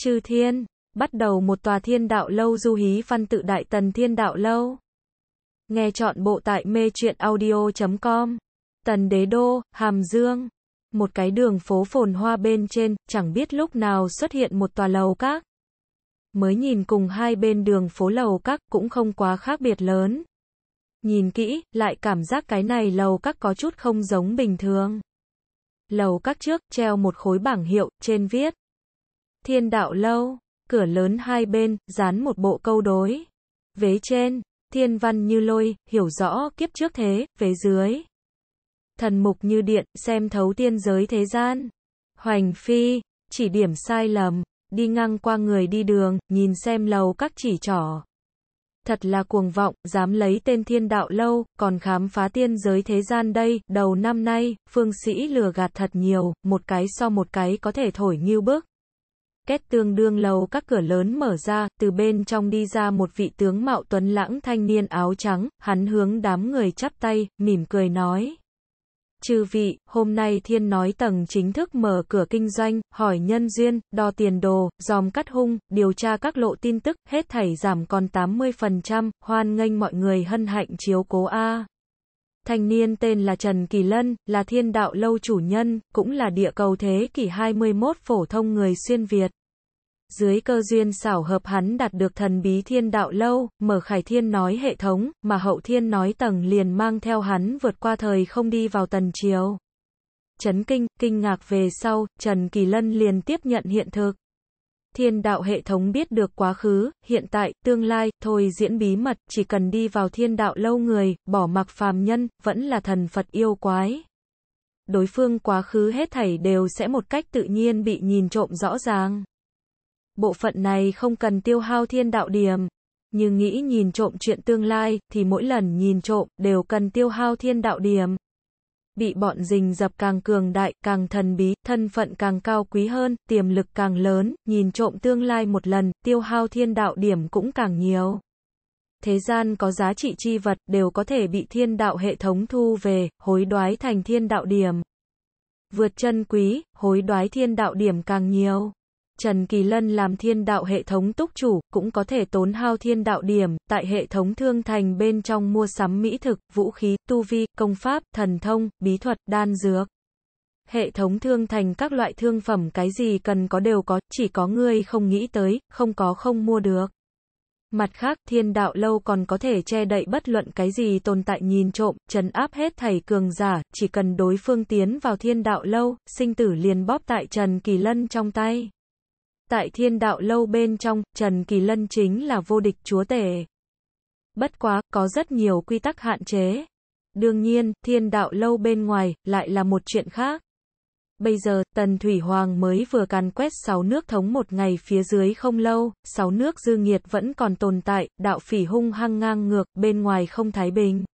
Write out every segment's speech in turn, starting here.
Chư thiên, bắt đầu một tòa thiên đạo lâu du hí văn tự đại tần thiên đạo lâu. Nghe chọn bộ tại mê truyện audio.com. Tần đế đô, Hàm Dương. Một cái đường phố phồn hoa bên trên, chẳng biết lúc nào xuất hiện một tòa lầu các. Mới nhìn cùng hai bên đường phố lầu các cũng không quá khác biệt lớn. Nhìn kỹ, lại cảm giác cái này lầu các có chút không giống bình thường. Lầu các trước, treo một khối bảng hiệu, trên viết. Thiên đạo lâu, cửa lớn hai bên, dán một bộ câu đối. Vế trên, thiên văn như lôi, hiểu rõ kiếp trước thế, vế dưới. Thần mục như điện, xem thấu tiên giới thế gian. Hoành phi, chỉ điểm sai lầm, đi ngang qua người đi đường, nhìn xem lầu các chỉ trỏ. Thật là cuồng vọng, dám lấy tên thiên đạo lâu, còn khám phá tiên giới thế gian đây, đầu năm nay, phương sĩ lừa gạt thật nhiều, một cái so một cái có thể thổi nghiêu bước két tương đương lầu các cửa lớn mở ra, từ bên trong đi ra một vị tướng mạo tuấn lãng thanh niên áo trắng, hắn hướng đám người chắp tay, mỉm cười nói. Chư vị, hôm nay thiên nói tầng chính thức mở cửa kinh doanh, hỏi nhân duyên, đo tiền đồ, dòm cắt hung, điều tra các lộ tin tức, hết thảy giảm còn 80%, hoan nghênh mọi người hân hạnh chiếu cố A. Thanh niên tên là Trần Kỳ Lân, là thiên đạo lâu chủ nhân, cũng là địa cầu thế kỷ 21 phổ thông người xuyên Việt. Dưới cơ duyên xảo hợp hắn đạt được thần bí thiên đạo lâu, mở khải thiên nói hệ thống, mà hậu thiên nói tầng liền mang theo hắn vượt qua thời không đi vào tần triều. Chấn kinh, kinh ngạc về sau, Trần Kỳ Lân liền tiếp nhận hiện thực. Thiên đạo hệ thống biết được quá khứ, hiện tại, tương lai, thôi diễn bí mật, chỉ cần đi vào thiên đạo lâu người, bỏ mặc phàm nhân, vẫn là thần Phật yêu quái. Đối phương quá khứ hết thảy đều sẽ một cách tự nhiên bị nhìn trộm rõ ràng bộ phận này không cần tiêu hao thiên đạo điểm. Nhưng nghĩ nhìn trộm chuyện tương lai, thì mỗi lần nhìn trộm, đều cần tiêu hao thiên đạo điểm. Bị bọn rình dập càng cường đại, càng thần bí, thân phận càng cao quý hơn, tiềm lực càng lớn, nhìn trộm tương lai một lần, tiêu hao thiên đạo điểm cũng càng nhiều. Thế gian có giá trị chi vật đều có thể bị thiên đạo hệ thống thu về, hối đoái thành thiên đạo điểm. Vượt chân quý, hối đoái thiên đạo điểm càng nhiều. Trần Kỳ Lân làm thiên đạo hệ thống túc chủ, cũng có thể tốn hao thiên đạo điểm, tại hệ thống thương thành bên trong mua sắm mỹ thực, vũ khí, tu vi, công pháp, thần thông, bí thuật, đan dược. Hệ thống thương thành các loại thương phẩm cái gì cần có đều có, chỉ có ngươi không nghĩ tới, không có không mua được. Mặt khác, thiên đạo lâu còn có thể che đậy bất luận cái gì tồn tại nhìn trộm, trấn áp hết thảy cường giả, chỉ cần đối phương tiến vào thiên đạo lâu, sinh tử liền bóp tại Trần Kỳ Lân trong tay. Tại thiên đạo lâu bên trong, Trần Kỳ Lân chính là vô địch chúa tể. Bất quá, có rất nhiều quy tắc hạn chế. Đương nhiên, thiên đạo lâu bên ngoài, lại là một chuyện khác. Bây giờ, Tần Thủy Hoàng mới vừa càn quét sáu nước thống một ngày phía dưới không lâu, sáu nước dư nghiệt vẫn còn tồn tại, đạo phỉ hung hăng ngang ngược, bên ngoài không thái bình.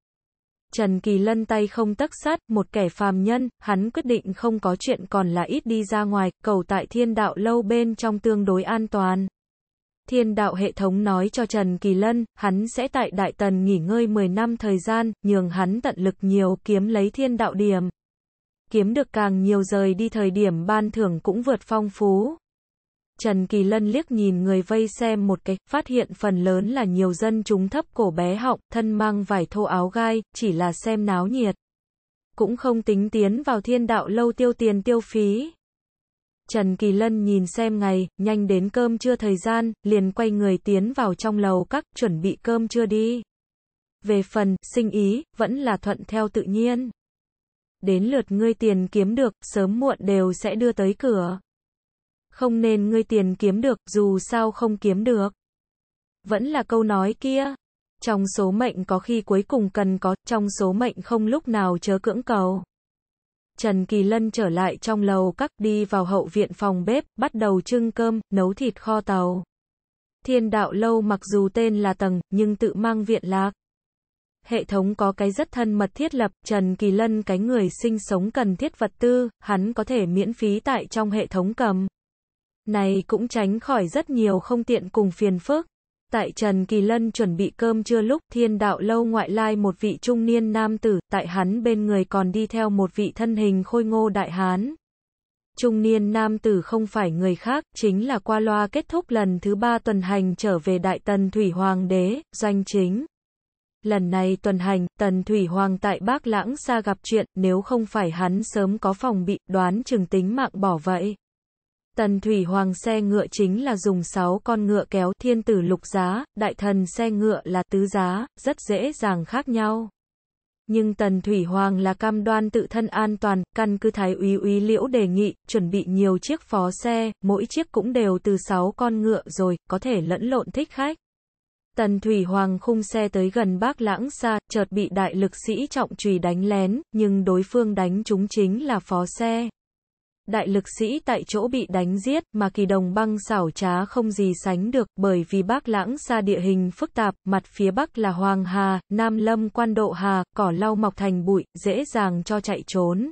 Trần Kỳ Lân tay không tấc sắt, một kẻ phàm nhân, hắn quyết định không có chuyện còn là ít đi ra ngoài, cầu tại thiên đạo lâu bên trong tương đối an toàn. Thiên đạo hệ thống nói cho Trần Kỳ Lân, hắn sẽ tại Đại Tần nghỉ ngơi 10 năm thời gian, nhường hắn tận lực nhiều kiếm lấy thiên đạo điểm. Kiếm được càng nhiều rời đi thời điểm ban thưởng cũng vượt phong phú. Trần Kỳ Lân liếc nhìn người vây xem một cái, phát hiện phần lớn là nhiều dân chúng thấp cổ bé họng, thân mang vải thô áo gai, chỉ là xem náo nhiệt. Cũng không tính tiến vào thiên đạo lâu tiêu tiền tiêu phí. Trần Kỳ Lân nhìn xem ngày, nhanh đến cơm trưa thời gian, liền quay người tiến vào trong lầu các, chuẩn bị cơm trưa đi. Về phần, sinh ý, vẫn là thuận theo tự nhiên. Đến lượt ngươi tiền kiếm được, sớm muộn đều sẽ đưa tới cửa. Không nên ngươi tiền kiếm được, dù sao không kiếm được. Vẫn là câu nói kia. Trong số mệnh có khi cuối cùng cần có, trong số mệnh không lúc nào chớ cưỡng cầu. Trần Kỳ Lân trở lại trong lầu các đi vào hậu viện phòng bếp, bắt đầu trưng cơm, nấu thịt kho tàu. Thiên đạo lâu mặc dù tên là tầng, nhưng tự mang viện lạc. Hệ thống có cái rất thân mật thiết lập, Trần Kỳ Lân cái người sinh sống cần thiết vật tư, hắn có thể miễn phí tại trong hệ thống cầm. Này cũng tránh khỏi rất nhiều không tiện cùng phiền phức. Tại Trần Kỳ Lân chuẩn bị cơm trưa lúc thiên đạo lâu ngoại lai một vị trung niên nam tử, tại hắn bên người còn đi theo một vị thân hình khôi ngô đại hán. Trung niên nam tử không phải người khác, chính là qua loa kết thúc lần thứ ba tuần hành trở về Đại Tần Thủy Hoàng đế, doanh chính. Lần này tuần hành, Tần Thủy Hoàng tại Bắc Lãng xa gặp chuyện, nếu không phải hắn sớm có phòng bị, đoán chừng tính mạng bỏ vậy. Tần Thủy Hoàng xe ngựa chính là dùng 6 con ngựa kéo thiên tử lục giá, đại thần xe ngựa là tứ giá, rất dễ dàng khác nhau. Nhưng Tần Thủy Hoàng là cam đoan tự thân an toàn, căn cứ Thái úy úy liễu đề nghị, chuẩn bị nhiều chiếc phó xe, mỗi chiếc cũng đều từ 6 con ngựa rồi, có thể lẫn lộn thích khách. Tần Thủy Hoàng khung xe tới gần bác lãng xa, chợt bị đại lực sĩ trọng trùy đánh lén, nhưng đối phương đánh chúng chính là phó xe đại lực sĩ tại chỗ bị đánh giết, mà kỳ đồng băng xảo trá không gì sánh được, bởi vì bác lãng xa địa hình phức tạp, mặt phía bắc là Hoàng Hà, Nam Lâm quan độ Hà, cỏ lau mọc thành bụi, dễ dàng cho chạy trốn.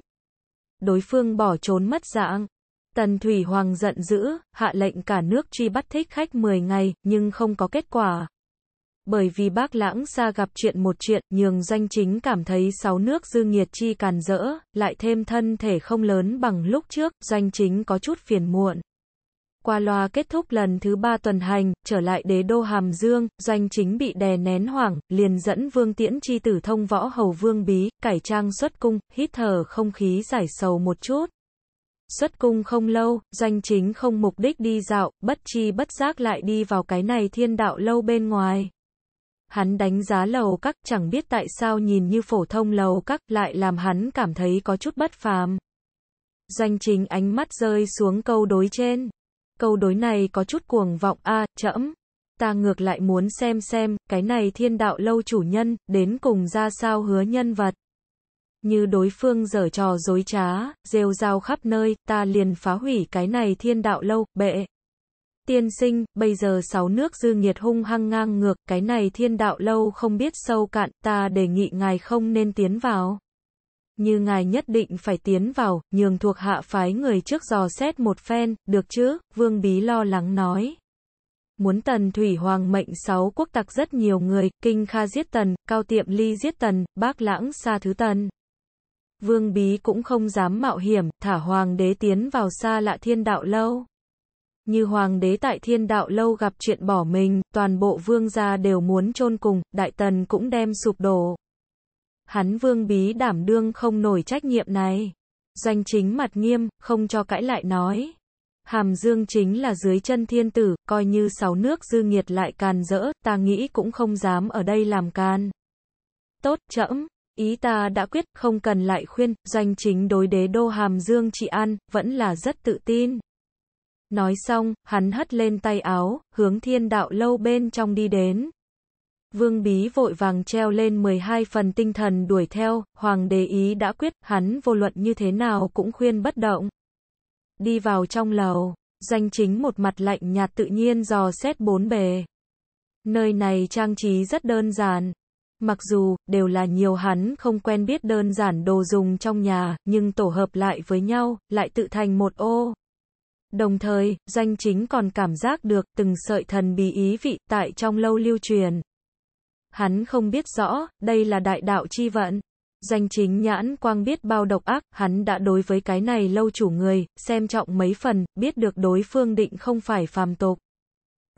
Đối phương bỏ trốn mất dạng. Tần Thủy Hoàng giận dữ, hạ lệnh cả nước truy bắt thích khách 10 ngày, nhưng không có kết quả. Bởi vì bác lãng xa gặp chuyện một chuyện, nhường doanh chính cảm thấy sáu nước dư nghiệt chi càn rỡ, lại thêm thân thể không lớn bằng lúc trước, doanh chính có chút phiền muộn. Qua loa kết thúc lần thứ ba tuần hành, trở lại đế đô Hàm Dương, doanh chính bị đè nén hoảng, liền dẫn vương tiễn chi tử thông võ hầu vương bí, cải trang xuất cung, hít thở không khí giải sầu một chút. Xuất cung không lâu, doanh chính không mục đích đi dạo, bất chi bất giác lại đi vào cái này thiên đạo lâu bên ngoài. Hắn đánh giá lầu các, chẳng biết tại sao nhìn như phổ thông lầu các, lại làm hắn cảm thấy có chút bất phàm. Doanh chính ánh mắt rơi xuống câu đối trên. Câu đối này có chút cuồng vọng a chậm. Ta ngược lại muốn xem xem, cái này thiên đạo lâu chủ nhân, đến cùng ra sao hứa nhân vật. Như đối phương dở trò dối trá, rêu rao khắp nơi, ta liền phá hủy cái này thiên đạo lâu, bệ. Tiên sinh, bây giờ sáu nước dư nghiệt hung hăng ngang ngược, cái này thiên đạo lâu không biết sâu cạn, ta đề nghị ngài không nên tiến vào. Như ngài nhất định phải tiến vào, nhường thuộc hạ phái người trước dò xét một phen, được chứ, vương bí lo lắng nói. Muốn tần thủy hoàng mệnh sáu quốc tặc rất nhiều người, kinh kha giết tần, cao tiệm ly giết tần, bác lãng xa thứ tần. Vương bí cũng không dám mạo hiểm, thả hoàng đế tiến vào xa lạ thiên đạo lâu. Như hoàng đế tại thiên đạo lâu gặp chuyện bỏ mình, toàn bộ vương gia đều muốn chôn cùng, đại tần cũng đem sụp đổ. Hắn vương bí đảm đương không nổi trách nhiệm này. Doanh chính mặt nghiêm, không cho cãi lại nói. Hàm dương chính là dưới chân thiên tử, coi như sáu nước dư nghiệt lại càn rỡ, ta nghĩ cũng không dám ở đây làm can. Tốt, chậm, ý ta đã quyết, không cần lại khuyên, doanh chính đối đế đô hàm dương trị an, vẫn là rất tự tin. Nói xong, hắn hất lên tay áo, hướng thiên đạo lâu bên trong đi đến. Vương Bí vội vàng treo lên 12 phần tinh thần đuổi theo, Hoàng đế ý đã quyết, hắn vô luận như thế nào cũng khuyên bất động. Đi vào trong lầu, danh chính một mặt lạnh nhạt tự nhiên dò xét bốn bề. Nơi này trang trí rất đơn giản. Mặc dù, đều là nhiều hắn không quen biết đơn giản đồ dùng trong nhà, nhưng tổ hợp lại với nhau, lại tự thành một ô. Đồng thời, danh chính còn cảm giác được từng sợi thần bí ý vị tại trong lâu lưu truyền. Hắn không biết rõ, đây là đại đạo chi vận. danh chính nhãn quang biết bao độc ác, hắn đã đối với cái này lâu chủ người, xem trọng mấy phần, biết được đối phương định không phải phàm tục.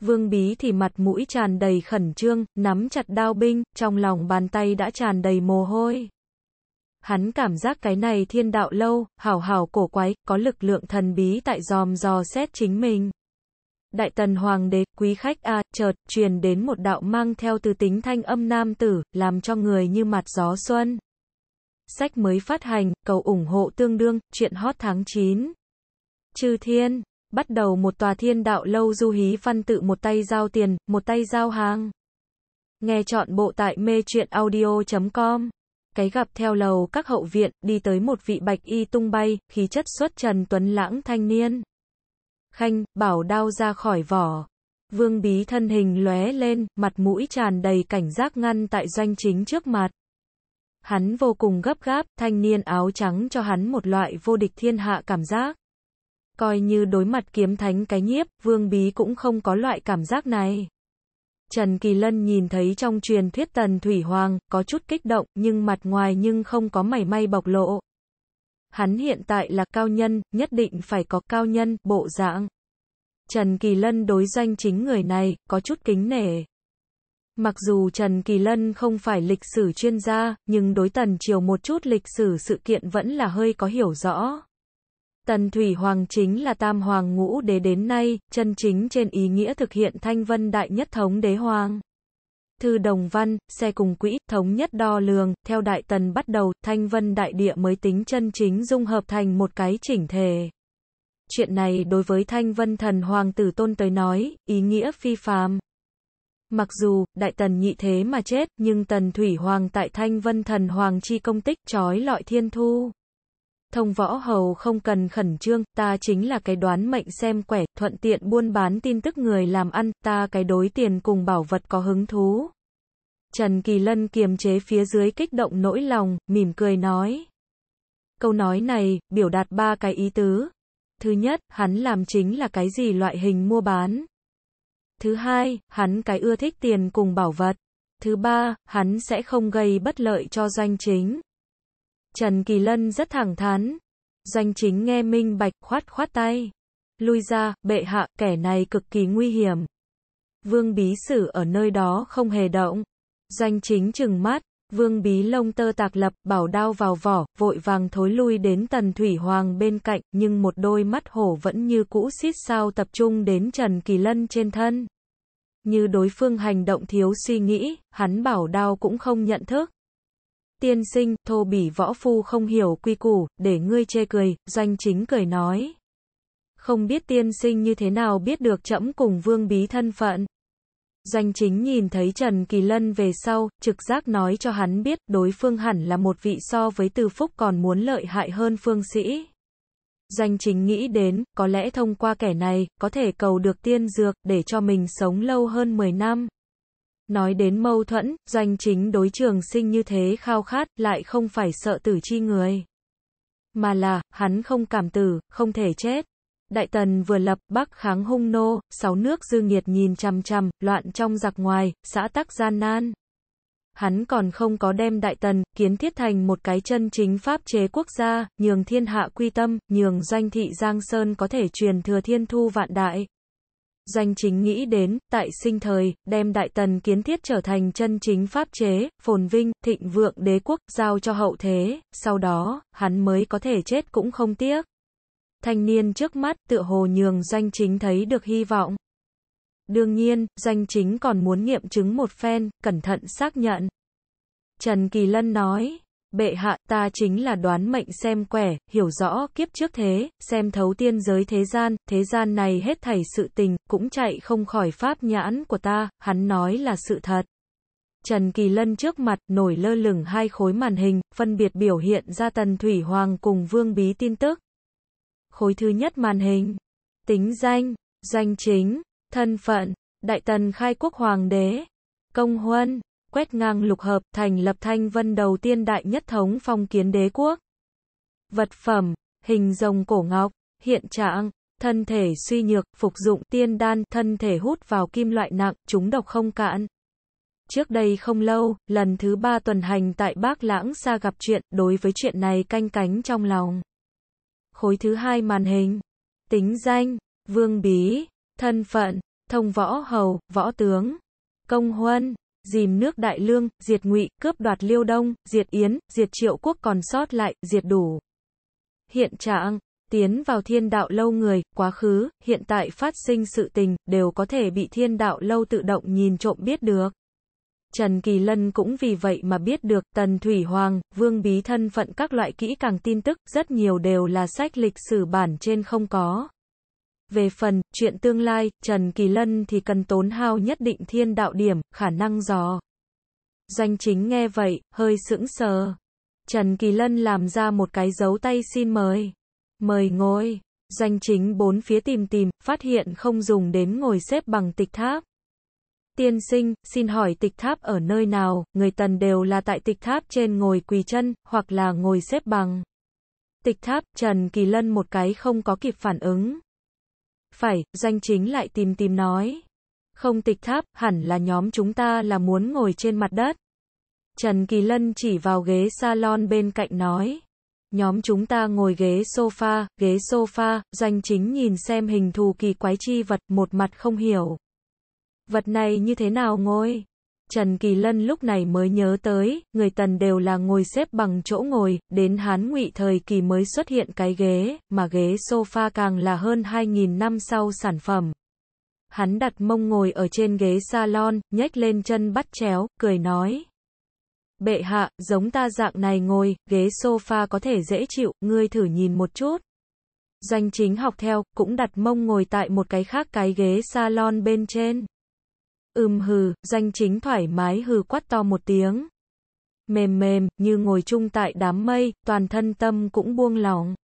Vương Bí thì mặt mũi tràn đầy khẩn trương, nắm chặt đao binh, trong lòng bàn tay đã tràn đầy mồ hôi. Hắn cảm giác cái này thiên đạo lâu, hảo hảo cổ quái, có lực lượng thần bí tại dòm dò xét chính mình. Đại tần hoàng đế, quý khách a, chợt, truyền đến một đạo mang theo từ tính thanh âm nam tử, làm cho người như mặt gió xuân. Sách mới phát hành, cầu ủng hộ tương đương, chuyện hot tháng 9. Chư thiên, bắt đầu một tòa thiên đạo lâu du hí văn tự một tay giao tiền, một tay giao hàng. Nghe chọn bộ tại mê chuyện audio.com cái gặp theo lầu các hậu viện, đi tới một vị bạch y tung bay, khí chất xuất trần tuấn lãng thanh niên. Khanh, bảo đao ra khỏi vỏ. Vương bí thân hình lóe lên, mặt mũi tràn đầy cảnh giác ngăn tại doanh chính trước mặt. Hắn vô cùng gấp gáp, thanh niên áo trắng cho hắn một loại vô địch thiên hạ cảm giác. Coi như đối mặt kiếm thánh cái nhiếp, vương bí cũng không có loại cảm giác này. Trần Kỳ Lân nhìn thấy trong truyền thuyết Tần Thủy Hoàng, có chút kích động, nhưng mặt ngoài nhưng không có mảy may bộc lộ. Hắn hiện tại là cao nhân, nhất định phải có cao nhân, bộ dạng. Trần Kỳ Lân đối danh chính người này, có chút kính nể. Mặc dù Trần Kỳ Lân không phải lịch sử chuyên gia, nhưng đối tần triều một chút lịch sử sự kiện vẫn là hơi có hiểu rõ. Tần Thủy Hoàng chính là tam hoàng ngũ đế đến nay, chân chính trên ý nghĩa thực hiện thanh vân đại nhất thống đế hoàng. Thư đồng văn, xe cùng quỹ, thống nhất đo lường, theo đại tần bắt đầu, thanh vân đại địa mới tính chân chính dung hợp thành một cái chỉnh thể. Chuyện này đối với thanh vân thần hoàng tử tôn tới nói, ý nghĩa phi phàm. Mặc dù, đại tần nhị thế mà chết, nhưng tần thủy hoàng tại thanh vân thần hoàng chi công tích trói lọi thiên thu thông võ hầu không cần khẩn trương, ta chính là cái đoán mệnh xem quẻ, thuận tiện buôn bán tin tức người làm ăn, ta cái đối tiền cùng bảo vật có hứng thú. Trần Kỳ Lân kiềm chế phía dưới kích động nỗi lòng, mỉm cười nói. Câu nói này, biểu đạt ba cái ý tứ. Thứ nhất, hắn làm chính là cái gì loại hình mua bán. Thứ hai, hắn cái ưa thích tiền cùng bảo vật. Thứ ba, hắn sẽ không gây bất lợi cho doanh chính. Trần Kỳ Lân rất thẳng thắn. Doanh chính nghe minh bạch khoát khoát tay. Lui ra, bệ hạ, kẻ này cực kỳ nguy hiểm. Vương Bí Sử ở nơi đó không hề động. Doanh chính trừng mắt, Vương Bí lông tơ tạc lập, bảo đao vào vỏ, vội vàng thối lui đến Tần Thủy Hoàng bên cạnh, nhưng một đôi mắt hổ vẫn như cũ xít sao tập trung đến Trần Kỳ Lân trên thân. Như đối phương hành động thiếu suy nghĩ, hắn bảo đao cũng không nhận thức tiên sinh, thô bỉ võ phu không hiểu quy củ, để ngươi chê cười, doanh chính cười nói. Không biết tiên sinh như thế nào biết được trẫm cùng vương bí thân phận. Doanh chính nhìn thấy Trần Kỳ Lân về sau, trực giác nói cho hắn biết đối phương hẳn là một vị so với từ phúc còn muốn lợi hại hơn phương sĩ. Doanh chính nghĩ đến, có lẽ thông qua kẻ này, có thể cầu được tiên dược, để cho mình sống lâu hơn 10 năm. Nói đến mâu thuẫn, doanh chính đối trường sinh như thế khao khát, lại không phải sợ tử chi người. Mà là, hắn không cảm tử, không thể chết. Đại tần vừa lập, bắc kháng hung nô, sáu nước dư nghiệt nhìn chằm chằm, loạn trong giặc ngoài, xã tắc gian nan. Hắn còn không có đem đại tần, kiến thiết thành một cái chân chính pháp chế quốc gia, nhường thiên hạ quy tâm, nhường doanh thị Giang Sơn có thể truyền thừa thiên thu vạn đại. Doanh chính nghĩ đến, tại sinh thời, đem đại tần kiến thiết trở thành chân chính pháp chế, phồn vinh, thịnh vượng đế quốc, giao cho hậu thế, sau đó, hắn mới có thể chết cũng không tiếc. Thanh niên trước mắt tựa hồ nhường doanh chính thấy được hy vọng. Đương nhiên, doanh chính còn muốn nghiệm chứng một phen, cẩn thận xác nhận. Trần Kỳ Lân nói, bệ hạ, ta chính là đoán mệnh xem quẻ, hiểu rõ kiếp trước thế, xem thấu tiên giới thế gian, thế gian này hết thảy sự tình, cũng chạy không khỏi pháp nhãn của ta, hắn nói là sự thật. Trần Kỳ Lân trước mặt nổi lơ lửng hai khối màn hình, phân biệt biểu hiện ra Tần Thủy Hoàng cùng Vương Bí tin tức. Khối thứ nhất màn hình, tính danh, danh chính, thân phận, Đại Tần Khai Quốc Hoàng đế, công huân, quét ngang lục hợp, thành lập Thanh Vân đầu tiên đại nhất thống phong kiến đế quốc. Vật phẩm, hình rồng cổ ngọc, hiện trạng, thân thể suy nhược, phục dụng tiên đan, thân thể hút vào kim loại nặng, chúng độc không cạn. Trước đây không lâu, lần thứ ba tuần hành tại Bác Lãng xa gặp chuyện, đối với chuyện này canh cánh trong lòng. Khối thứ hai màn hình. Tính danh, vương bí, thân phận, thông võ hầu, võ tướng, công huân, dìm nước đại lương, diệt ngụy, cướp đoạt liêu đông, diệt yến, diệt triệu quốc còn sót lại, diệt đủ. Hiện trạng, tiến vào thiên đạo lâu người, quá khứ, hiện tại phát sinh sự tình, đều có thể bị thiên đạo lâu tự động nhìn trộm biết được. Trần Kỳ Lân cũng vì vậy mà biết được Tần Thủy Hoàng, Vương Bí thân phận các loại kỹ càng tin tức, rất nhiều đều là sách lịch sử bản trên không có. Về phần, chuyện tương lai, Trần Kỳ Lân thì cần tốn hao nhất định thiên đạo điểm, khả năng dò. danh chính nghe vậy, hơi sững sờ. Trần Kỳ Lân làm ra một cái dấu tay xin mời. Mời ngồi. danh chính bốn phía tìm tìm, phát hiện không dùng đến ngồi xếp bằng tịch tháp. Tiên sinh, xin hỏi tịch tháp ở nơi nào, người tần đều là tại tịch tháp trên ngồi quỳ chân, hoặc là ngồi xếp bằng. Tịch tháp, Trần Kỳ Lân một cái không có kịp phản ứng. Phải, danh chính lại tìm tìm nói. Không tịch tháp, hẳn là nhóm chúng ta là muốn ngồi trên mặt đất. Trần Kỳ Lân chỉ vào ghế salon bên cạnh nói. Nhóm chúng ta ngồi ghế sofa, ghế sofa, danh chính nhìn xem hình thù kỳ quái chi vật, một mặt không hiểu. Vật này như thế nào ngồi? Trần Kỳ Lân lúc này mới nhớ tới, người tần đều là ngồi xếp bằng chỗ ngồi, đến Hán Ngụy thời kỳ mới xuất hiện cái ghế, mà ghế sofa càng là hơn 2.000 năm sau sản phẩm. Hắn đặt mông ngồi ở trên ghế salon, nhếch lên chân bắt chéo, cười nói. Bệ hạ, giống ta dạng này ngồi, ghế sofa có thể dễ chịu, ngươi thử nhìn một chút. Doanh chính học theo, cũng đặt mông ngồi tại một cái khác cái ghế salon bên trên. Ưm hừ, danh chính thoải mái hừ quát to một tiếng. Mềm mềm, như ngồi chung tại đám mây, toàn thân tâm cũng buông lỏng.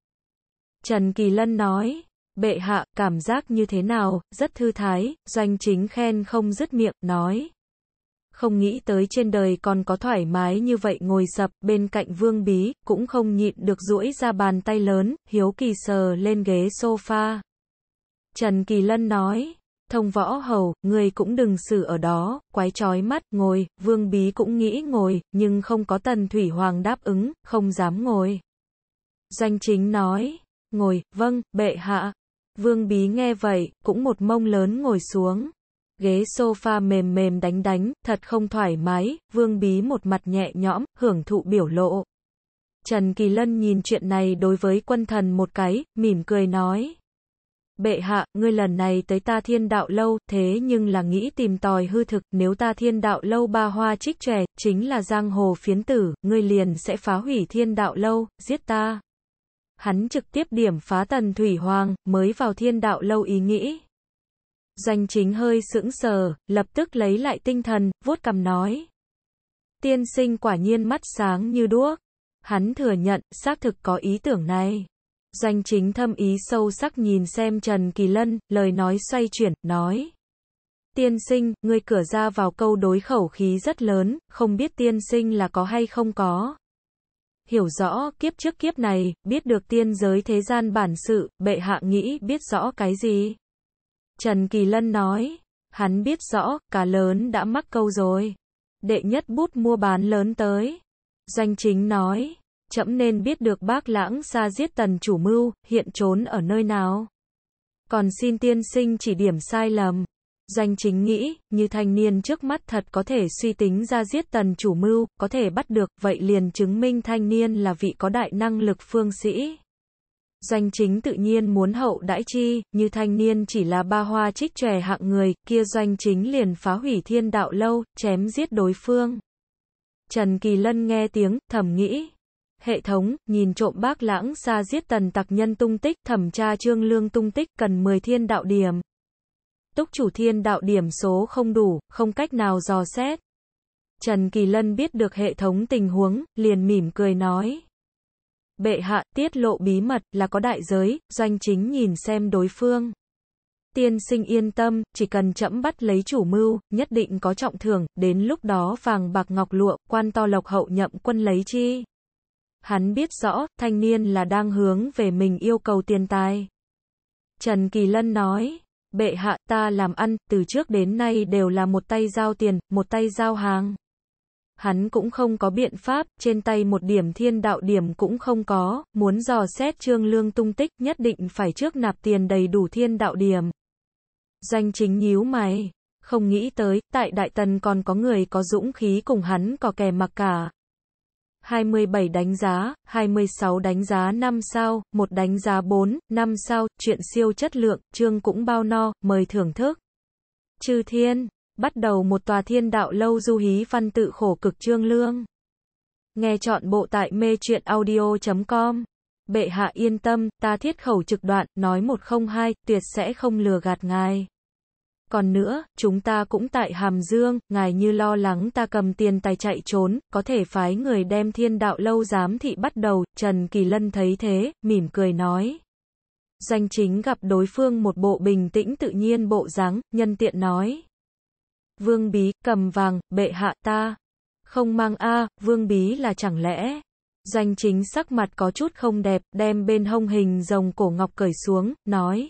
Trần Kỳ Lân nói, bệ hạ, cảm giác như thế nào, rất thư thái, doanh chính khen không dứt miệng, nói. Không nghĩ tới trên đời còn có thoải mái như vậy ngồi sập, bên cạnh vương bí, cũng không nhịn được duỗi ra bàn tay lớn, hiếu kỳ sờ lên ghế sofa. Trần Kỳ Lân nói, Thông võ hầu, ngươi cũng đừng xử ở đó, quái trói mắt, ngồi, vương bí cũng nghĩ ngồi, nhưng không có tần thủy hoàng đáp ứng, không dám ngồi. Doanh chính nói, ngồi, vâng, bệ hạ. Vương bí nghe vậy, cũng một mông lớn ngồi xuống. Ghế sofa mềm mềm đánh đánh, thật không thoải mái, vương bí một mặt nhẹ nhõm, hưởng thụ biểu lộ. Trần Kỳ Lân nhìn chuyện này đối với quân thần một cái, mỉm cười nói bệ hạ, ngươi lần này tới ta thiên đạo lâu, thế nhưng là nghĩ tìm tòi hư thực, nếu ta thiên đạo lâu ba hoa trích trẻ, chính là giang hồ phiến tử, ngươi liền sẽ phá hủy thiên đạo lâu, giết ta. Hắn trực tiếp điểm phá tần thủy hoàng, mới vào thiên đạo lâu ý nghĩ. Doanh chính hơi sững sờ, lập tức lấy lại tinh thần, vuốt cầm nói. Tiên sinh quả nhiên mắt sáng như đuốc. Hắn thừa nhận, xác thực có ý tưởng này. Doanh chính thâm ý sâu sắc nhìn xem Trần Kỳ Lân, lời nói xoay chuyển, nói. Tiên sinh, ngươi cửa ra vào câu đối khẩu khí rất lớn, không biết tiên sinh là có hay không có. Hiểu rõ, kiếp trước kiếp này, biết được tiên giới thế gian bản sự, bệ hạ nghĩ biết rõ cái gì. Trần Kỳ Lân nói, hắn biết rõ, cả lớn đã mắc câu rồi. Đệ nhất bút mua bán lớn tới. Doanh chính nói chậm nên biết được bác lãng xa giết tần chủ mưu, hiện trốn ở nơi nào. Còn xin tiên sinh chỉ điểm sai lầm. Doanh chính nghĩ, như thanh niên trước mắt thật có thể suy tính ra giết tần chủ mưu, có thể bắt được, vậy liền chứng minh thanh niên là vị có đại năng lực phương sĩ. Doanh chính tự nhiên muốn hậu đãi chi, như thanh niên chỉ là ba hoa trích trẻ hạng người, kia doanh chính liền phá hủy thiên đạo lâu, chém giết đối phương. Trần Kỳ Lân nghe tiếng, thầm nghĩ, Hệ thống, nhìn trộm bác lãng xa giết tần tặc nhân tung tích, thẩm tra trương lương tung tích, cần 10 thiên đạo điểm. Túc chủ thiên đạo điểm số không đủ, không cách nào dò xét. Trần Kỳ Lân biết được hệ thống tình huống, liền mỉm cười nói. Bệ hạ, tiết lộ bí mật, là có đại giới, doanh chính nhìn xem đối phương. Tiên sinh yên tâm, chỉ cần chậm bắt lấy chủ mưu, nhất định có trọng thưởng, đến lúc đó vàng bạc ngọc lụa, quan to lộc hậu nhậm quân lấy chi. Hắn biết rõ, thanh niên là đang hướng về mình yêu cầu tiền tài. Trần Kỳ Lân nói, bệ hạ ta làm ăn, từ trước đến nay đều là một tay giao tiền, một tay giao hàng. Hắn cũng không có biện pháp, trên tay một điểm thiên đạo điểm cũng không có, muốn dò xét trương lương tung tích nhất định phải trước nạp tiền đầy đủ thiên đạo điểm. danh chính nhíu mày, không nghĩ tới, tại Đại tân còn có người có dũng khí cùng hắn có kè mặc cả. 27 đánh giá, 26 đánh giá 5 sao, 1 đánh giá 4, 5 sao, chuyện siêu chất lượng, chương cũng bao no, mời thưởng thức. Chư thiên, bắt đầu một tòa thiên đạo lâu du hí văn tự khổ cực trương lương. Nghe chọn bộ tại mê truyện audio.com. Bệ hạ yên tâm, ta thiết khẩu trực đoạn, nói 102, tuyệt sẽ không lừa gạt ngài. Còn nữa, chúng ta cũng tại Hàm Dương, ngài như lo lắng ta cầm tiền tài chạy trốn, có thể phái người đem thiên đạo lâu giám thị bắt đầu, Trần Kỳ Lân thấy thế, mỉm cười nói. Danh chính gặp đối phương một bộ bình tĩnh tự nhiên bộ dáng, nhân tiện nói. Vương Bí, cầm vàng, bệ hạ ta. Không mang A, Vương Bí là chẳng lẽ. Danh chính sắc mặt có chút không đẹp, đem bên hông hình rồng cổ ngọc cởi xuống, nói.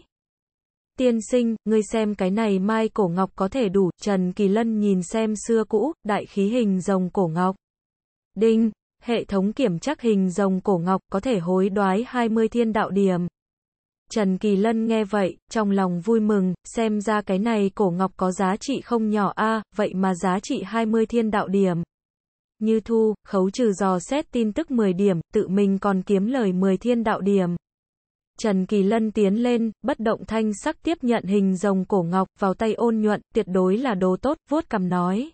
Tiên sinh, ngươi xem cái này mai cổ ngọc có thể đủ, Trần Kỳ Lân nhìn xem xưa cũ, đại khí hình rồng cổ ngọc. Đinh, hệ thống kiểm chắc hình rồng cổ ngọc có thể hối đoái 20 thiên đạo điểm. Trần Kỳ Lân nghe vậy, trong lòng vui mừng, xem ra cái này cổ ngọc có giá trị không nhỏ a, vậy mà giá trị 20 thiên đạo điểm. Như thu, khấu trừ dò xét tin tức 10 điểm, tự mình còn kiếm lời 10 thiên đạo điểm. Trần Kỳ Lân tiến lên, bất động thanh sắc tiếp nhận hình rồng cổ ngọc vào tay ôn nhuận, tuyệt đối là đồ tốt, vuốt cầm nói.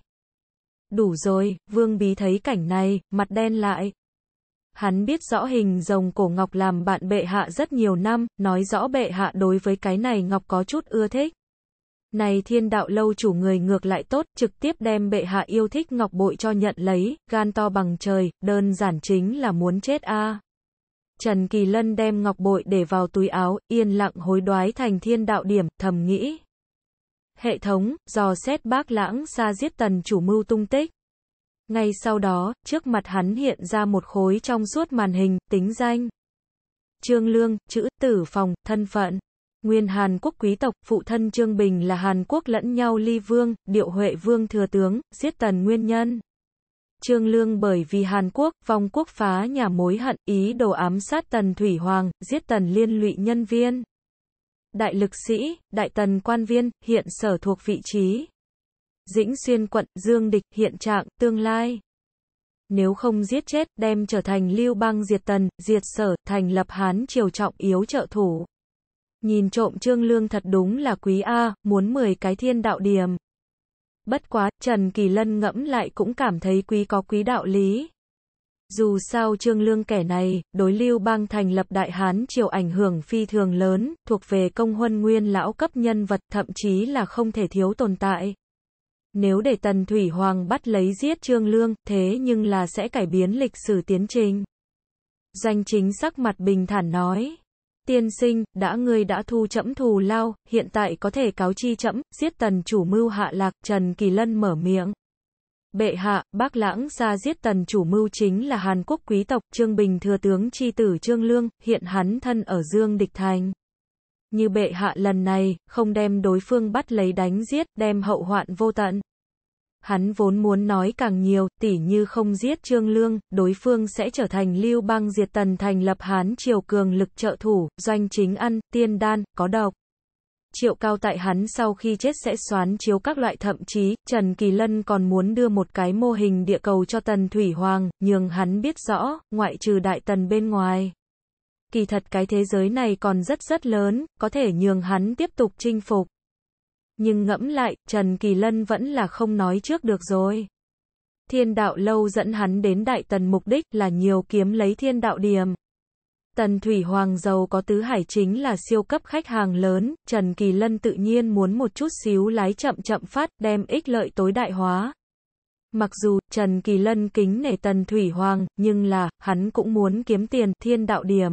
Đủ rồi, Vương Bí thấy cảnh này, mặt đen lại. Hắn biết rõ hình rồng cổ ngọc làm bạn bệ hạ rất nhiều năm, nói rõ bệ hạ đối với cái này ngọc có chút ưa thích. Này thiên đạo lâu chủ người ngược lại tốt, trực tiếp đem bệ hạ yêu thích ngọc bội cho nhận lấy, gan to bằng trời, đơn giản chính là muốn chết a. À. Trần Kỳ Lân đem ngọc bội để vào túi áo, yên lặng hối đoái thành thiên đạo điểm, thầm nghĩ. Hệ thống, dò xét bác lãng xa giết tần chủ mưu tung tích. Ngay sau đó, trước mặt hắn hiện ra một khối trong suốt màn hình, tính danh. Trương Lương, chữ tử phòng, thân phận. Nguyên Hàn Quốc quý tộc, phụ thân Trương Bình là Hàn Quốc lẫn nhau ly vương, điệu huệ vương thừa tướng, giết tần nguyên nhân. Trương Lương bởi vì Hàn Quốc, vong quốc phá nhà mối hận, ý đồ ám sát Tần Thủy Hoàng, giết Tần liên lụy nhân viên. Đại lực sĩ, đại tần quan viên, hiện sở thuộc vị trí. Dĩnh xuyên quận, dương địch, hiện trạng, tương lai. Nếu không giết chết, đem trở thành lưu bang diệt tần, diệt sở, thành lập hán triều trọng yếu trợ thủ. Nhìn trộm trương lương thật đúng là quý A, muốn 10 cái thiên đạo điểm. Bất quá, Trần Kỳ Lân ngẫm lại cũng cảm thấy quý có quý đạo lý. Dù sao Trương Lương kẻ này, đối Lưu Bang thành lập Đại Hán triều ảnh hưởng phi thường lớn, thuộc về công huân nguyên lão cấp nhân vật thậm chí là không thể thiếu tồn tại. Nếu để Tần Thủy Hoàng bắt lấy giết Trương Lương, thế nhưng là sẽ cải biến lịch sử tiến trình. Danh chính sắc mặt bình thản nói tiên sinh, đã ngươi đã thu chậm thù lao, hiện tại có thể cáo chi chậm giết tần chủ mưu hạ lạc, Trần Kỳ Lân mở miệng. Bệ hạ, bác lãng xa giết tần chủ mưu chính là Hàn Quốc quý tộc, Trương Bình thừa tướng chi tử Trương Lương, hiện hắn thân ở Dương Địch Thành. Như bệ hạ lần này, không đem đối phương bắt lấy đánh giết, đem hậu hoạn vô tận. Hắn vốn muốn nói càng nhiều, tỉ như không giết Trương Lương, đối phương sẽ trở thành lưu bang diệt tần thành lập Hán triều cường lực trợ thủ, doanh chính ăn, tiên đan, có độc. Triệu cao tại hắn sau khi chết sẽ xoán chiếu các loại thậm chí, Trần Kỳ Lân còn muốn đưa một cái mô hình địa cầu cho Tần Thủy Hoàng, nhưng hắn biết rõ, ngoại trừ đại tần bên ngoài. Kỳ thật cái thế giới này còn rất rất lớn, có thể nhường hắn tiếp tục chinh phục. Nhưng ngẫm lại, Trần Kỳ Lân vẫn là không nói trước được rồi. Thiên đạo lâu dẫn hắn đến Đại Tần mục đích là nhiều kiếm lấy thiên đạo Điềm Tần Thủy Hoàng giàu có tứ hải chính là siêu cấp khách hàng lớn, Trần Kỳ Lân tự nhiên muốn một chút xíu lái chậm chậm phát, đem ích lợi tối đại hóa. Mặc dù Trần Kỳ Lân kính nể Tần Thủy Hoàng, nhưng là, hắn cũng muốn kiếm tiền thiên đạo Điềm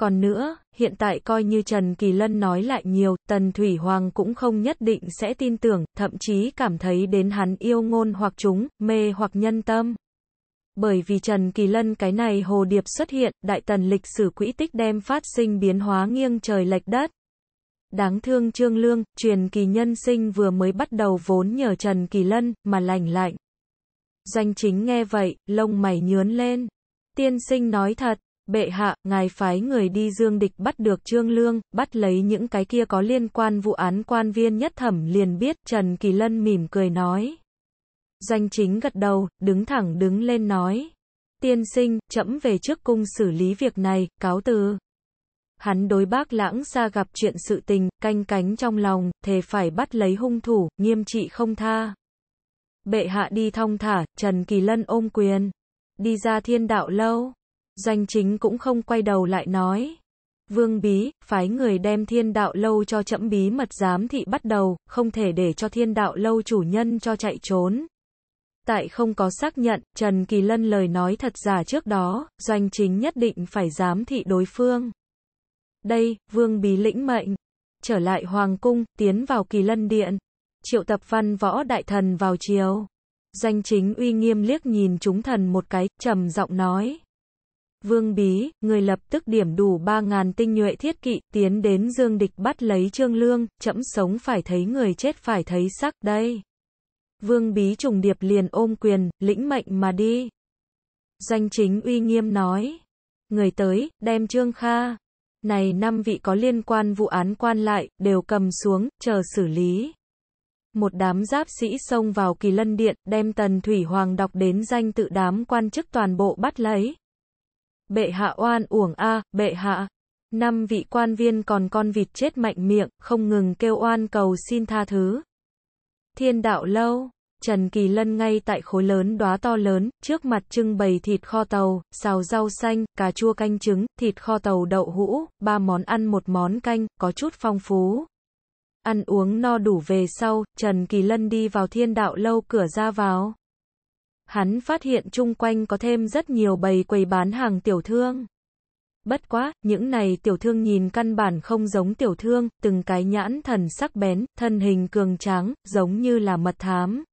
còn nữa, hiện tại coi như Trần Kỳ Lân nói lại nhiều, Tần Thủy Hoàng cũng không nhất định sẽ tin tưởng, thậm chí cảm thấy đến hắn yêu ngôn hoặc chúng, mê hoặc nhân tâm. Bởi vì Trần Kỳ Lân cái này hồ điệp xuất hiện, đại tần lịch sử quỹ tích đem phát sinh biến hóa nghiêng trời lệch đất. Đáng thương Trương Lương, truyền kỳ nhân sinh vừa mới bắt đầu vốn nhờ Trần Kỳ Lân, mà lành lạnh. danh chính nghe vậy, lông mày nhướn lên. Tiên sinh nói thật, bệ hạ, ngài phái người đi dương địch bắt được Trương Lương, bắt lấy những cái kia có liên quan vụ án quan viên nhất thẩm liền biết, Trần Kỳ Lân mỉm cười nói. danh chính gật đầu, đứng thẳng đứng lên nói. Tiên sinh, chậm về trước cung xử lý việc này, cáo từ. Hắn đối bác lãng xa gặp chuyện sự tình, canh cánh trong lòng, thề phải bắt lấy hung thủ, nghiêm trị không tha. Bệ hạ đi thong thả, Trần Kỳ Lân ôm quyền. Đi ra thiên đạo lâu. Doanh chính cũng không quay đầu lại nói. Vương Bí, phái người đem thiên đạo lâu cho chậm bí mật giám thị bắt đầu, không thể để cho thiên đạo lâu chủ nhân cho chạy trốn. Tại không có xác nhận, Trần Kỳ Lân lời nói thật giả trước đó, doanh chính nhất định phải giám thị đối phương. Đây, Vương Bí lĩnh mệnh. Trở lại Hoàng Cung, tiến vào Kỳ Lân Điện. Triệu tập văn võ đại thần vào chiều. Doanh chính uy nghiêm liếc nhìn chúng thần một cái, trầm giọng nói. Vương Bí, người lập tức điểm đủ 3.000 tinh nhuệ thiết kỵ, tiến đến dương địch bắt lấy Trương Lương, chậm sống phải thấy người chết phải thấy sắc, đây. Vương Bí trùng điệp liền ôm quyền, lĩnh mệnh mà đi. Danh chính uy nghiêm nói. Người tới, đem Trương Kha. Này năm vị có liên quan vụ án quan lại, đều cầm xuống, chờ xử lý. Một đám giáp sĩ xông vào kỳ lân điện, đem tần thủy hoàng đọc đến danh tự đám quan chức toàn bộ bắt lấy bệ hạ oan uổng a, bệ hạ. Năm vị quan viên còn con vịt chết mạnh miệng, không ngừng kêu oan cầu xin tha thứ. Thiên đạo lâu, Trần Kỳ Lân ngay tại khối lớn đóa to lớn, trước mặt trưng bày thịt kho tàu, xào rau xanh, cà chua canh trứng, thịt kho tàu đậu hũ, ba món ăn một món canh, có chút phong phú. Ăn uống no đủ về sau, Trần Kỳ Lân đi vào thiên đạo lâu cửa ra vào hắn phát hiện chung quanh có thêm rất nhiều bầy quầy bán hàng tiểu thương. Bất quá, những này tiểu thương nhìn căn bản không giống tiểu thương, từng cái nhãn thần sắc bén, thân hình cường tráng, giống như là mật thám.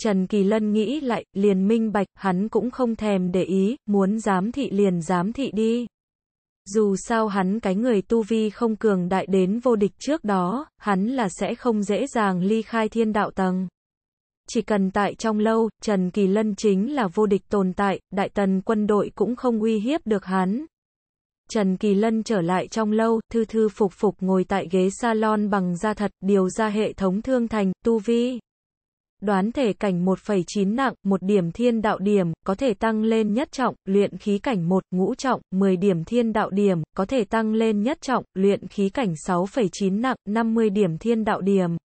Trần Kỳ Lân nghĩ lại, liền minh bạch, hắn cũng không thèm để ý, muốn giám thị liền giám thị đi. Dù sao hắn cái người tu vi không cường đại đến vô địch trước đó, hắn là sẽ không dễ dàng ly khai thiên đạo tầng. Chỉ cần tại trong lâu, Trần Kỳ Lân chính là vô địch tồn tại, đại tần quân đội cũng không uy hiếp được hắn. Trần Kỳ Lân trở lại trong lâu, thư thư phục phục ngồi tại ghế salon bằng da thật, điều ra hệ thống thương thành, tu vi. Đoán thể cảnh 1,9 nặng, một điểm thiên đạo điểm, có thể tăng lên nhất trọng, luyện khí cảnh 1, ngũ trọng, 10 điểm thiên đạo điểm, có thể tăng lên nhất trọng, luyện khí cảnh 6,9 nặng, 50 điểm thiên đạo điểm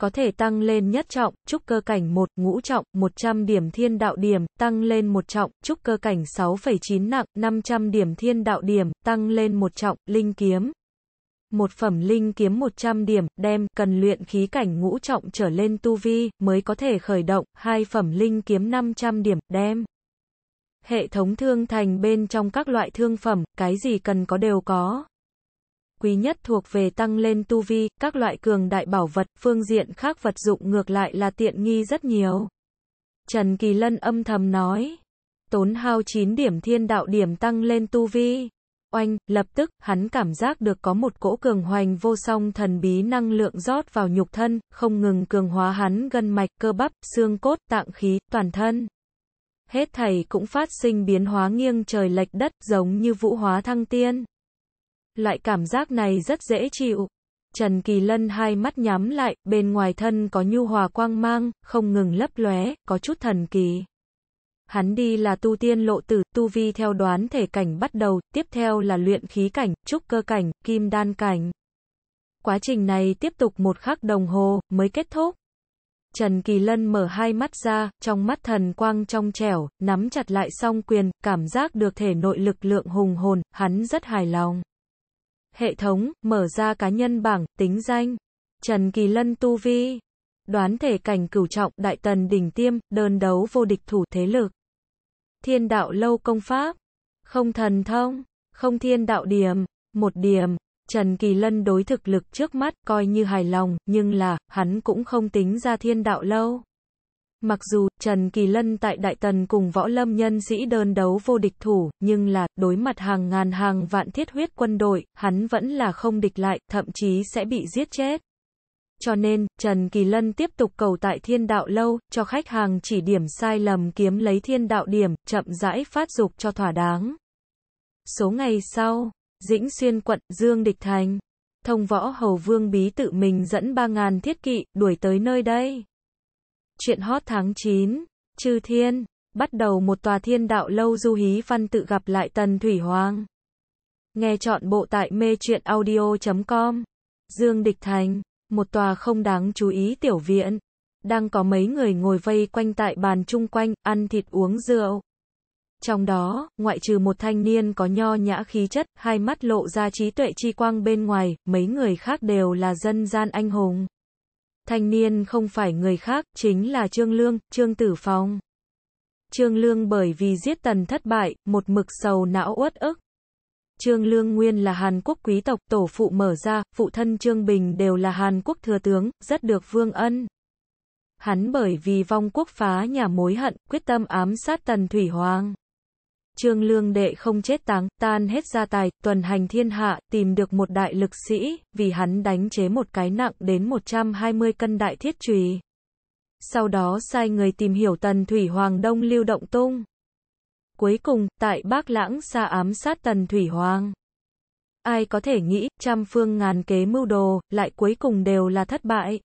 có thể tăng lên nhất trọng, trúc cơ cảnh 1, ngũ trọng, 100 điểm thiên đạo điểm, tăng lên một trọng, trúc cơ cảnh 6,9 nặng, 500 điểm thiên đạo điểm, tăng lên một trọng, linh kiếm. Một phẩm linh kiếm 100 điểm, đem, cần luyện khí cảnh ngũ trọng trở lên tu vi, mới có thể khởi động, hai phẩm linh kiếm 500 điểm, đem. Hệ thống thương thành bên trong các loại thương phẩm, cái gì cần có đều có quý nhất thuộc về tăng lên tu vi, các loại cường đại bảo vật, phương diện khác vật dụng ngược lại là tiện nghi rất nhiều. Trần Kỳ Lân âm thầm nói, tốn hao 9 điểm thiên đạo điểm tăng lên tu vi. Oanh, lập tức, hắn cảm giác được có một cỗ cường hoành vô song thần bí năng lượng rót vào nhục thân, không ngừng cường hóa hắn gân mạch, cơ bắp, xương cốt, tạng khí, toàn thân hết thảy cũng phát sinh biến hóa nghiêng trời lệch đất giống như vũ hóa thăng tiên. Loại cảm giác này rất dễ chịu. Trần Kỳ Lân hai mắt nhắm lại, bên ngoài thân có nhu hòa quang mang, không ngừng lấp lóe, có chút thần kỳ. Hắn đi là tu tiên lộ tử, tu vi theo đoán thể cảnh bắt đầu, tiếp theo là luyện khí cảnh, trúc cơ cảnh, kim đan cảnh. Quá trình này tiếp tục một khắc đồng hồ, mới kết thúc. Trần Kỳ Lân mở hai mắt ra, trong mắt thần quang trong trẻo, nắm chặt lại song quyền, cảm giác được thể nội lực lượng hùng hồn, hắn rất hài lòng. Hệ thống, mở ra cá nhân bảng, tính danh. Trần Kỳ Lân Tu Vi. Đoán thể cảnh cửu trọng, đại tần đỉnh tiêm, đơn đấu vô địch thủ thế lực. Thiên đạo lâu công pháp. Không thần thông. Không thiên đạo điểm. Một điểm. Trần Kỳ Lân đối thực lực trước mắt coi như hài lòng, nhưng là, hắn cũng không tính ra thiên đạo lâu. Mặc dù, Trần Kỳ Lân tại Đại Tần cùng võ lâm nhân sĩ đơn đấu vô địch thủ, nhưng là, đối mặt hàng ngàn hàng vạn thiết huyết quân đội, hắn vẫn là không địch lại, thậm chí sẽ bị giết chết. Cho nên, Trần Kỳ Lân tiếp tục cầu tại thiên đạo lâu, cho khách hàng chỉ điểm sai lầm kiếm lấy thiên đạo điểm, chậm rãi phát dục cho thỏa đáng. Số ngày sau, Dĩnh Xuyên quận, Dương Địch Thành. Thông võ hầu vương bí tự mình dẫn 3.000 thiết kỵ, đuổi tới nơi đây. Chuyện hot tháng 9, Chư Thiên, bắt đầu một tòa thiên đạo lâu du hí văn tự gặp lại Tần Thủy Hoàng. Nghe chọn bộ tại mê chuyện audio.com. Dương Địch Thành, một tòa không đáng chú ý tiểu viện. Đang có mấy người ngồi vây quanh tại bàn chung quanh, ăn thịt uống rượu. Trong đó, ngoại trừ một thanh niên có nho nhã khí chất, hai mắt lộ ra trí tuệ chi quang bên ngoài, mấy người khác đều là dân gian anh hùng. Thanh niên không phải người khác, chính là Trương Lương, Trương Tử Phong. Trương Lương bởi vì giết tần thất bại, một mực sầu não uất ức. Trương Lương nguyên là Hàn Quốc quý tộc, tổ phụ mở ra, phụ thân Trương Bình đều là Hàn Quốc thừa tướng, rất được vương ân. Hắn bởi vì vong quốc phá nhà mối hận, quyết tâm ám sát tần thủy hoàng. Trương Lương Đệ không chết táng, tan hết gia tài, tuần hành thiên hạ, tìm được một đại lực sĩ, vì hắn đánh chế một cái nặng đến 120 cân đại thiết trùy. Sau đó sai người tìm hiểu tần thủy hoàng đông lưu động tung. Cuối cùng, tại Bác Lãng xa ám sát tần thủy hoàng. Ai có thể nghĩ, trăm phương ngàn kế mưu đồ, lại cuối cùng đều là thất bại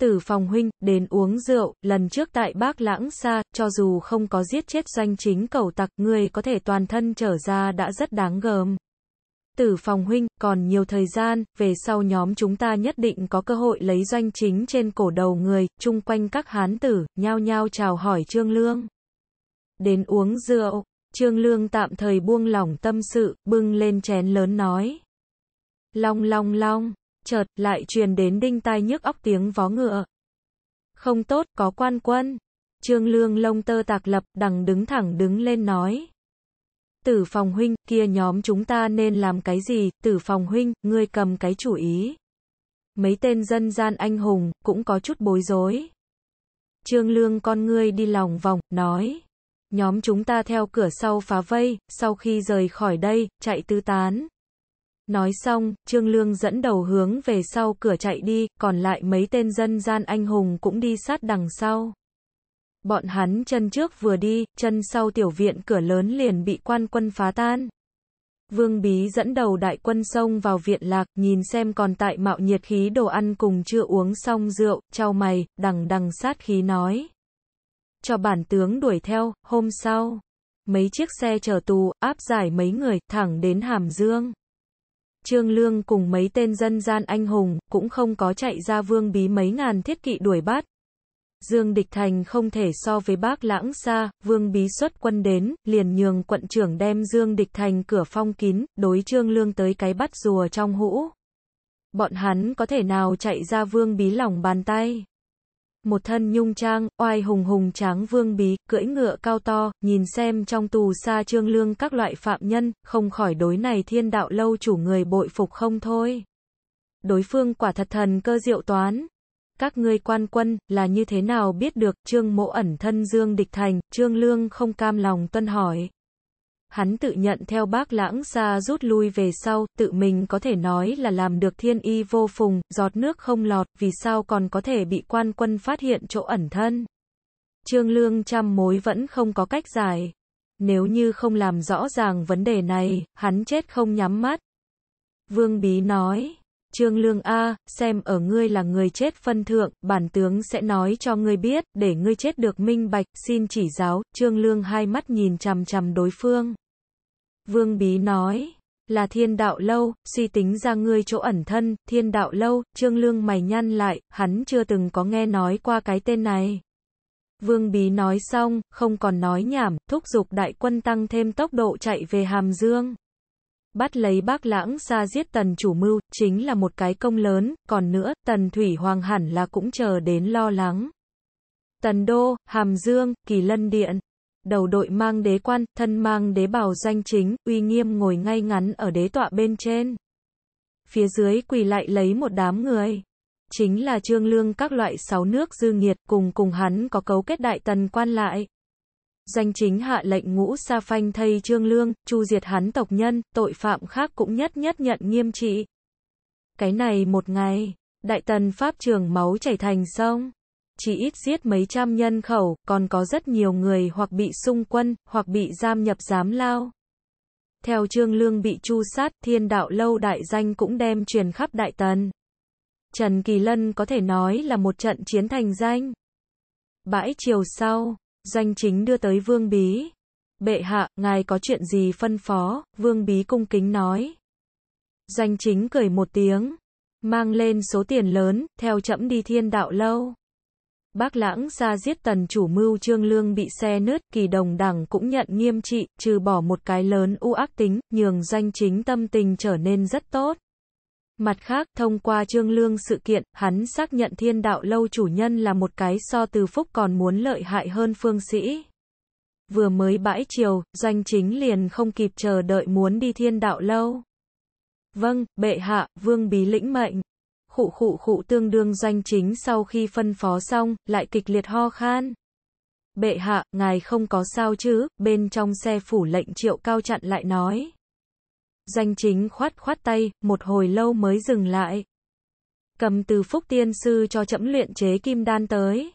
tử phòng huynh, đến uống rượu, lần trước tại bác lãng xa, cho dù không có giết chết doanh chính cầu tặc, người có thể toàn thân trở ra đã rất đáng gờm. Tử phòng huynh, còn nhiều thời gian, về sau nhóm chúng ta nhất định có cơ hội lấy doanh chính trên cổ đầu người, chung quanh các hán tử, nhao nhao chào hỏi Trương Lương. Đến uống rượu, Trương Lương tạm thời buông lỏng tâm sự, bưng lên chén lớn nói. Long long long chợt lại truyền đến đinh tai nhức óc tiếng vó ngựa. Không tốt, có quan quân. Trương Lương lông tơ tạc lập, đằng đứng thẳng đứng lên nói. Tử phòng huynh, kia nhóm chúng ta nên làm cái gì, tử phòng huynh, ngươi cầm cái chủ ý. Mấy tên dân gian anh hùng, cũng có chút bối rối. Trương Lương con ngươi đi lòng vòng, nói. Nhóm chúng ta theo cửa sau phá vây, sau khi rời khỏi đây, chạy tư tán. Nói xong, Trương Lương dẫn đầu hướng về sau cửa chạy đi, còn lại mấy tên dân gian anh hùng cũng đi sát đằng sau. Bọn hắn chân trước vừa đi, chân sau tiểu viện cửa lớn liền bị quan quân phá tan. Vương Bí dẫn đầu đại quân sông vào viện lạc, nhìn xem còn tại mạo nhiệt khí đồ ăn cùng chưa uống xong rượu, trao mày, đằng đằng sát khí nói. Cho bản tướng đuổi theo, hôm sau, mấy chiếc xe chở tù, áp giải mấy người, thẳng đến Hàm Dương. Trương Lương cùng mấy tên dân gian anh hùng, cũng không có chạy ra vương bí mấy ngàn thiết kỵ đuổi bắt. Dương Địch Thành không thể so với bác lãng xa, vương bí xuất quân đến, liền nhường quận trưởng đem Dương Địch Thành cửa phong kín, đối Trương Lương tới cái bắt rùa trong hũ. Bọn hắn có thể nào chạy ra vương bí lòng bàn tay? một thân nhung trang, oai hùng hùng tráng vương bí, cưỡi ngựa cao to, nhìn xem trong tù xa trương lương các loại phạm nhân, không khỏi đối này thiên đạo lâu chủ người bội phục không thôi. Đối phương quả thật thần cơ diệu toán. Các ngươi quan quân, là như thế nào biết được, trương mộ ẩn thân dương địch thành, trương lương không cam lòng tuân hỏi hắn tự nhận theo bác lãng xa rút lui về sau, tự mình có thể nói là làm được thiên y vô phùng, giọt nước không lọt, vì sao còn có thể bị quan quân phát hiện chỗ ẩn thân. Trương Lương trăm mối vẫn không có cách giải. Nếu như không làm rõ ràng vấn đề này, hắn chết không nhắm mắt. Vương Bí nói. Trương Lương A, xem ở ngươi là người chết phân thượng, bản tướng sẽ nói cho ngươi biết, để ngươi chết được minh bạch, xin chỉ giáo, Trương Lương hai mắt nhìn chằm chằm đối phương. Vương Bí nói, là thiên đạo lâu, suy tính ra ngươi chỗ ẩn thân, thiên đạo lâu, Trương Lương mày nhăn lại, hắn chưa từng có nghe nói qua cái tên này. Vương Bí nói xong, không còn nói nhảm, thúc giục đại quân tăng thêm tốc độ chạy về Hàm Dương. Bắt lấy bác lãng ra giết tần chủ mưu, chính là một cái công lớn, còn nữa, tần thủy hoàng hẳn là cũng chờ đến lo lắng. Tần Đô, Hàm Dương, Kỳ Lân Điện. Đầu đội mang đế quan, thân mang đế bào danh chính, uy nghiêm ngồi ngay ngắn ở đế tọa bên trên. Phía dưới quỳ lại lấy một đám người. Chính là trương lương các loại sáu nước dư nghiệt cùng cùng hắn có cấu kết đại tần quan lại danh chính hạ lệnh ngũ sa phanh thây trương lương, chu diệt hắn tộc nhân, tội phạm khác cũng nhất nhất nhận nghiêm trị. Cái này một ngày, đại tần Pháp trường máu chảy thành sông. Chỉ ít giết mấy trăm nhân khẩu, còn có rất nhiều người hoặc bị xung quân, hoặc bị giam nhập giám lao. Theo trương lương bị chu sát, thiên đạo lâu đại danh cũng đem truyền khắp đại tần. Trần Kỳ Lân có thể nói là một trận chiến thành danh. Bãi chiều sau, Danh chính đưa tới Vương Bí. Bệ hạ, ngài có chuyện gì phân phó, Vương Bí cung kính nói. Danh chính cười một tiếng. Mang lên số tiền lớn, theo chậm đi thiên đạo lâu. Bác lãng ra giết tần chủ mưu trương lương bị xe nứt, kỳ đồng đẳng cũng nhận nghiêm trị, trừ bỏ một cái lớn u ác tính, nhường danh chính tâm tình trở nên rất tốt. Mặt khác, thông qua trương lương sự kiện, hắn xác nhận thiên đạo lâu chủ nhân là một cái so từ phúc còn muốn lợi hại hơn phương sĩ. Vừa mới bãi chiều, doanh chính liền không kịp chờ đợi muốn đi thiên đạo lâu. Vâng, bệ hạ, vương bí lĩnh mệnh. Khụ khụ khụ tương đương doanh chính sau khi phân phó xong, lại kịch liệt ho khan. Bệ hạ, ngài không có sao chứ, bên trong xe phủ lệnh triệu cao chặn lại nói. Danh chính khoát khoát tay, một hồi lâu mới dừng lại. Cầm từ phúc tiên sư cho chậm luyện chế kim đan tới.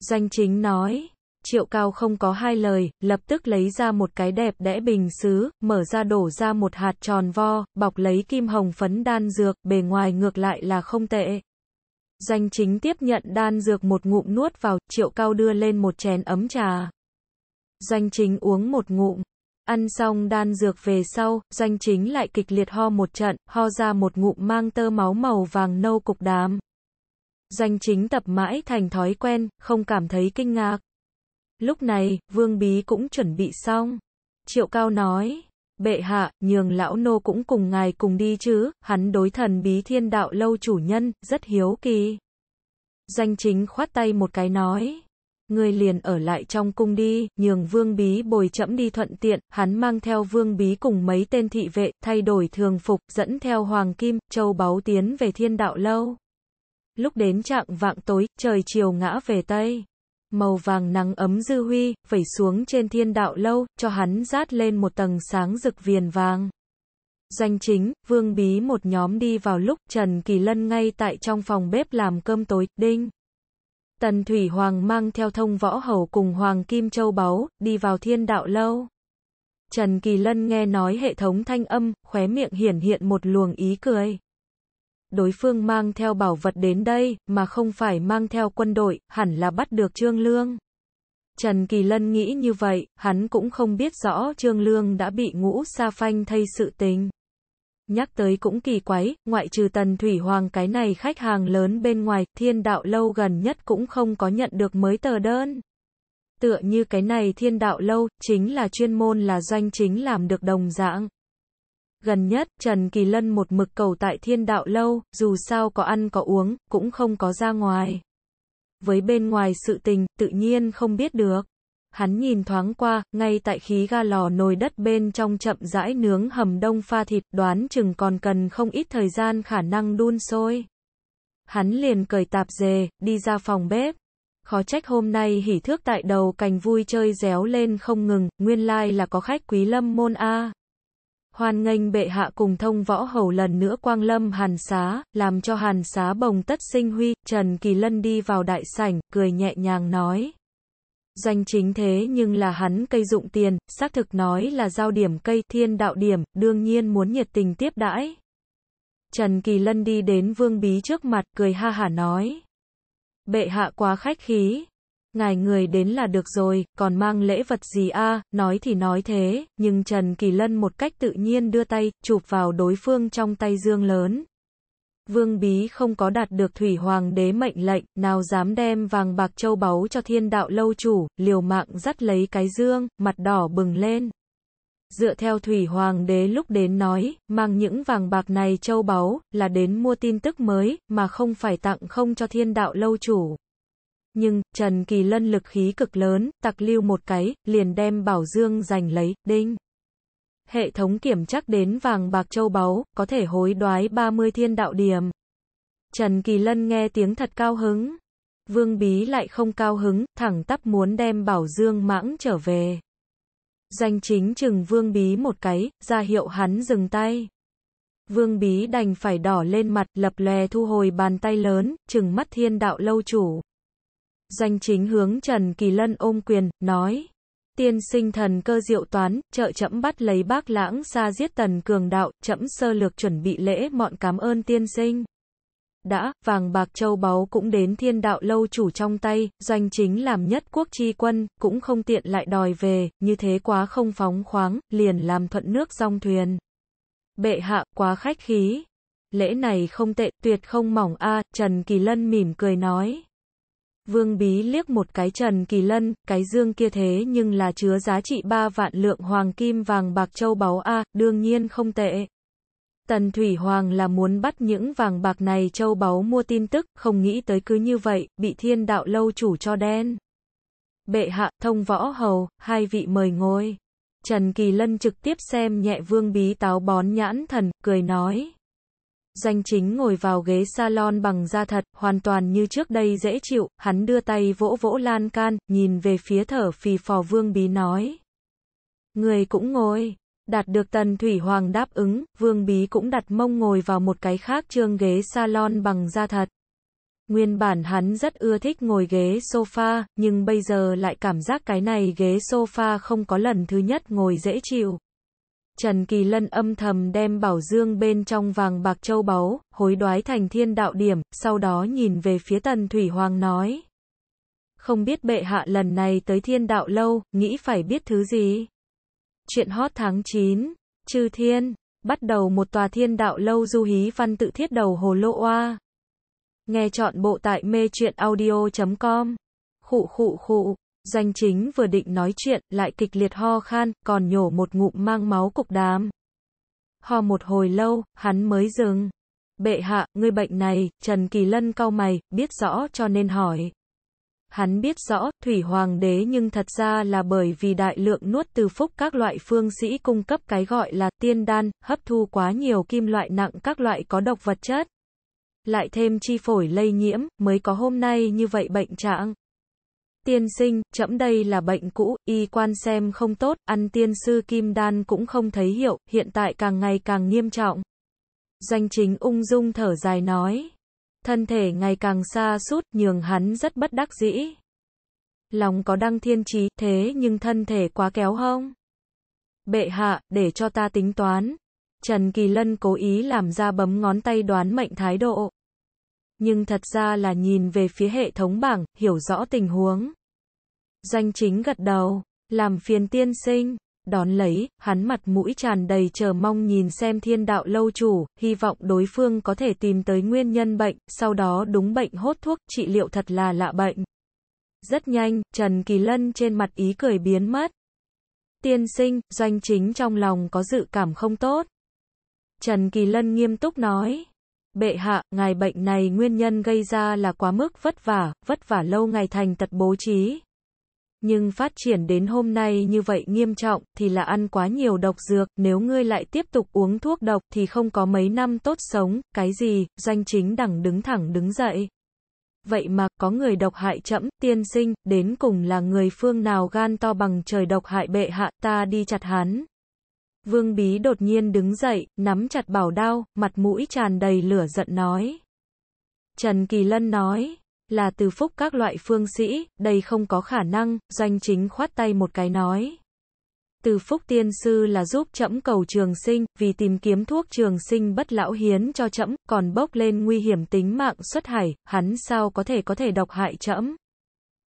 Danh chính nói, triệu cao không có hai lời, lập tức lấy ra một cái đẹp đẽ bình xứ, mở ra đổ ra một hạt tròn vo, bọc lấy kim hồng phấn đan dược, bề ngoài ngược lại là không tệ. Danh chính tiếp nhận đan dược một ngụm nuốt vào, triệu cao đưa lên một chén ấm trà. Danh chính uống một ngụm, Ăn xong đan dược về sau, danh chính lại kịch liệt ho một trận, ho ra một ngụm mang tơ máu màu vàng nâu cục đám. danh chính tập mãi thành thói quen, không cảm thấy kinh ngạc. Lúc này, vương bí cũng chuẩn bị xong. Triệu cao nói, bệ hạ, nhường lão nô cũng cùng ngài cùng đi chứ, hắn đối thần bí thiên đạo lâu chủ nhân, rất hiếu kỳ. danh chính khoát tay một cái nói. Người liền ở lại trong cung đi, nhường vương bí bồi chẫm đi thuận tiện, hắn mang theo vương bí cùng mấy tên thị vệ, thay đổi thường phục, dẫn theo hoàng kim, châu báu tiến về thiên đạo lâu. Lúc đến trạng vạng tối, trời chiều ngã về Tây. Màu vàng nắng ấm dư huy, vẩy xuống trên thiên đạo lâu, cho hắn rát lên một tầng sáng rực viền vàng. danh chính, vương bí một nhóm đi vào lúc Trần Kỳ Lân ngay tại trong phòng bếp làm cơm tối, đinh. Tần Thủy Hoàng mang theo thông võ hầu cùng Hoàng Kim Châu Báu, đi vào thiên đạo lâu. Trần Kỳ Lân nghe nói hệ thống thanh âm, khóe miệng hiển hiện một luồng ý cười. Đối phương mang theo bảo vật đến đây, mà không phải mang theo quân đội, hẳn là bắt được Trương Lương. Trần Kỳ Lân nghĩ như vậy, hắn cũng không biết rõ Trương Lương đã bị ngũ sa phanh thay sự tình. Nhắc tới cũng kỳ quái, ngoại trừ Tần Thủy Hoàng cái này khách hàng lớn bên ngoài, thiên đạo lâu gần nhất cũng không có nhận được mới tờ đơn. Tựa như cái này thiên đạo lâu, chính là chuyên môn là doanh chính làm được đồng dạng. Gần nhất, Trần Kỳ Lân một mực cầu tại thiên đạo lâu, dù sao có ăn có uống, cũng không có ra ngoài. Với bên ngoài sự tình, tự nhiên không biết được. Hắn nhìn thoáng qua, ngay tại khí ga lò nồi đất bên trong chậm rãi nướng hầm đông pha thịt, đoán chừng còn cần không ít thời gian khả năng đun sôi. Hắn liền cởi tạp dề, đi ra phòng bếp. Khó trách hôm nay hỉ thước tại đầu cành vui chơi réo lên không ngừng, nguyên lai là có khách quý lâm môn A. Hoan nghênh bệ hạ cùng thông võ hầu lần nữa quang lâm hàn xá, làm cho hàn xá bồng tất sinh huy, Trần Kỳ Lân đi vào đại sảnh, cười nhẹ nhàng nói danh chính thế nhưng là hắn cây dụng tiền, xác thực nói là giao điểm cây, thiên đạo điểm, đương nhiên muốn nhiệt tình tiếp đãi. Trần Kỳ Lân đi đến Vương Bí trước mặt, cười ha hả nói. Bệ hạ quá khách khí. Ngài người đến là được rồi, còn mang lễ vật gì a nói thì nói thế, nhưng Trần Kỳ Lân một cách tự nhiên đưa tay, chụp vào đối phương trong tay dương lớn, Vương Bí không có đạt được Thủy Hoàng đế mệnh lệnh, nào dám đem vàng bạc châu báu cho thiên đạo lâu chủ, liều mạng dắt lấy cái dương, mặt đỏ bừng lên. Dựa theo Thủy Hoàng đế lúc đến nói, mang những vàng bạc này châu báu, là đến mua tin tức mới, mà không phải tặng không cho thiên đạo lâu chủ. Nhưng, Trần Kỳ Lân lực khí cực lớn, tặc lưu một cái, liền đem bảo dương giành lấy, đinh hệ thống kiểm chắc đến vàng bạc châu báu, có thể hối đoái 30 thiên đạo điểm. Trần Kỳ Lân nghe tiếng thật cao hứng. Vương Bí lại không cao hứng, thẳng tắp muốn đem Bảo Dương mãng trở về. Danh chính chừng Vương Bí một cái, ra hiệu hắn dừng tay. Vương Bí đành phải đỏ lên mặt, lập lè thu hồi bàn tay lớn, chừng mắt thiên đạo lâu chủ. Danh chính hướng Trần Kỳ Lân ôm quyền, nói tiên sinh thần cơ diệu toán, trợ chậm bắt lấy bác lãng xa giết tần cường đạo, chậm sơ lược chuẩn bị lễ mọn cảm ơn tiên sinh. Đã, vàng bạc châu báu cũng đến thiên đạo lâu chủ trong tay, doanh chính làm nhất quốc chi quân, cũng không tiện lại đòi về, như thế quá không phóng khoáng, liền làm thuận nước song thuyền. Bệ hạ, quá khách khí. Lễ này không tệ, tuyệt không mỏng a Trần Kỳ Lân mỉm cười nói. Vương Bí liếc một cái Trần Kỳ Lân, cái dương kia thế nhưng là chứa giá trị 3 vạn lượng hoàng kim vàng bạc châu báu A, đương nhiên không tệ. Tần Thủy Hoàng là muốn bắt những vàng bạc này châu báu mua tin tức, không nghĩ tới cứ như vậy, bị thiên đạo lâu chủ cho đen. Bệ hạ, thông võ hầu, hai vị mời ngồi. Trần Kỳ Lân trực tiếp xem nhẹ vương bí táo bón nhãn thần, cười nói. Danh chính ngồi vào ghế salon bằng da thật, hoàn toàn như trước đây dễ chịu, hắn đưa tay vỗ vỗ lan can, nhìn về phía thở phì phò vương bí nói. Người cũng ngồi. Đạt được tần thủy hoàng đáp ứng, vương bí cũng đặt mông ngồi vào một cái khác trương ghế salon bằng da thật. Nguyên bản hắn rất ưa thích ngồi ghế sofa, nhưng bây giờ lại cảm giác cái này ghế sofa không có lần thứ nhất ngồi dễ chịu. Trần Kỳ Lân âm thầm đem bảo dương bên trong vàng bạc châu báu, hối đoái thành thiên đạo điểm, sau đó nhìn về phía tần Thủy Hoàng nói. Không biết bệ hạ lần này tới thiên đạo lâu, nghĩ phải biết thứ gì? Chuyện hot tháng 9, chư thiên, bắt đầu một tòa thiên đạo lâu du hí văn tự thiết đầu hồ lộ oa. Nghe chọn bộ tại mê chuyện audio.com. Khụ khụ khụ danh chính vừa định nói chuyện, lại kịch liệt ho khan, còn nhổ một ngụm mang máu cục đám. Ho một hồi lâu, hắn mới dừng. Bệ hạ, người bệnh này, Trần Kỳ Lân cau mày, biết rõ cho nên hỏi. Hắn biết rõ, Thủy Hoàng đế nhưng thật ra là bởi vì đại lượng nuốt từ phúc các loại phương sĩ cung cấp cái gọi là tiên đan, hấp thu quá nhiều kim loại nặng các loại có độc vật chất. Lại thêm chi phổi lây nhiễm, mới có hôm nay như vậy bệnh trạng tiên sinh, chậm đây là bệnh cũ, y quan xem không tốt, ăn tiên sư kim đan cũng không thấy hiệu, hiện tại càng ngày càng nghiêm trọng. danh chính ung dung thở dài nói. Thân thể ngày càng xa sút nhường hắn rất bất đắc dĩ. Lòng có đăng thiên trí, thế nhưng thân thể quá kéo không. Bệ hạ, để cho ta tính toán. Trần Kỳ Lân cố ý làm ra bấm ngón tay đoán mệnh thái độ nhưng thật ra là nhìn về phía hệ thống bảng, hiểu rõ tình huống. Doanh chính gật đầu, làm phiền tiên sinh, đón lấy, hắn mặt mũi tràn đầy chờ mong nhìn xem thiên đạo lâu chủ, hy vọng đối phương có thể tìm tới nguyên nhân bệnh, sau đó đúng bệnh hốt thuốc, trị liệu thật là lạ bệnh. Rất nhanh, Trần Kỳ Lân trên mặt ý cười biến mất. Tiên sinh, doanh chính trong lòng có dự cảm không tốt. Trần Kỳ Lân nghiêm túc nói. Bệ hạ, ngài bệnh này nguyên nhân gây ra là quá mức vất vả, vất vả lâu ngày thành tật bố trí. Nhưng phát triển đến hôm nay như vậy nghiêm trọng, thì là ăn quá nhiều độc dược, nếu ngươi lại tiếp tục uống thuốc độc, thì không có mấy năm tốt sống, cái gì, danh chính đẳng đứng thẳng đứng dậy. Vậy mà, có người độc hại chậm, tiên sinh, đến cùng là người phương nào gan to bằng trời độc hại bệ hạ, ta đi chặt hắn. Vương Bí đột nhiên đứng dậy, nắm chặt bảo đao, mặt mũi tràn đầy lửa giận nói. Trần Kỳ Lân nói, là từ phúc các loại phương sĩ, đây không có khả năng, doanh chính khoát tay một cái nói. Từ phúc tiên sư là giúp chậm cầu trường sinh, vì tìm kiếm thuốc trường sinh bất lão hiến cho chậm còn bốc lên nguy hiểm tính mạng xuất hải, hắn sao có thể có thể độc hại chậm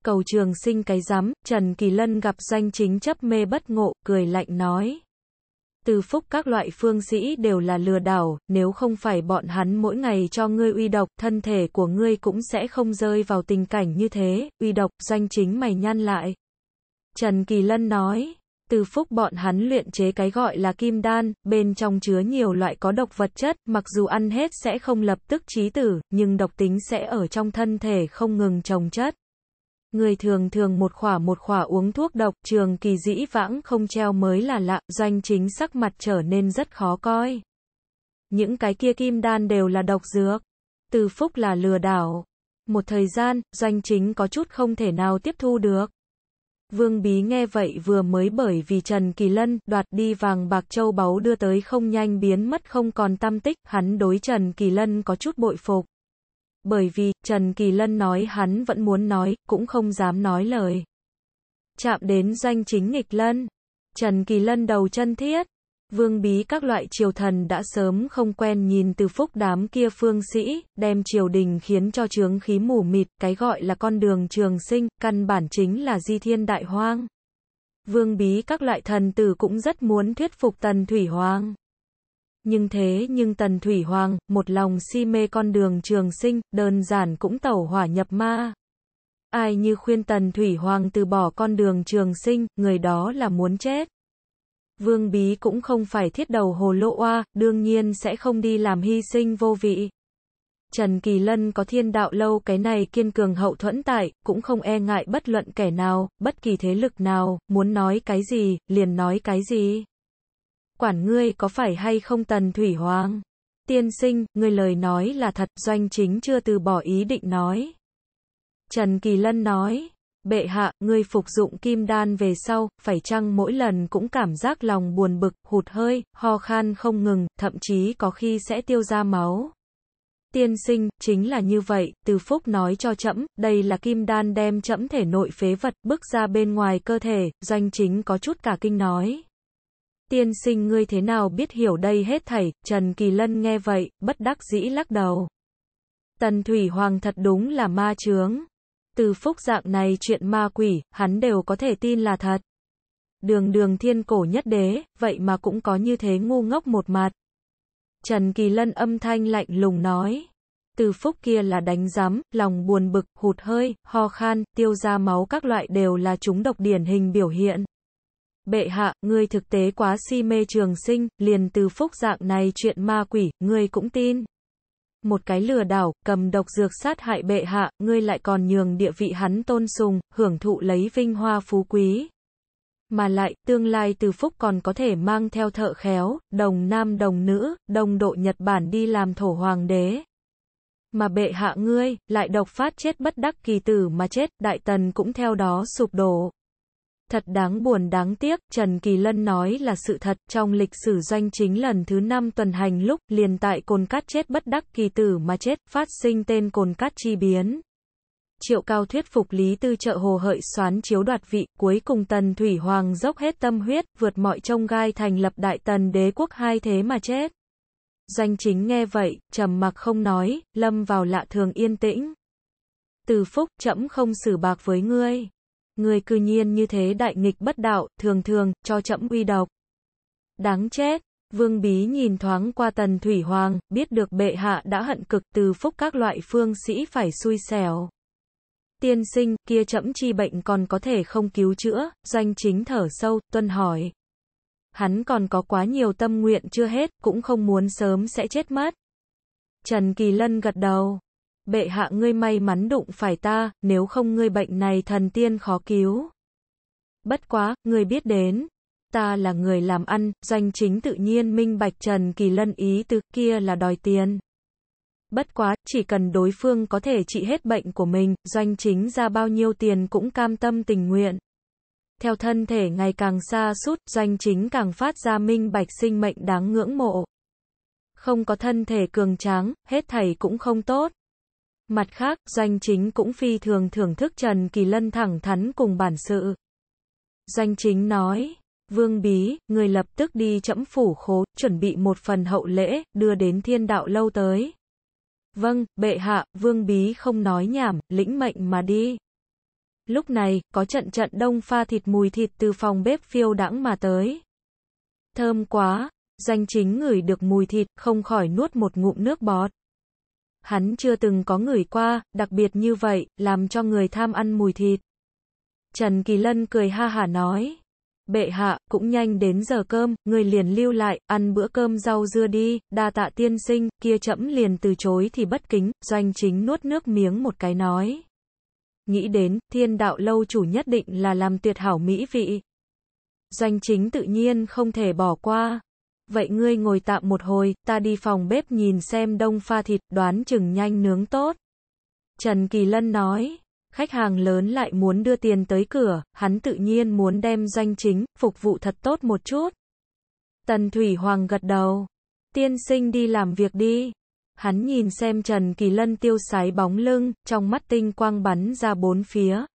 Cầu trường sinh cái rắm, Trần Kỳ Lân gặp doanh chính chấp mê bất ngộ, cười lạnh nói. Từ phúc các loại phương sĩ đều là lừa đảo, nếu không phải bọn hắn mỗi ngày cho ngươi uy độc, thân thể của ngươi cũng sẽ không rơi vào tình cảnh như thế, uy độc, doanh chính mày nhăn lại. Trần Kỳ Lân nói, từ phúc bọn hắn luyện chế cái gọi là kim đan, bên trong chứa nhiều loại có độc vật chất, mặc dù ăn hết sẽ không lập tức trí tử, nhưng độc tính sẽ ở trong thân thể không ngừng trồng chất. Người thường thường một khỏa một khỏa uống thuốc độc, trường kỳ dĩ vãng không treo mới là lạ, doanh chính sắc mặt trở nên rất khó coi. Những cái kia kim đan đều là độc dược. Từ phúc là lừa đảo. Một thời gian, doanh chính có chút không thể nào tiếp thu được. Vương Bí nghe vậy vừa mới bởi vì Trần Kỳ Lân đoạt đi vàng bạc châu báu đưa tới không nhanh biến mất không còn tâm tích, hắn đối Trần Kỳ Lân có chút bội phục bởi vì Trần Kỳ Lân nói hắn vẫn muốn nói, cũng không dám nói lời. Chạm đến danh chính nghịch lân, Trần Kỳ Lân đầu chân thiết, vương bí các loại triều thần đã sớm không quen nhìn từ phúc đám kia phương sĩ, đem triều đình khiến cho trướng khí mù mịt, cái gọi là con đường trường sinh, căn bản chính là di thiên đại hoang. Vương bí các loại thần tử cũng rất muốn thuyết phục tần thủy hoàng. Nhưng thế nhưng Tần Thủy Hoàng, một lòng si mê con đường trường sinh, đơn giản cũng tẩu hỏa nhập ma. Ai như khuyên Tần Thủy Hoàng từ bỏ con đường trường sinh, người đó là muốn chết. Vương Bí cũng không phải thiết đầu hồ lỗ oa, đương nhiên sẽ không đi làm hy sinh vô vị. Trần Kỳ Lân có thiên đạo lâu cái này kiên cường hậu thuẫn tại, cũng không e ngại bất luận kẻ nào, bất kỳ thế lực nào, muốn nói cái gì, liền nói cái gì quản ngươi có phải hay không tần thủy hoàng? Tiên sinh, ngươi lời nói là thật, doanh chính chưa từ bỏ ý định nói. Trần Kỳ Lân nói, bệ hạ, ngươi phục dụng kim đan về sau, phải chăng mỗi lần cũng cảm giác lòng buồn bực, hụt hơi, ho khan không ngừng, thậm chí có khi sẽ tiêu ra máu. Tiên sinh, chính là như vậy, từ phúc nói cho chậm đây là kim đan đem chậm thể nội phế vật, bước ra bên ngoài cơ thể, doanh chính có chút cả kinh nói. Tiên sinh ngươi thế nào biết hiểu đây hết thảy, Trần Kỳ Lân nghe vậy, bất đắc dĩ lắc đầu. Tần Thủy Hoàng thật đúng là ma chướng. Từ phúc dạng này chuyện ma quỷ, hắn đều có thể tin là thật. Đường đường thiên cổ nhất đế, vậy mà cũng có như thế ngu ngốc một mặt. Trần Kỳ Lân âm thanh lạnh lùng nói. Từ phúc kia là đánh giám, lòng buồn bực, hụt hơi, ho khan, tiêu ra máu các loại đều là chúng độc điển hình biểu hiện. Bệ hạ, ngươi thực tế quá si mê trường sinh, liền từ phúc dạng này chuyện ma quỷ, ngươi cũng tin. Một cái lừa đảo, cầm độc dược sát hại bệ hạ, ngươi lại còn nhường địa vị hắn tôn sùng, hưởng thụ lấy vinh hoa phú quý. Mà lại, tương lai từ phúc còn có thể mang theo thợ khéo, đồng nam đồng nữ, đồng độ Nhật Bản đi làm thổ hoàng đế. Mà bệ hạ ngươi, lại độc phát chết bất đắc kỳ tử mà chết, đại tần cũng theo đó sụp đổ. Thật đáng buồn đáng tiếc, Trần Kỳ Lân nói là sự thật, trong lịch sử doanh chính lần thứ 5 tuần hành lúc, liền tại cồn cát chết bất đắc kỳ tử mà chết, phát sinh tên cồn cát chi biến. Triệu Cao thuyết phục Lý Tư trợ hồ hợi xoán chiếu đoạt vị, cuối cùng Tần Thủy Hoàng dốc hết tâm huyết, vượt mọi trông gai thành lập Đại Tần đế quốc hai thế mà chết. Doanh chính nghe vậy, trầm mặc không nói, lâm vào lạ thường yên tĩnh. Từ phúc, chậm không xử bạc với ngươi. Người cư nhiên như thế đại nghịch bất đạo, thường thường, cho chậm uy độc. Đáng chết, Vương Bí nhìn thoáng qua tần Thủy Hoàng, biết được bệ hạ đã hận cực từ phúc các loại phương sĩ phải xui xẻo. Tiên sinh, kia chậm chi bệnh còn có thể không cứu chữa, doanh chính thở sâu, tuân hỏi. Hắn còn có quá nhiều tâm nguyện chưa hết, cũng không muốn sớm sẽ chết mất. Trần Kỳ Lân gật đầu bệ hạ ngươi may mắn đụng phải ta, nếu không ngươi bệnh này thần tiên khó cứu. Bất quá, ngươi biết đến, ta là người làm ăn, doanh chính tự nhiên minh bạch Trần Kỳ Lân ý từ kia là đòi tiền. Bất quá, chỉ cần đối phương có thể trị hết bệnh của mình, doanh chính ra bao nhiêu tiền cũng cam tâm tình nguyện. Theo thân thể ngày càng xa sút doanh chính càng phát ra minh bạch sinh mệnh đáng ngưỡng mộ. Không có thân thể cường tráng, hết thảy cũng không tốt. Mặt khác, doanh chính cũng phi thường thưởng thức Trần Kỳ Lân thẳng thắn cùng bản sự. Doanh chính nói, Vương Bí, người lập tức đi chẫm phủ khố, chuẩn bị một phần hậu lễ, đưa đến thiên đạo lâu tới. Vâng, bệ hạ, Vương Bí không nói nhảm, lĩnh mệnh mà đi. Lúc này, có trận trận đông pha thịt mùi thịt từ phòng bếp phiêu đãng mà tới. Thơm quá, doanh chính ngửi được mùi thịt, không khỏi nuốt một ngụm nước bọt hắn chưa từng có ngửi qua, đặc biệt như vậy, làm cho người tham ăn mùi thịt. Trần Kỳ Lân cười ha hả nói, bệ hạ, cũng nhanh đến giờ cơm, người liền lưu lại, ăn bữa cơm rau dưa đi, đa tạ tiên sinh, kia chậm liền từ chối thì bất kính, doanh chính nuốt nước miếng một cái nói. Nghĩ đến, thiên đạo lâu chủ nhất định là làm tuyệt hảo mỹ vị. Doanh chính tự nhiên không thể bỏ qua, vậy ngươi ngồi tạm một hồi, ta đi phòng bếp nhìn xem đông pha thịt, đoán chừng nhanh nướng tốt. Trần Kỳ Lân nói, khách hàng lớn lại muốn đưa tiền tới cửa, hắn tự nhiên muốn đem danh chính, phục vụ thật tốt một chút. Tần Thủy Hoàng gật đầu, tiên sinh đi làm việc đi. Hắn nhìn xem Trần Kỳ Lân tiêu sái bóng lưng, trong mắt tinh quang bắn ra bốn phía.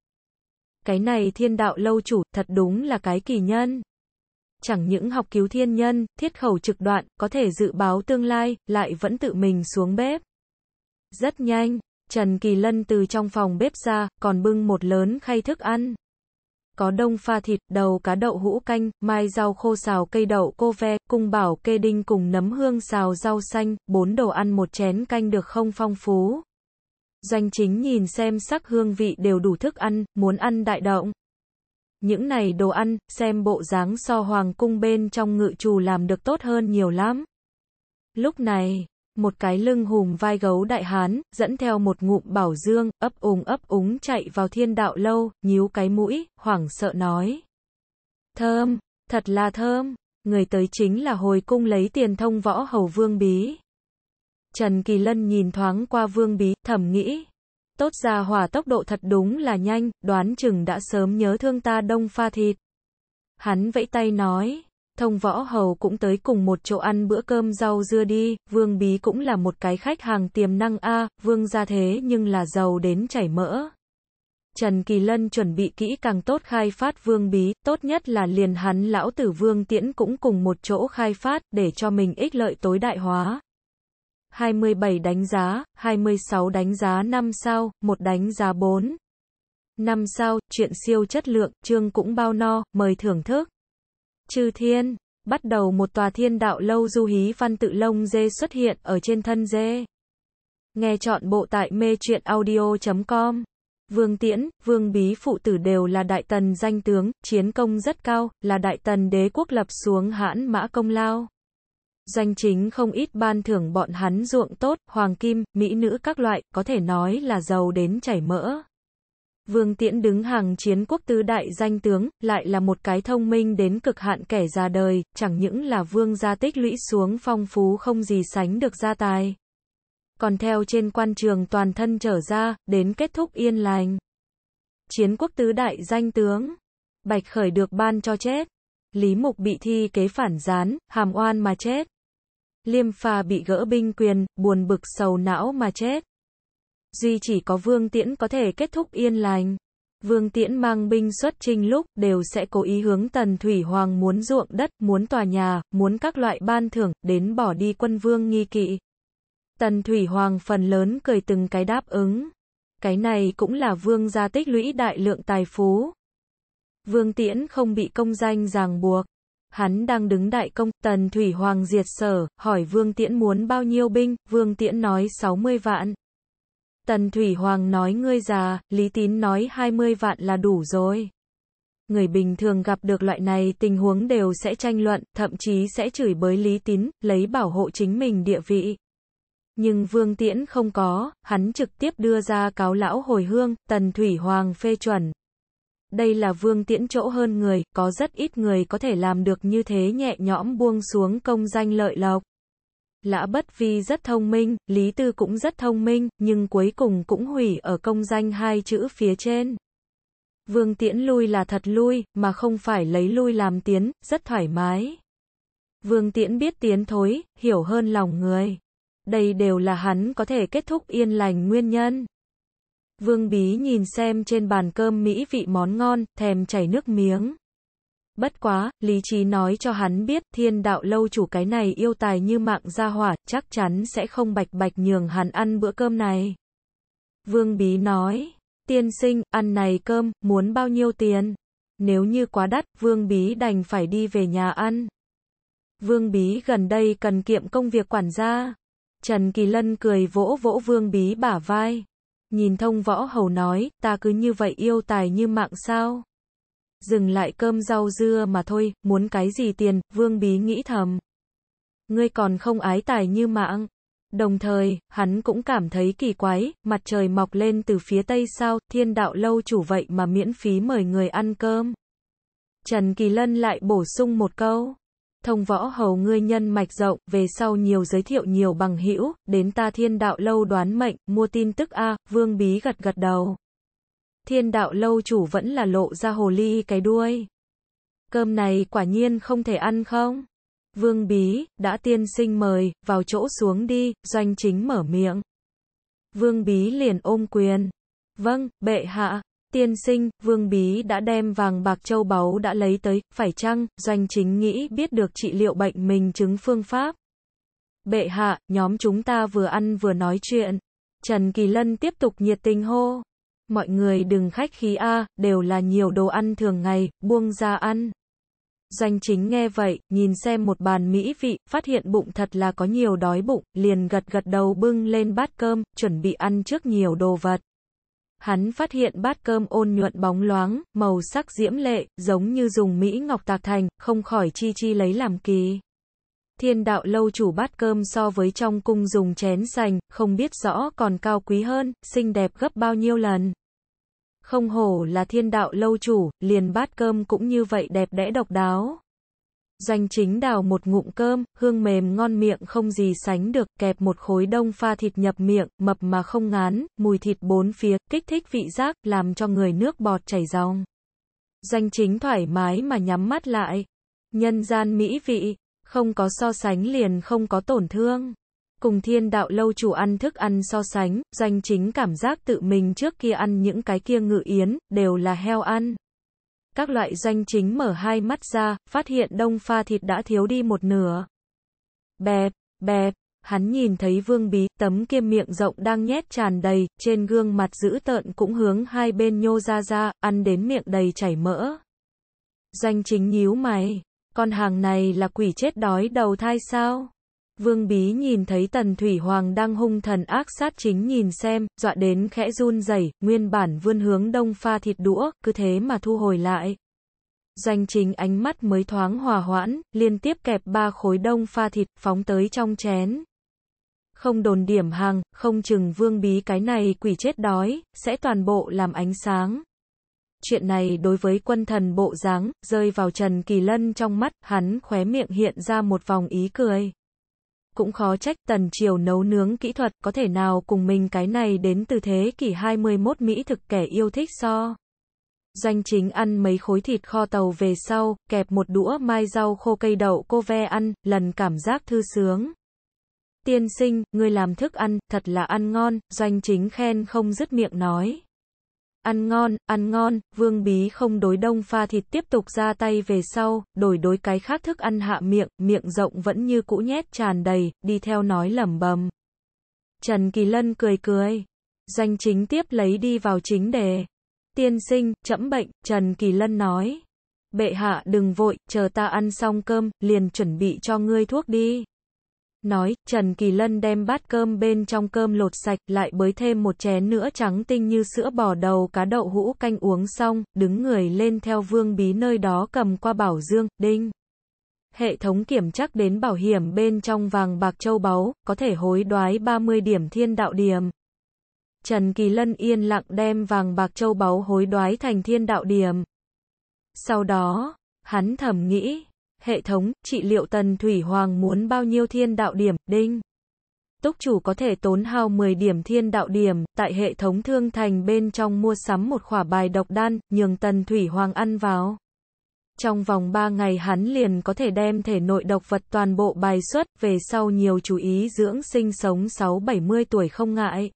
Cái này thiên đạo lâu chủ, thật đúng là cái kỳ nhân chẳng những học cứu thiên nhân, thiết khẩu trực đoạn, có thể dự báo tương lai, lại vẫn tự mình xuống bếp. Rất nhanh, Trần Kỳ Lân từ trong phòng bếp ra, còn bưng một lớn khay thức ăn. Có đông pha thịt, đầu cá đậu hũ canh, mai rau khô xào cây đậu cô ve, cung bảo kê đinh cùng nấm hương xào rau xanh, bốn đồ ăn một chén canh được không phong phú. Doanh chính nhìn xem sắc hương vị đều đủ thức ăn, muốn ăn đại động. Những này đồ ăn, xem bộ dáng so hoàng cung bên trong ngự trù làm được tốt hơn nhiều lắm. Lúc này, một cái lưng hùm vai gấu đại hán, dẫn theo một ngụm bảo dương, ấp úng ấp úng chạy vào thiên đạo lâu, nhíu cái mũi, hoảng sợ nói. Thơm, thật là thơm, người tới chính là hồi cung lấy tiền thông võ hầu vương bí. Trần Kỳ Lân nhìn thoáng qua vương bí, thầm nghĩ, Tốt ra hỏa tốc độ thật đúng là nhanh, đoán chừng đã sớm nhớ thương ta đông pha thịt. Hắn vẫy tay nói, thông võ hầu cũng tới cùng một chỗ ăn bữa cơm rau dưa đi, vương bí cũng là một cái khách hàng tiềm năng a vương ra thế nhưng là giàu đến chảy mỡ. Trần Kỳ Lân chuẩn bị kỹ càng tốt khai phát vương bí, tốt nhất là liền hắn lão tử vương tiễn cũng cùng một chỗ khai phát để cho mình ích lợi tối đại hóa. 27 đánh giá, 26 đánh giá 5 sao, 1 đánh giá 4. 5 sao, chuyện siêu chất lượng, chương cũng bao no, mời thưởng thức. Chư thiên, bắt đầu một tòa thiên đạo lâu du hí văn tự lông dê xuất hiện ở trên thân dê. Nghe chọn bộ tại mê truyện audio.com. Vương Tiễn, Vương Bí phụ tử đều là đại tần danh tướng, chiến công rất cao, là đại tần đế quốc lập xuống hãn mã công lao. Danh chính không ít ban thưởng bọn hắn ruộng tốt, hoàng kim, mỹ nữ các loại, có thể nói là giàu đến chảy mỡ. Vương Tiễn đứng hàng chiến quốc tứ đại danh tướng, lại là một cái thông minh đến cực hạn kẻ ra đời, chẳng những là vương gia tích lũy xuống phong phú không gì sánh được gia tài. Còn theo trên quan trường toàn thân trở ra, đến kết thúc yên lành. Chiến quốc tứ đại danh tướng, Bạch Khởi được ban cho chết. Lý Mục bị thi kế phản gián, hàm oan mà chết. Liêm Phà bị gỡ binh quyền, buồn bực sầu não mà chết. Duy chỉ có Vương Tiễn có thể kết thúc yên lành. Vương Tiễn mang binh xuất chinh lúc đều sẽ cố ý hướng Tần Thủy Hoàng muốn ruộng đất, muốn tòa nhà, muốn các loại ban thưởng, đến bỏ đi quân vương nghi kỵ. Tần Thủy Hoàng phần lớn cười từng cái đáp ứng. Cái này cũng là vương gia tích lũy đại lượng tài phú. Vương Tiễn không bị công danh ràng buộc. Hắn đang đứng đại công, tần thủy hoàng diệt sở, hỏi Vương Tiễn muốn bao nhiêu binh, Vương Tiễn nói 60 vạn. Tần Thủy Hoàng nói ngươi già, Lý Tín nói 20 vạn là đủ rồi. Người bình thường gặp được loại này tình huống đều sẽ tranh luận, thậm chí sẽ chửi bới Lý Tín, lấy bảo hộ chính mình địa vị. Nhưng Vương Tiễn không có, hắn trực tiếp đưa ra cáo lão hồi hương, Tần Thủy Hoàng phê chuẩn, đây là vương tiễn chỗ hơn người, có rất ít người có thể làm được như thế nhẹ nhõm buông xuống công danh lợi lộc. Lã Bất Vi rất thông minh, Lý Tư cũng rất thông minh, nhưng cuối cùng cũng hủy ở công danh hai chữ phía trên. Vương Tiễn lui là thật lui, mà không phải lấy lui làm tiến, rất thoải mái. Vương Tiễn biết tiến thối, hiểu hơn lòng người. Đây đều là hắn có thể kết thúc yên lành nguyên nhân. Vương Bí nhìn xem trên bàn cơm mỹ vị món ngon, thèm chảy nước miếng. Bất quá, lý trí nói cho hắn biết, thiên đạo lâu chủ cái này yêu tài như mạng gia hỏa, chắc chắn sẽ không bạch bạch nhường hắn ăn bữa cơm này. Vương Bí nói, tiên sinh, ăn này cơm, muốn bao nhiêu tiền? Nếu như quá đắt, Vương Bí đành phải đi về nhà ăn. Vương Bí gần đây cần kiệm công việc quản gia. Trần Kỳ Lân cười vỗ vỗ Vương Bí bả vai. Nhìn thông võ hầu nói, ta cứ như vậy yêu tài như mạng sao? Dừng lại cơm rau dưa mà thôi, muốn cái gì tiền, vương bí nghĩ thầm. Ngươi còn không ái tài như mạng. Đồng thời, hắn cũng cảm thấy kỳ quái, mặt trời mọc lên từ phía tây sao, thiên đạo lâu chủ vậy mà miễn phí mời người ăn cơm. Trần Kỳ Lân lại bổ sung một câu thông võ hầu ngươi nhân mạch rộng, về sau nhiều giới thiệu nhiều bằng hữu đến ta thiên đạo lâu đoán mệnh, mua tin tức A, vương bí gật gật đầu. Thiên đạo lâu chủ vẫn là lộ ra hồ ly cái đuôi. Cơm này quả nhiên không thể ăn không? Vương bí, đã tiên sinh mời, vào chỗ xuống đi, doanh chính mở miệng. Vương bí liền ôm quyền. Vâng, bệ hạ, Tiên sinh, Vương Bí đã đem vàng bạc châu báu đã lấy tới, phải chăng, doanh chính nghĩ biết được trị liệu bệnh mình chứng phương pháp. Bệ hạ, nhóm chúng ta vừa ăn vừa nói chuyện. Trần Kỳ Lân tiếp tục nhiệt tình hô. Mọi người đừng khách khí a, đều là nhiều đồ ăn thường ngày, buông ra ăn. Doanh chính nghe vậy, nhìn xem một bàn mỹ vị, phát hiện bụng thật là có nhiều đói bụng, liền gật gật đầu bưng lên bát cơm, chuẩn bị ăn trước nhiều đồ vật hắn phát hiện bát cơm ôn nhuận bóng loáng, màu sắc diễm lệ, giống như dùng Mỹ Ngọc Tạc Thành, không khỏi chi chi lấy làm kỳ. Thiên đạo lâu chủ bát cơm so với trong cung dùng chén sành, không biết rõ còn cao quý hơn, xinh đẹp gấp bao nhiêu lần. Không hổ là thiên đạo lâu chủ, liền bát cơm cũng như vậy đẹp đẽ độc đáo. Doanh chính đào một ngụm cơm, hương mềm ngon miệng không gì sánh được, kẹp một khối đông pha thịt nhập miệng, mập mà không ngán, mùi thịt bốn phía, kích thích vị giác, làm cho người nước bọt chảy ròng. Doanh chính thoải mái mà nhắm mắt lại. Nhân gian mỹ vị, không có so sánh liền không có tổn thương. Cùng thiên đạo lâu chủ ăn thức ăn so sánh, doanh chính cảm giác tự mình trước kia ăn những cái kia ngự yến, đều là heo ăn các loại danh chính mở hai mắt ra, phát hiện đông pha thịt đã thiếu đi một nửa. Bẹp, bẹp, hắn nhìn thấy vương bí, tấm kia miệng rộng đang nhét tràn đầy, trên gương mặt dữ tợn cũng hướng hai bên nhô ra ra, ăn đến miệng đầy chảy mỡ. danh chính nhíu mày, con hàng này là quỷ chết đói đầu thai sao? Vương Bí nhìn thấy Tần Thủy Hoàng đang hung thần ác sát chính nhìn xem, dọa đến khẽ run rẩy, nguyên bản vươn hướng đông pha thịt đũa, cứ thế mà thu hồi lại. danh chính ánh mắt mới thoáng hòa hoãn, liên tiếp kẹp ba khối đông pha thịt, phóng tới trong chén. Không đồn điểm hàng, không chừng vương bí cái này quỷ chết đói, sẽ toàn bộ làm ánh sáng. Chuyện này đối với quân thần bộ dáng rơi vào Trần Kỳ Lân trong mắt, hắn khóe miệng hiện ra một vòng ý cười cũng khó trách tần triều nấu nướng kỹ thuật có thể nào cùng mình cái này đến từ thế kỷ 21 Mỹ thực kẻ yêu thích so. danh chính ăn mấy khối thịt kho tàu về sau, kẹp một đũa mai rau khô cây đậu cô ve ăn, lần cảm giác thư sướng. Tiên sinh, người làm thức ăn, thật là ăn ngon, doanh chính khen không dứt miệng nói. Ăn ngon, ăn ngon, Vương Bí không đối đông pha thịt tiếp tục ra tay về sau, đổi đối cái khác thức ăn hạ miệng, miệng rộng vẫn như cũ nhét tràn đầy, đi theo nói lẩm bẩm. Trần Kỳ Lân cười cười. Danh chính tiếp lấy đi vào chính đề. Tiên sinh, chậm bệnh, Trần Kỳ Lân nói. Bệ hạ đừng vội, chờ ta ăn xong cơm, liền chuẩn bị cho ngươi thuốc đi. Nói, Trần Kỳ Lân đem bát cơm bên trong cơm lột sạch, lại bới thêm một chén nữa trắng tinh như sữa bò đầu cá đậu hũ canh uống xong, đứng người lên theo vương bí nơi đó cầm qua bảo dương, đinh. Hệ thống kiểm chắc đến bảo hiểm bên trong vàng bạc châu báu, có thể hối đoái 30 điểm thiên đạo điểm. Trần Kỳ Lân yên lặng đem vàng bạc châu báu hối đoái thành thiên đạo điểm. Sau đó, hắn thầm nghĩ, hệ thống, trị liệu tần thủy hoàng muốn bao nhiêu thiên đạo điểm, đinh. Túc chủ có thể tốn hao 10 điểm thiên đạo điểm, tại hệ thống thương thành bên trong mua sắm một khỏa bài độc đan, nhường tần thủy hoàng ăn vào. Trong vòng 3 ngày hắn liền có thể đem thể nội độc vật toàn bộ bài xuất, về sau nhiều chú ý dưỡng sinh sống 6-70 tuổi không ngại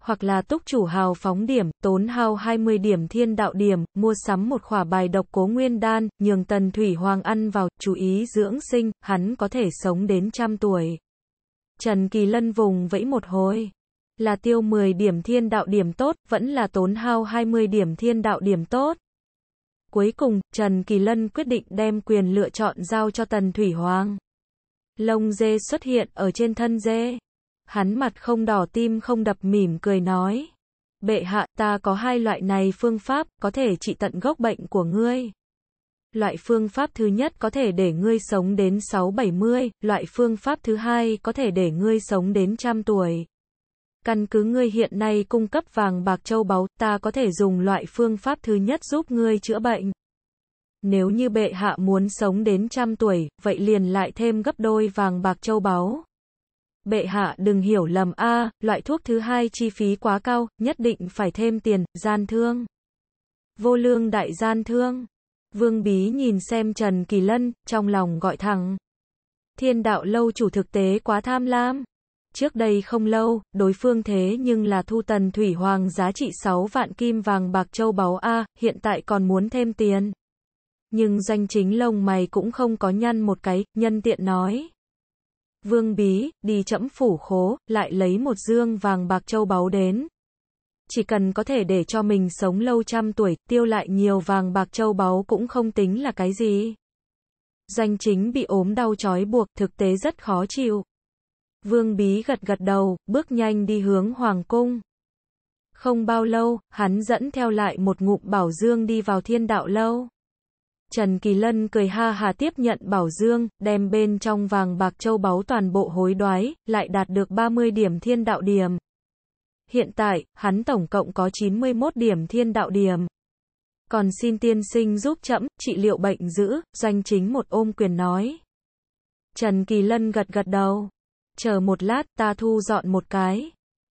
hoặc là túc chủ hào phóng điểm, tốn hao 20 điểm thiên đạo điểm, mua sắm một khỏa bài độc cố nguyên đan, nhường tần thủy hoàng ăn vào, chú ý dưỡng sinh, hắn có thể sống đến trăm tuổi. Trần Kỳ Lân vùng vẫy một hồi. Là tiêu 10 điểm thiên đạo điểm tốt, vẫn là tốn hao 20 điểm thiên đạo điểm tốt. Cuối cùng, Trần Kỳ Lân quyết định đem quyền lựa chọn giao cho Tần Thủy Hoàng. Lông dê xuất hiện ở trên thân dê. Hắn mặt không đỏ tim không đập mỉm cười nói. Bệ hạ ta có hai loại này phương pháp có thể trị tận gốc bệnh của ngươi. Loại phương pháp thứ nhất có thể để ngươi sống đến 6-70, loại phương pháp thứ hai có thể để ngươi sống đến trăm tuổi. Căn cứ ngươi hiện nay cung cấp vàng bạc châu báu, ta có thể dùng loại phương pháp thứ nhất giúp ngươi chữa bệnh. Nếu như bệ hạ muốn sống đến trăm tuổi, vậy liền lại thêm gấp đôi vàng bạc châu báu. Bệ hạ đừng hiểu lầm a, à, loại thuốc thứ hai chi phí quá cao, nhất định phải thêm tiền, gian thương. Vô lương đại gian thương. Vương Bí nhìn xem Trần Kỳ Lân, trong lòng gọi thẳng. Thiên đạo lâu chủ thực tế quá tham lam. Trước đây không lâu, đối phương thế nhưng là thu tần thủy hoàng giá trị 6 vạn kim vàng bạc châu báu A, hiện tại còn muốn thêm tiền. Nhưng danh chính lông mày cũng không có nhăn một cái, nhân tiện nói. Vương Bí, đi chậm phủ khố, lại lấy một dương vàng bạc châu báu đến. Chỉ cần có thể để cho mình sống lâu trăm tuổi, tiêu lại nhiều vàng bạc châu báu cũng không tính là cái gì. Danh chính bị ốm đau chói buộc, thực tế rất khó chịu. Vương Bí gật gật đầu, bước nhanh đi hướng Hoàng Cung. Không bao lâu, hắn dẫn theo lại một ngụm bảo dương đi vào thiên đạo lâu. Trần Kỳ Lân cười ha hà tiếp nhận bảo dương, đem bên trong vàng bạc châu báu toàn bộ hối đoái, lại đạt được 30 điểm thiên đạo điểm. Hiện tại, hắn tổng cộng có 91 điểm thiên đạo điểm. Còn xin tiên sinh giúp chậm, trị liệu bệnh giữ, doanh chính một ôm quyền nói. Trần Kỳ Lân gật gật đầu. Chờ một lát, ta thu dọn một cái.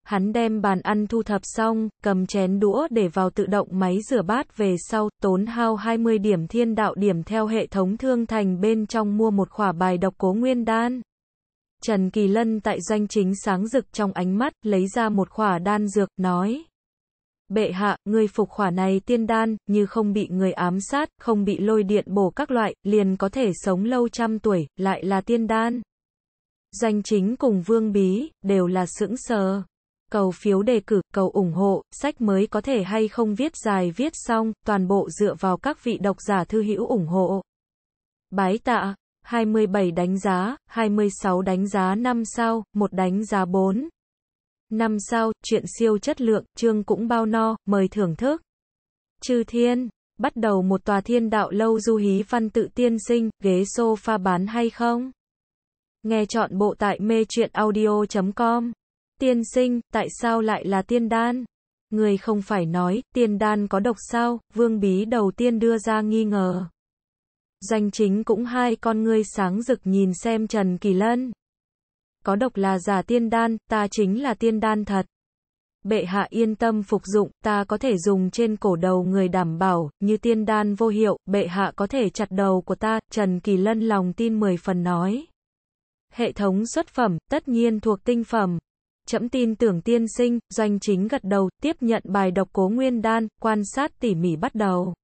Hắn đem bàn ăn thu thập xong, cầm chén đũa để vào tự động máy rửa bát về sau, tốn hao 20 điểm thiên đạo điểm theo hệ thống thương thành bên trong mua một khỏa bài độc cố nguyên đan. Trần Kỳ Lân tại danh chính sáng rực trong ánh mắt, lấy ra một khỏa đan dược, nói. Bệ hạ, người phục khỏa này tiên đan, như không bị người ám sát, không bị lôi điện bổ các loại, liền có thể sống lâu trăm tuổi, lại là tiên đan. danh chính cùng vương bí, đều là sững sờ cầu phiếu đề cử, cầu ủng hộ, sách mới có thể hay không viết dài viết xong, toàn bộ dựa vào các vị độc giả thư hữu ủng hộ. Bái tạ, 27 đánh giá, 26 đánh giá 5 sao, 1 đánh giá 4. 5 sao, chuyện siêu chất lượng, chương cũng bao no, mời thưởng thức. Chư thiên, bắt đầu một tòa thiên đạo lâu du hí văn tự tiên sinh, ghế sofa bán hay không? Nghe chọn bộ tại mê chuyện audio.com Tiên sinh, tại sao lại là tiên đan? Người không phải nói, tiên đan có độc sao, vương bí đầu tiên đưa ra nghi ngờ. Danh chính cũng hai con ngươi sáng rực nhìn xem Trần Kỳ Lân. Có độc là giả tiên đan, ta chính là tiên đan thật. Bệ hạ yên tâm phục dụng, ta có thể dùng trên cổ đầu người đảm bảo, như tiên đan vô hiệu, bệ hạ có thể chặt đầu của ta, Trần Kỳ Lân lòng tin mười phần nói. Hệ thống xuất phẩm, tất nhiên thuộc tinh phẩm. Chậm tin tưởng tiên sinh, doanh chính gật đầu, tiếp nhận bài đọc cố nguyên đan, quan sát tỉ mỉ bắt đầu.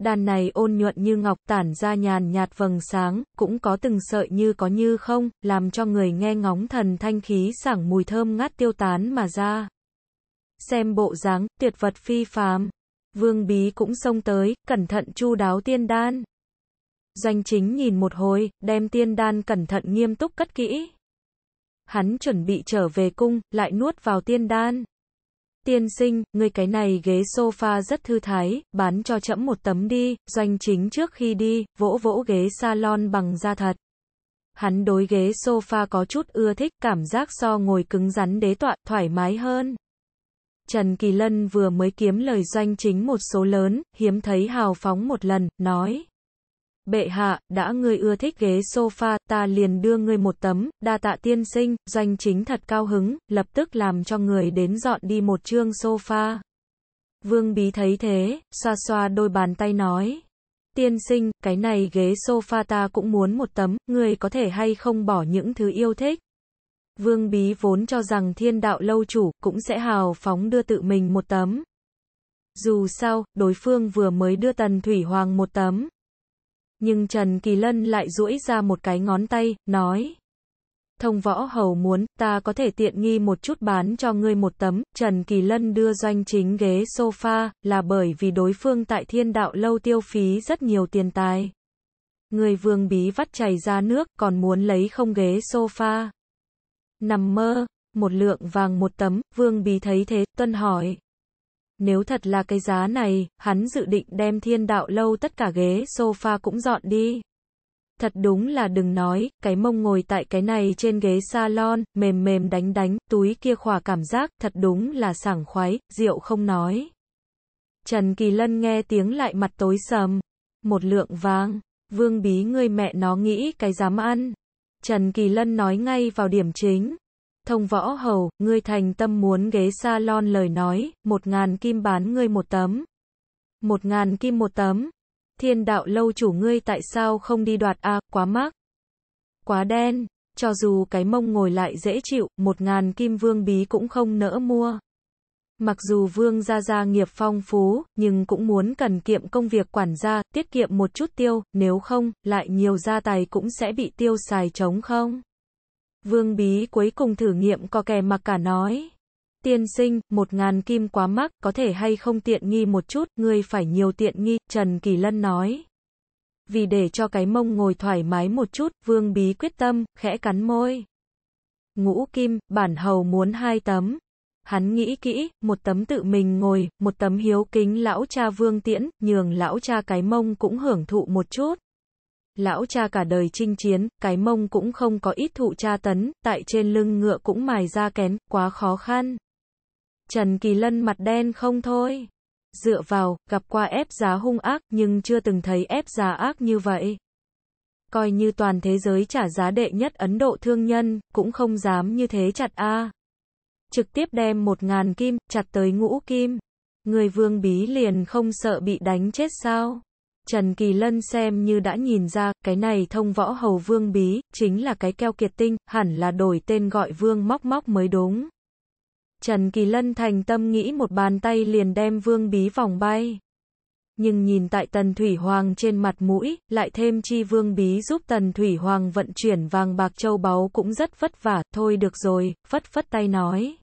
Đàn này ôn nhuận như ngọc tản ra nhàn nhạt vầng sáng, cũng có từng sợi như có như không, làm cho người nghe ngóng thần thanh khí sảng mùi thơm ngát tiêu tán mà ra. Xem bộ dáng, tuyệt vật phi phàm. Vương Bí cũng xông tới, cẩn thận chu đáo tiên đan. Doanh chính nhìn một hồi, đem tiên đan cẩn thận nghiêm túc cất kỹ. Hắn chuẩn bị trở về cung, lại nuốt vào tiên đan. Tiên sinh, ngươi cái này ghế sofa rất thư thái, bán cho trẫm một tấm đi, doanh chính trước khi đi, vỗ vỗ ghế salon bằng da thật. Hắn đối ghế sofa có chút ưa thích, cảm giác so ngồi cứng rắn đế tọa, thoải mái hơn. Trần Kỳ Lân vừa mới kiếm lời doanh chính một số lớn, hiếm thấy hào phóng một lần, nói. Bệ hạ, đã ngươi ưa thích ghế sofa, ta liền đưa ngươi một tấm, đa tạ tiên sinh, doanh chính thật cao hứng, lập tức làm cho người đến dọn đi một chương sofa. Vương Bí thấy thế, xoa xoa đôi bàn tay nói. Tiên sinh, cái này ghế sofa ta cũng muốn một tấm, người có thể hay không bỏ những thứ yêu thích. Vương Bí vốn cho rằng thiên đạo lâu chủ cũng sẽ hào phóng đưa tự mình một tấm. Dù sao, đối phương vừa mới đưa Tần Thủy Hoàng một tấm, nhưng Trần Kỳ Lân lại duỗi ra một cái ngón tay, nói. Thông võ hầu muốn, ta có thể tiện nghi một chút bán cho ngươi một tấm, Trần Kỳ Lân đưa doanh chính ghế sofa, là bởi vì đối phương tại thiên đạo lâu tiêu phí rất nhiều tiền tài. Người vương bí vắt chảy ra nước, còn muốn lấy không ghế sofa. Nằm mơ, một lượng vàng một tấm, vương bí thấy thế, tuân hỏi. Nếu thật là cái giá này, hắn dự định đem thiên đạo lâu tất cả ghế sofa cũng dọn đi. Thật đúng là đừng nói, cái mông ngồi tại cái này trên ghế salon, mềm mềm đánh đánh, túi kia khỏa cảm giác, thật đúng là sảng khoái, rượu không nói. Trần Kỳ Lân nghe tiếng lại mặt tối sầm. Một lượng vàng, vương bí người mẹ nó nghĩ cái dám ăn. Trần Kỳ Lân nói ngay vào điểm chính. Thông võ hầu, ngươi thành tâm muốn ghế salon lời nói, một ngàn kim bán ngươi một tấm. Một ngàn kim một tấm. Thiên đạo lâu chủ ngươi tại sao không đi đoạt a quá mắc. Quá đen, cho dù cái mông ngồi lại dễ chịu, một ngàn kim vương bí cũng không nỡ mua. Mặc dù vương gia gia nghiệp phong phú, nhưng cũng muốn cần kiệm công việc quản gia, tiết kiệm một chút tiêu, nếu không, lại nhiều gia tài cũng sẽ bị tiêu xài trống không. Vương Bí cuối cùng thử nghiệm co kè mặc cả nói. Tiên sinh, một ngàn kim quá mắc, có thể hay không tiện nghi một chút, ngươi phải nhiều tiện nghi, Trần Kỳ Lân nói. Vì để cho cái mông ngồi thoải mái một chút, Vương Bí quyết tâm, khẽ cắn môi. Ngũ kim, bản hầu muốn hai tấm. Hắn nghĩ kỹ, một tấm tự mình ngồi, một tấm hiếu kính lão cha Vương Tiễn, nhường lão cha cái mông cũng hưởng thụ một chút. Lão cha cả đời chinh chiến, cái mông cũng không có ít thụ tra tấn, tại trên lưng ngựa cũng mài ra kén, quá khó khăn. Trần Kỳ Lân mặt đen không thôi. Dựa vào, gặp qua ép giá hung ác nhưng chưa từng thấy ép giá ác như vậy. Coi như toàn thế giới trả giá đệ nhất Ấn Độ thương nhân, cũng không dám như thế chặt a. Trực tiếp đem một ngàn kim, chặt tới ngũ kim. Người vương bí liền không sợ bị đánh chết sao? Trần Kỳ Lân xem như đã nhìn ra, cái này thông võ hầu vương bí, chính là cái keo kiệt tinh, hẳn là đổi tên gọi vương móc móc mới đúng. Trần Kỳ Lân thành tâm nghĩ một bàn tay liền đem vương bí vòng bay. Nhưng nhìn tại tần thủy hoàng trên mặt mũi, lại thêm chi vương bí giúp tần thủy hoàng vận chuyển vàng bạc châu báu cũng rất vất vả, thôi được rồi, phất phất tay nói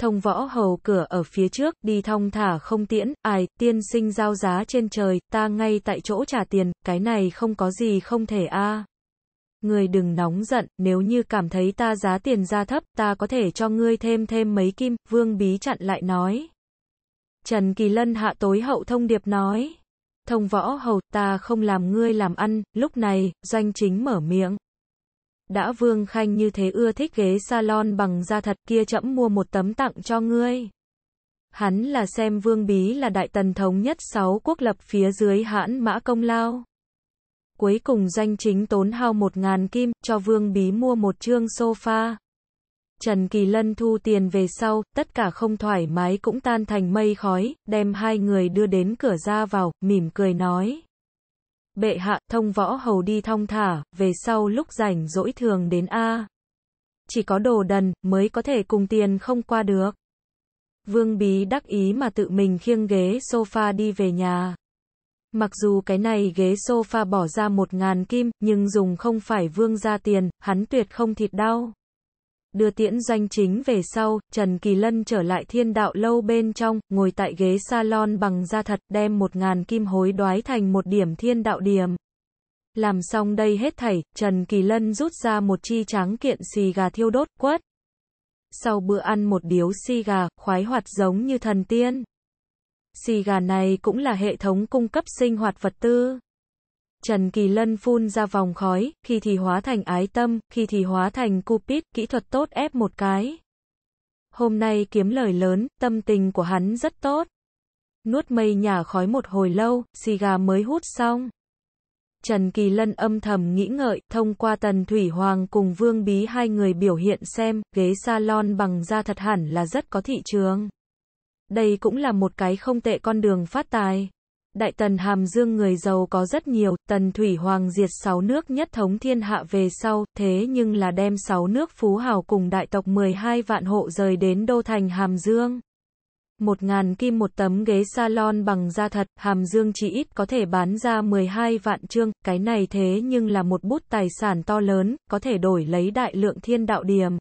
thông võ hầu cửa ở phía trước, đi thong thả không tiễn, ai, tiên sinh giao giá trên trời, ta ngay tại chỗ trả tiền, cái này không có gì không thể a. Người đừng nóng giận, nếu như cảm thấy ta giá tiền ra thấp, ta có thể cho ngươi thêm thêm mấy kim, vương bí chặn lại nói. Trần Kỳ Lân hạ tối hậu thông điệp nói. Thông võ hầu, ta không làm ngươi làm ăn, lúc này, doanh chính mở miệng đã Vương Khanh như thế ưa thích ghế salon bằng da thật kia chậm mua một tấm tặng cho ngươi. Hắn là xem Vương Bí là đại tần thống nhất sáu quốc lập phía dưới hãn mã công lao. Cuối cùng danh chính tốn hao một ngàn kim, cho Vương Bí mua một chương sofa. Trần Kỳ Lân thu tiền về sau, tất cả không thoải mái cũng tan thành mây khói, đem hai người đưa đến cửa ra vào, mỉm cười nói bệ hạ, thông võ hầu đi thong thả, về sau lúc rảnh rỗi thường đến A. Chỉ có đồ đần, mới có thể cùng tiền không qua được. Vương Bí đắc ý mà tự mình khiêng ghế sofa đi về nhà. Mặc dù cái này ghế sofa bỏ ra một ngàn kim, nhưng dùng không phải vương ra tiền, hắn tuyệt không thịt đau. Đưa tiễn doanh chính về sau, Trần Kỳ Lân trở lại thiên đạo lâu bên trong, ngồi tại ghế salon bằng da thật, đem một ngàn kim hối đoái thành một điểm thiên đạo điểm. Làm xong đây hết thảy, Trần Kỳ Lân rút ra một chi tráng kiện xì gà thiêu đốt, quất. Sau bữa ăn một điếu xì gà, khoái hoạt giống như thần tiên. Xì gà này cũng là hệ thống cung cấp sinh hoạt vật tư. Trần Kỳ Lân phun ra vòng khói, khi thì hóa thành ái tâm, khi thì hóa thành cupid, kỹ thuật tốt ép một cái. Hôm nay kiếm lời lớn, tâm tình của hắn rất tốt. Nuốt mây nhả khói một hồi lâu, xì gà mới hút xong. Trần Kỳ Lân âm thầm nghĩ ngợi, thông qua Tần Thủy Hoàng cùng Vương Bí hai người biểu hiện xem, ghế salon bằng da thật hẳn là rất có thị trường. Đây cũng là một cái không tệ con đường phát tài. Đại tần Hàm Dương người giàu có rất nhiều, tần Thủy Hoàng diệt sáu nước nhất thống thiên hạ về sau, thế nhưng là đem sáu nước phú hào cùng đại tộc 12 vạn hộ rời đến đô thành Hàm Dương. Một ngàn kim một tấm ghế salon bằng da thật, Hàm Dương chỉ ít có thể bán ra 12 vạn trương, cái này thế nhưng là một bút tài sản to lớn, có thể đổi lấy đại lượng thiên đạo điểm.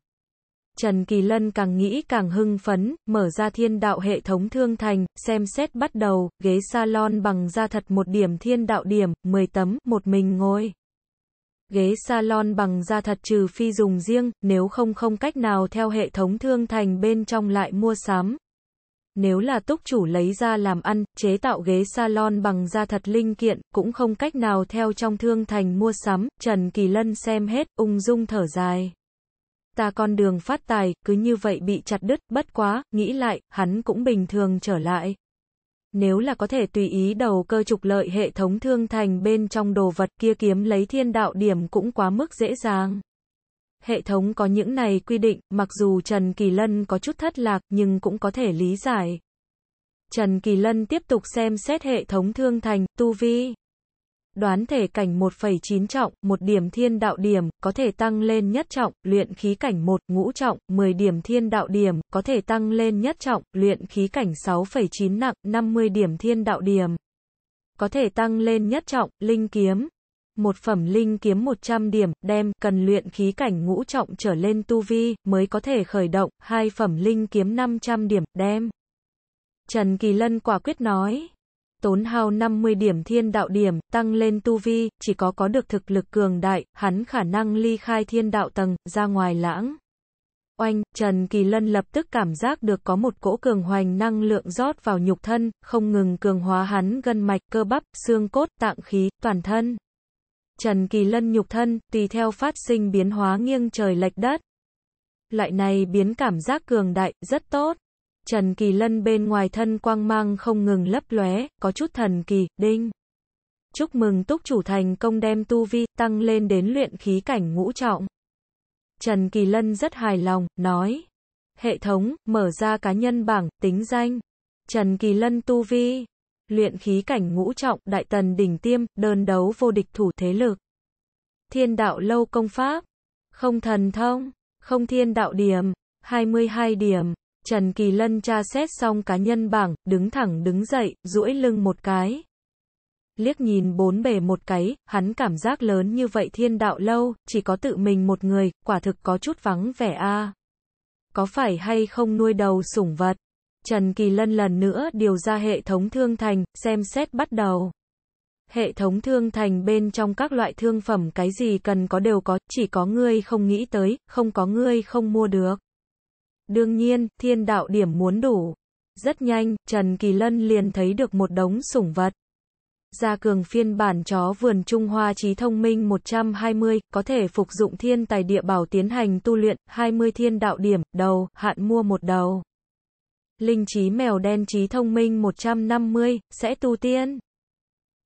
Trần Kỳ Lân càng nghĩ càng hưng phấn, mở ra thiên đạo hệ thống thương thành, xem xét bắt đầu, ghế salon bằng da thật một điểm thiên đạo điểm, 10 tấm, một mình ngồi. Ghế salon bằng da thật trừ phi dùng riêng, nếu không không cách nào theo hệ thống thương thành bên trong lại mua sắm. Nếu là túc chủ lấy ra làm ăn, chế tạo ghế salon bằng da thật linh kiện, cũng không cách nào theo trong thương thành mua sắm, Trần Kỳ Lân xem hết, ung dung thở dài ta con đường phát tài, cứ như vậy bị chặt đứt, bất quá, nghĩ lại, hắn cũng bình thường trở lại. Nếu là có thể tùy ý đầu cơ trục lợi hệ thống thương thành bên trong đồ vật kia kiếm lấy thiên đạo điểm cũng quá mức dễ dàng. Hệ thống có những này quy định, mặc dù Trần Kỳ Lân có chút thất lạc nhưng cũng có thể lý giải. Trần Kỳ Lân tiếp tục xem xét hệ thống thương thành, tu vi đoán thể cảnh 1,9 trọng, một điểm thiên đạo điểm, có thể tăng lên nhất trọng, luyện khí cảnh 1, ngũ trọng, 10 điểm thiên đạo điểm, có thể tăng lên nhất trọng, luyện khí cảnh 6,9 nặng, 50 điểm thiên đạo điểm. Có thể tăng lên nhất trọng, linh kiếm. Một phẩm linh kiếm 100 điểm, đem, cần luyện khí cảnh ngũ trọng trở lên tu vi, mới có thể khởi động, hai phẩm linh kiếm 500 điểm, đem. Trần Kỳ Lân quả quyết nói tốn hao 50 điểm thiên đạo điểm, tăng lên tu vi, chỉ có có được thực lực cường đại, hắn khả năng ly khai thiên đạo tầng, ra ngoài lãng. Oanh, Trần Kỳ Lân lập tức cảm giác được có một cỗ cường hoành năng lượng rót vào nhục thân, không ngừng cường hóa hắn gân mạch, cơ bắp, xương cốt, tạng khí, toàn thân. Trần Kỳ Lân nhục thân, tùy theo phát sinh biến hóa nghiêng trời lệch đất. Loại này biến cảm giác cường đại, rất tốt. Trần Kỳ Lân bên ngoài thân quang mang không ngừng lấp lóe, có chút thần kỳ, đinh. Chúc mừng túc chủ thành công đem tu vi tăng lên đến luyện khí cảnh ngũ trọng. Trần Kỳ Lân rất hài lòng, nói. Hệ thống, mở ra cá nhân bảng, tính danh. Trần Kỳ Lân tu vi. Luyện khí cảnh ngũ trọng, đại tần đỉnh tiêm, đơn đấu vô địch thủ thế lực. Thiên đạo lâu công pháp. Không thần thông. Không thiên đạo điểm. 22 điểm. Trần Kỳ Lân tra xét xong cá nhân bảng, đứng thẳng đứng dậy, duỗi lưng một cái. Liếc nhìn bốn bề một cái, hắn cảm giác lớn như vậy thiên đạo lâu, chỉ có tự mình một người, quả thực có chút vắng vẻ a. Có phải hay không nuôi đầu sủng vật? Trần Kỳ Lân lần nữa điều ra hệ thống thương thành, xem xét bắt đầu. Hệ thống thương thành bên trong các loại thương phẩm cái gì cần có đều có, chỉ có ngươi không nghĩ tới, không có ngươi không mua được. Đương nhiên, thiên đạo điểm muốn đủ. Rất nhanh, Trần Kỳ Lân liền thấy được một đống sủng vật. Gia cường phiên bản chó vườn Trung Hoa trí thông minh 120, có thể phục dụng thiên tài địa bảo tiến hành tu luyện, 20 thiên đạo điểm, đầu, hạn mua một đầu. Linh trí mèo đen trí thông minh 150, sẽ tu tiên.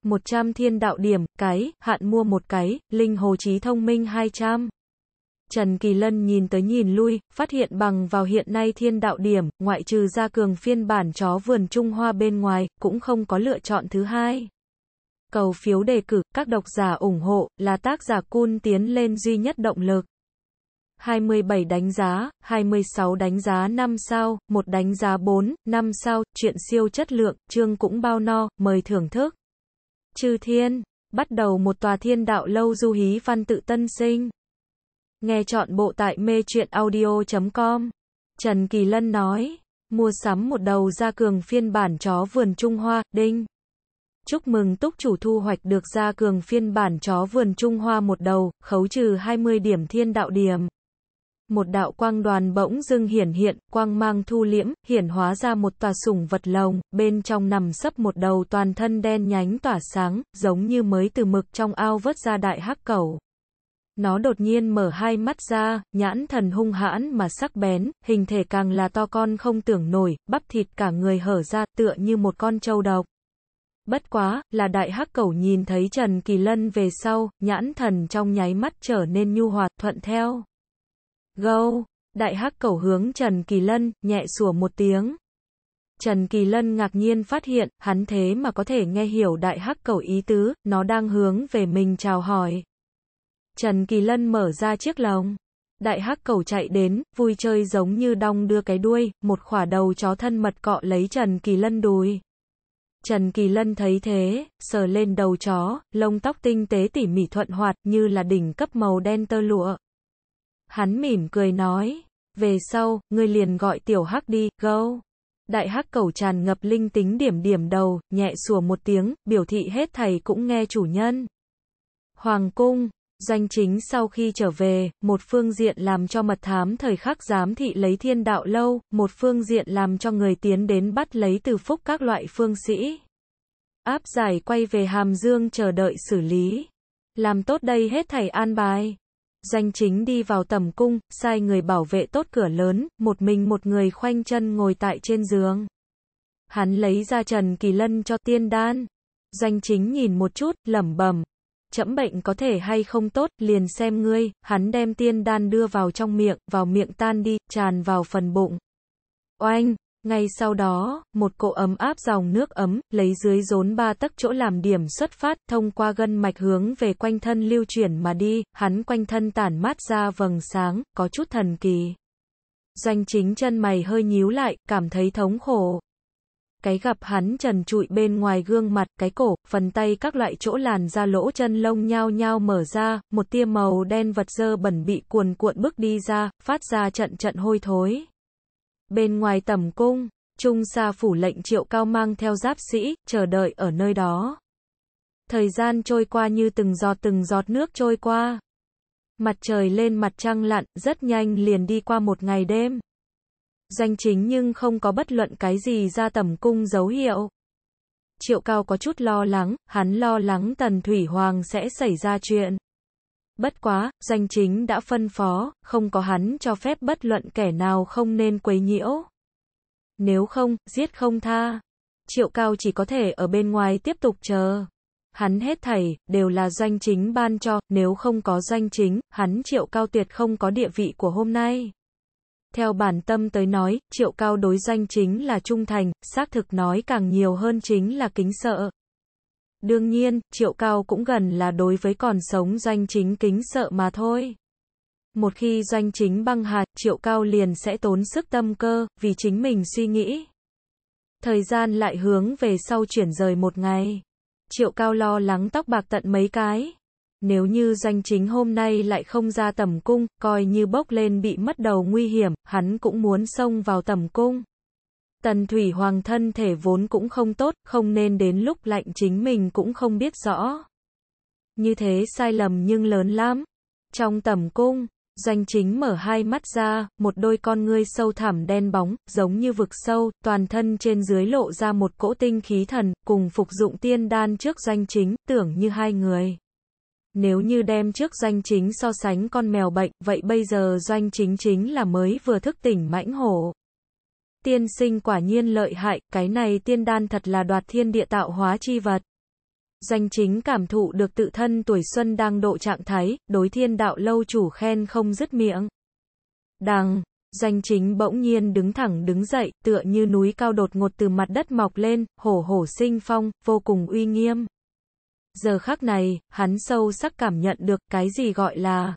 100 thiên đạo điểm, cái, hạn mua một cái, linh hồ trí thông minh 200. Trần Kỳ Lân nhìn tới nhìn lui, phát hiện bằng vào hiện nay thiên đạo điểm, ngoại trừ ra cường phiên bản chó vườn Trung Hoa bên ngoài, cũng không có lựa chọn thứ hai. Cầu phiếu đề cử, các độc giả ủng hộ, là tác giả cun tiến lên duy nhất động lực. 27 đánh giá, 26 đánh giá 5 sao, 1 đánh giá 4, 5 sao, chuyện siêu chất lượng, chương cũng bao no, mời thưởng thức. Chư Thiên, bắt đầu một tòa thiên đạo lâu du hí văn tự tân sinh. Nghe chọn bộ tại mê truyện audio.com. Trần Kỳ Lân nói, mua sắm một đầu gia cường phiên bản chó vườn Trung Hoa, đinh. Chúc mừng túc chủ thu hoạch được gia cường phiên bản chó vườn Trung Hoa một đầu, khấu trừ 20 điểm thiên đạo điểm. Một đạo quang đoàn bỗng dưng hiển hiện, quang mang thu liễm, hiển hóa ra một tòa sủng vật lồng, bên trong nằm sấp một đầu toàn thân đen nhánh tỏa sáng, giống như mới từ mực trong ao vớt ra đại hắc cầu. Nó đột nhiên mở hai mắt ra, nhãn thần hung hãn mà sắc bén, hình thể càng là to con không tưởng nổi, bắp thịt cả người hở ra tựa như một con trâu độc. Bất quá, là đại hắc cẩu nhìn thấy Trần Kỳ Lân về sau, nhãn thần trong nháy mắt trở nên nhu hòa thuận theo. Gâu, đại hắc cẩu hướng Trần Kỳ Lân, nhẹ sủa một tiếng. Trần Kỳ Lân ngạc nhiên phát hiện, hắn thế mà có thể nghe hiểu đại hắc cẩu ý tứ, nó đang hướng về mình chào hỏi. Trần Kỳ Lân mở ra chiếc lồng. Đại hắc cầu chạy đến, vui chơi giống như đong đưa cái đuôi, một khỏa đầu chó thân mật cọ lấy Trần Kỳ Lân đùi. Trần Kỳ Lân thấy thế, sờ lên đầu chó, lông tóc tinh tế tỉ mỉ thuận hoạt như là đỉnh cấp màu đen tơ lụa. Hắn mỉm cười nói, về sau, ngươi liền gọi tiểu hắc đi, gâu. Đại hắc cầu tràn ngập linh tính điểm điểm đầu, nhẹ sủa một tiếng, biểu thị hết thầy cũng nghe chủ nhân. Hoàng cung, Danh chính sau khi trở về, một phương diện làm cho mật thám thời khắc giám thị lấy thiên đạo lâu, một phương diện làm cho người tiến đến bắt lấy từ phúc các loại phương sĩ. Áp giải quay về Hàm Dương chờ đợi xử lý. Làm tốt đây hết thầy an bài. Danh chính đi vào tầm cung, sai người bảo vệ tốt cửa lớn, một mình một người khoanh chân ngồi tại trên giường. Hắn lấy ra Trần Kỳ Lân cho tiên đan. Danh chính nhìn một chút, lẩm bẩm, chậm bệnh có thể hay không tốt, liền xem ngươi, hắn đem tiên đan đưa vào trong miệng, vào miệng tan đi, tràn vào phần bụng. Oanh! Ngay sau đó, một cỗ ấm áp dòng nước ấm, lấy dưới rốn ba tấc chỗ làm điểm xuất phát, thông qua gân mạch hướng về quanh thân lưu chuyển mà đi, hắn quanh thân tản mát ra vầng sáng, có chút thần kỳ. Doanh chính chân mày hơi nhíu lại, cảm thấy thống khổ cái gặp hắn trần trụi bên ngoài gương mặt, cái cổ, phần tay các loại chỗ làn da lỗ chân lông nhao nhao mở ra, một tia màu đen vật dơ bẩn bị cuồn cuộn bước đi ra, phát ra trận trận hôi thối. Bên ngoài tầm cung, Trung Sa phủ lệnh triệu cao mang theo giáp sĩ, chờ đợi ở nơi đó. Thời gian trôi qua như từng giọt từng giọt nước trôi qua. Mặt trời lên mặt trăng lặn, rất nhanh liền đi qua một ngày đêm danh chính nhưng không có bất luận cái gì ra tầm cung dấu hiệu. Triệu Cao có chút lo lắng, hắn lo lắng Tần Thủy Hoàng sẽ xảy ra chuyện. Bất quá, danh chính đã phân phó, không có hắn cho phép bất luận kẻ nào không nên quấy nhiễu. Nếu không, giết không tha. Triệu Cao chỉ có thể ở bên ngoài tiếp tục chờ. Hắn hết thảy, đều là doanh chính ban cho, nếu không có doanh chính, hắn triệu cao tuyệt không có địa vị của hôm nay. Theo bản tâm tới nói, triệu cao đối danh chính là trung thành, xác thực nói càng nhiều hơn chính là kính sợ. Đương nhiên, triệu cao cũng gần là đối với còn sống danh chính kính sợ mà thôi. Một khi danh chính băng hà triệu cao liền sẽ tốn sức tâm cơ, vì chính mình suy nghĩ. Thời gian lại hướng về sau chuyển rời một ngày. Triệu cao lo lắng tóc bạc tận mấy cái. Nếu như danh chính hôm nay lại không ra tầm cung, coi như bốc lên bị mất đầu nguy hiểm, hắn cũng muốn xông vào tầm cung. Tần Thủy Hoàng thân thể vốn cũng không tốt, không nên đến lúc lạnh chính mình cũng không biết rõ. Như thế sai lầm nhưng lớn lắm. Trong tầm cung, danh chính mở hai mắt ra, một đôi con ngươi sâu thẳm đen bóng, giống như vực sâu, toàn thân trên dưới lộ ra một cỗ tinh khí thần, cùng phục dụng tiên đan trước danh chính, tưởng như hai người. Nếu như đem trước doanh chính so sánh con mèo bệnh, vậy bây giờ doanh chính chính là mới vừa thức tỉnh mãnh hổ. Tiên sinh quả nhiên lợi hại, cái này tiên đan thật là đoạt thiên địa tạo hóa chi vật. Doanh chính cảm thụ được tự thân tuổi xuân đang độ trạng thái, đối thiên đạo lâu chủ khen không dứt miệng. Đằng, doanh chính bỗng nhiên đứng thẳng đứng dậy, tựa như núi cao đột ngột từ mặt đất mọc lên, hổ hổ sinh phong, vô cùng uy nghiêm. Giờ khắc này, hắn sâu sắc cảm nhận được cái gì gọi là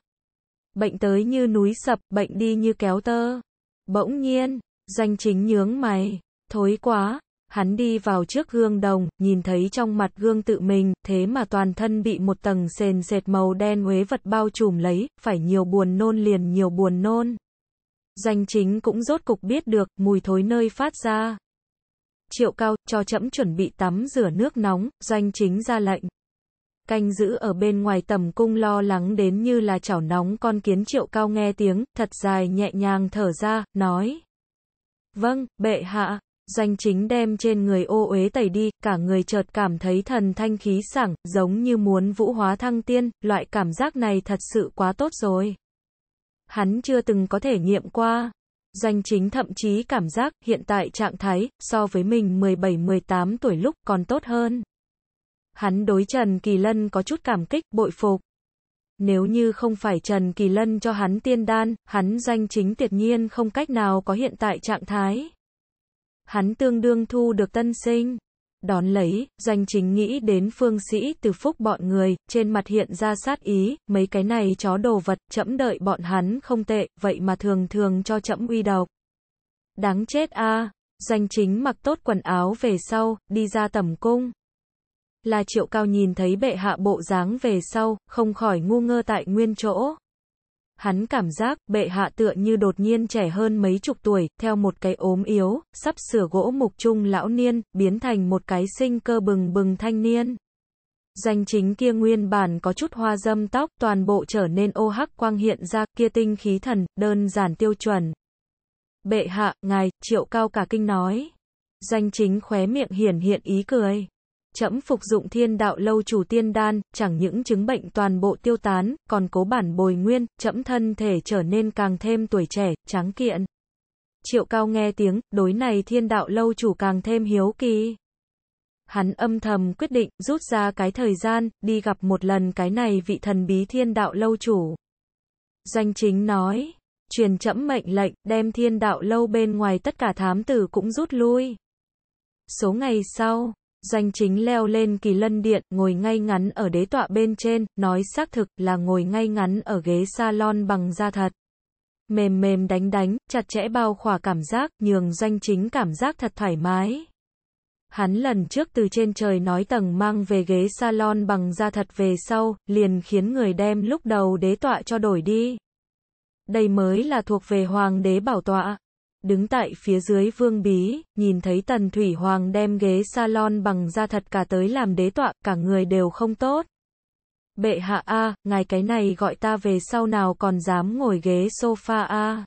bệnh tới như núi sập, bệnh đi như kéo tơ. Bỗng nhiên, doanh chính nhướng mày, thối quá, hắn đi vào trước gương đồng, nhìn thấy trong mặt gương tự mình, thế mà toàn thân bị một tầng sền sệt màu đen huế vật bao trùm lấy, phải nhiều buồn nôn liền nhiều buồn nôn. Doanh chính cũng rốt cục biết được, mùi thối nơi phát ra. Triệu cao, cho chẫm chuẩn bị tắm rửa nước nóng, doanh chính ra lệnh canh giữ ở bên ngoài tầm cung lo lắng đến như là chảo nóng con kiến triệu cao nghe tiếng, thật dài nhẹ nhàng thở ra, nói. Vâng, bệ hạ, doanh chính đem trên người ô uế tẩy đi, cả người chợt cảm thấy thần thanh khí sảng, giống như muốn vũ hóa thăng tiên, loại cảm giác này thật sự quá tốt rồi. Hắn chưa từng có thể nghiệm qua. Doanh chính thậm chí cảm giác hiện tại trạng thái so với mình 17-18 tuổi lúc còn tốt hơn. Hắn đối Trần Kỳ Lân có chút cảm kích, bội phục. Nếu như không phải Trần Kỳ Lân cho hắn tiên đan, hắn danh chính tuyệt nhiên không cách nào có hiện tại trạng thái. Hắn tương đương thu được tân sinh. Đón lấy, danh chính nghĩ đến phương sĩ từ phúc bọn người, trên mặt hiện ra sát ý, mấy cái này chó đồ vật, chậm đợi bọn hắn không tệ, vậy mà thường thường cho chậm uy độc. Đáng chết a danh chính mặc tốt quần áo về sau, đi ra tầm cung là triệu cao nhìn thấy bệ hạ bộ dáng về sau, không khỏi ngu ngơ tại nguyên chỗ. Hắn cảm giác bệ hạ tựa như đột nhiên trẻ hơn mấy chục tuổi, theo một cái ốm yếu, sắp sửa gỗ mục trung lão niên, biến thành một cái sinh cơ bừng bừng thanh niên. Danh chính kia nguyên bản có chút hoa dâm tóc, toàn bộ trở nên ô hắc quang hiện ra, kia tinh khí thần, đơn giản tiêu chuẩn. Bệ hạ, ngài, triệu cao cả kinh nói. Danh chính khóe miệng hiển hiện ý cười trẫm phục dụng thiên đạo lâu chủ tiên đan, chẳng những chứng bệnh toàn bộ tiêu tán, còn cố bản bồi nguyên, trẫm thân thể trở nên càng thêm tuổi trẻ, tráng kiện. Triệu cao nghe tiếng, đối này thiên đạo lâu chủ càng thêm hiếu kỳ. Hắn âm thầm quyết định, rút ra cái thời gian, đi gặp một lần cái này vị thần bí thiên đạo lâu chủ. danh chính nói, truyền trẫm mệnh lệnh, đem thiên đạo lâu bên ngoài tất cả thám tử cũng rút lui. Số ngày sau, danh chính leo lên kỳ lân điện, ngồi ngay ngắn ở đế tọa bên trên, nói xác thực là ngồi ngay ngắn ở ghế salon bằng da thật. Mềm mềm đánh đánh, chặt chẽ bao khỏa cảm giác, nhường danh chính cảm giác thật thoải mái. Hắn lần trước từ trên trời nói tầng mang về ghế salon bằng da thật về sau, liền khiến người đem lúc đầu đế tọa cho đổi đi. Đây mới là thuộc về hoàng đế bảo tọa đứng tại phía dưới vương bí, nhìn thấy tần thủy hoàng đem ghế salon bằng da thật cả tới làm đế tọa, cả người đều không tốt. Bệ hạ a, ngài cái này gọi ta về sau nào còn dám ngồi ghế sofa a.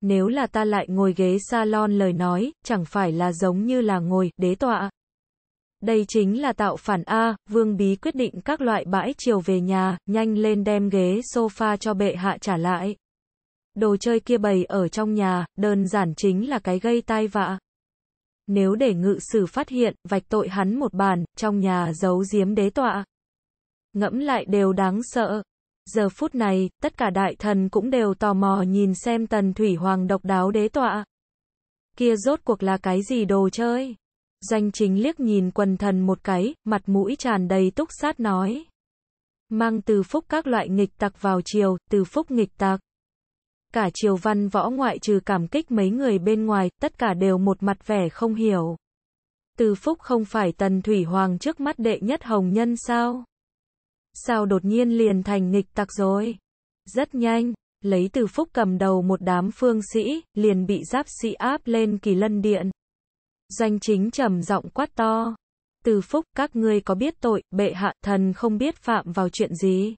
Nếu là ta lại ngồi ghế salon lời nói, chẳng phải là giống như là ngồi đế tọa. Đây chính là tạo phản A, Vương Bí quyết định các loại bãi chiều về nhà, nhanh lên đem ghế sofa cho bệ hạ trả lại đồ chơi kia bày ở trong nhà, đơn giản chính là cái gây tai vạ. Nếu để ngự sử phát hiện, vạch tội hắn một bàn, trong nhà giấu giếm đế tọa. Ngẫm lại đều đáng sợ. Giờ phút này, tất cả đại thần cũng đều tò mò nhìn xem tần thủy hoàng độc đáo đế tọa. Kia rốt cuộc là cái gì đồ chơi? danh chính liếc nhìn quần thần một cái, mặt mũi tràn đầy túc sát nói. Mang từ phúc các loại nghịch tặc vào chiều, từ phúc nghịch tặc cả triều văn võ ngoại trừ cảm kích mấy người bên ngoài, tất cả đều một mặt vẻ không hiểu. Từ phúc không phải tần thủy hoàng trước mắt đệ nhất hồng nhân sao? Sao đột nhiên liền thành nghịch tặc rồi? Rất nhanh, lấy từ phúc cầm đầu một đám phương sĩ, liền bị giáp sĩ áp lên kỳ lân điện. Doanh chính trầm giọng quát to. Từ phúc, các ngươi có biết tội, bệ hạ, thần không biết phạm vào chuyện gì?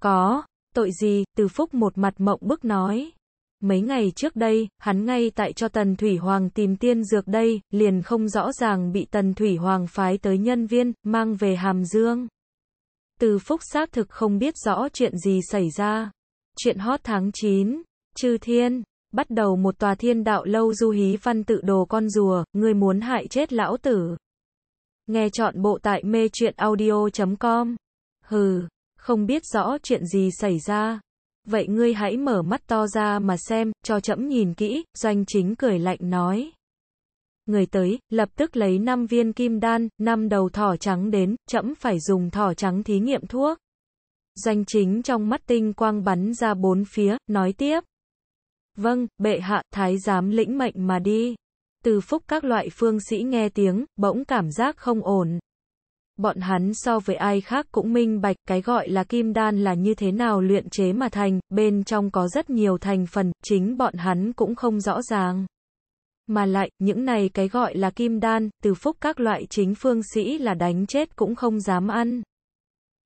Có, tội gì, từ phúc một mặt mộng bức nói. Mấy ngày trước đây, hắn ngay tại cho Tần Thủy Hoàng tìm tiên dược đây, liền không rõ ràng bị Tần Thủy Hoàng phái tới nhân viên, mang về Hàm Dương. Từ phúc xác thực không biết rõ chuyện gì xảy ra. Chuyện hot tháng 9, chư thiên, bắt đầu một tòa thiên đạo lâu du hí văn tự đồ con rùa, người muốn hại chết lão tử. Nghe chọn bộ tại mê chuyện audio.com. Hừ không biết rõ chuyện gì xảy ra. Vậy ngươi hãy mở mắt to ra mà xem, cho trẫm nhìn kỹ, doanh chính cười lạnh nói. Người tới, lập tức lấy 5 viên kim đan, 5 đầu thỏ trắng đến, trẫm phải dùng thỏ trắng thí nghiệm thuốc. Doanh chính trong mắt tinh quang bắn ra bốn phía, nói tiếp. Vâng, bệ hạ, thái giám lĩnh mệnh mà đi. Từ phúc các loại phương sĩ nghe tiếng, bỗng cảm giác không ổn bọn hắn so với ai khác cũng minh bạch cái gọi là kim đan là như thế nào luyện chế mà thành, bên trong có rất nhiều thành phần, chính bọn hắn cũng không rõ ràng. Mà lại, những này cái gọi là kim đan, từ phúc các loại chính phương sĩ là đánh chết cũng không dám ăn.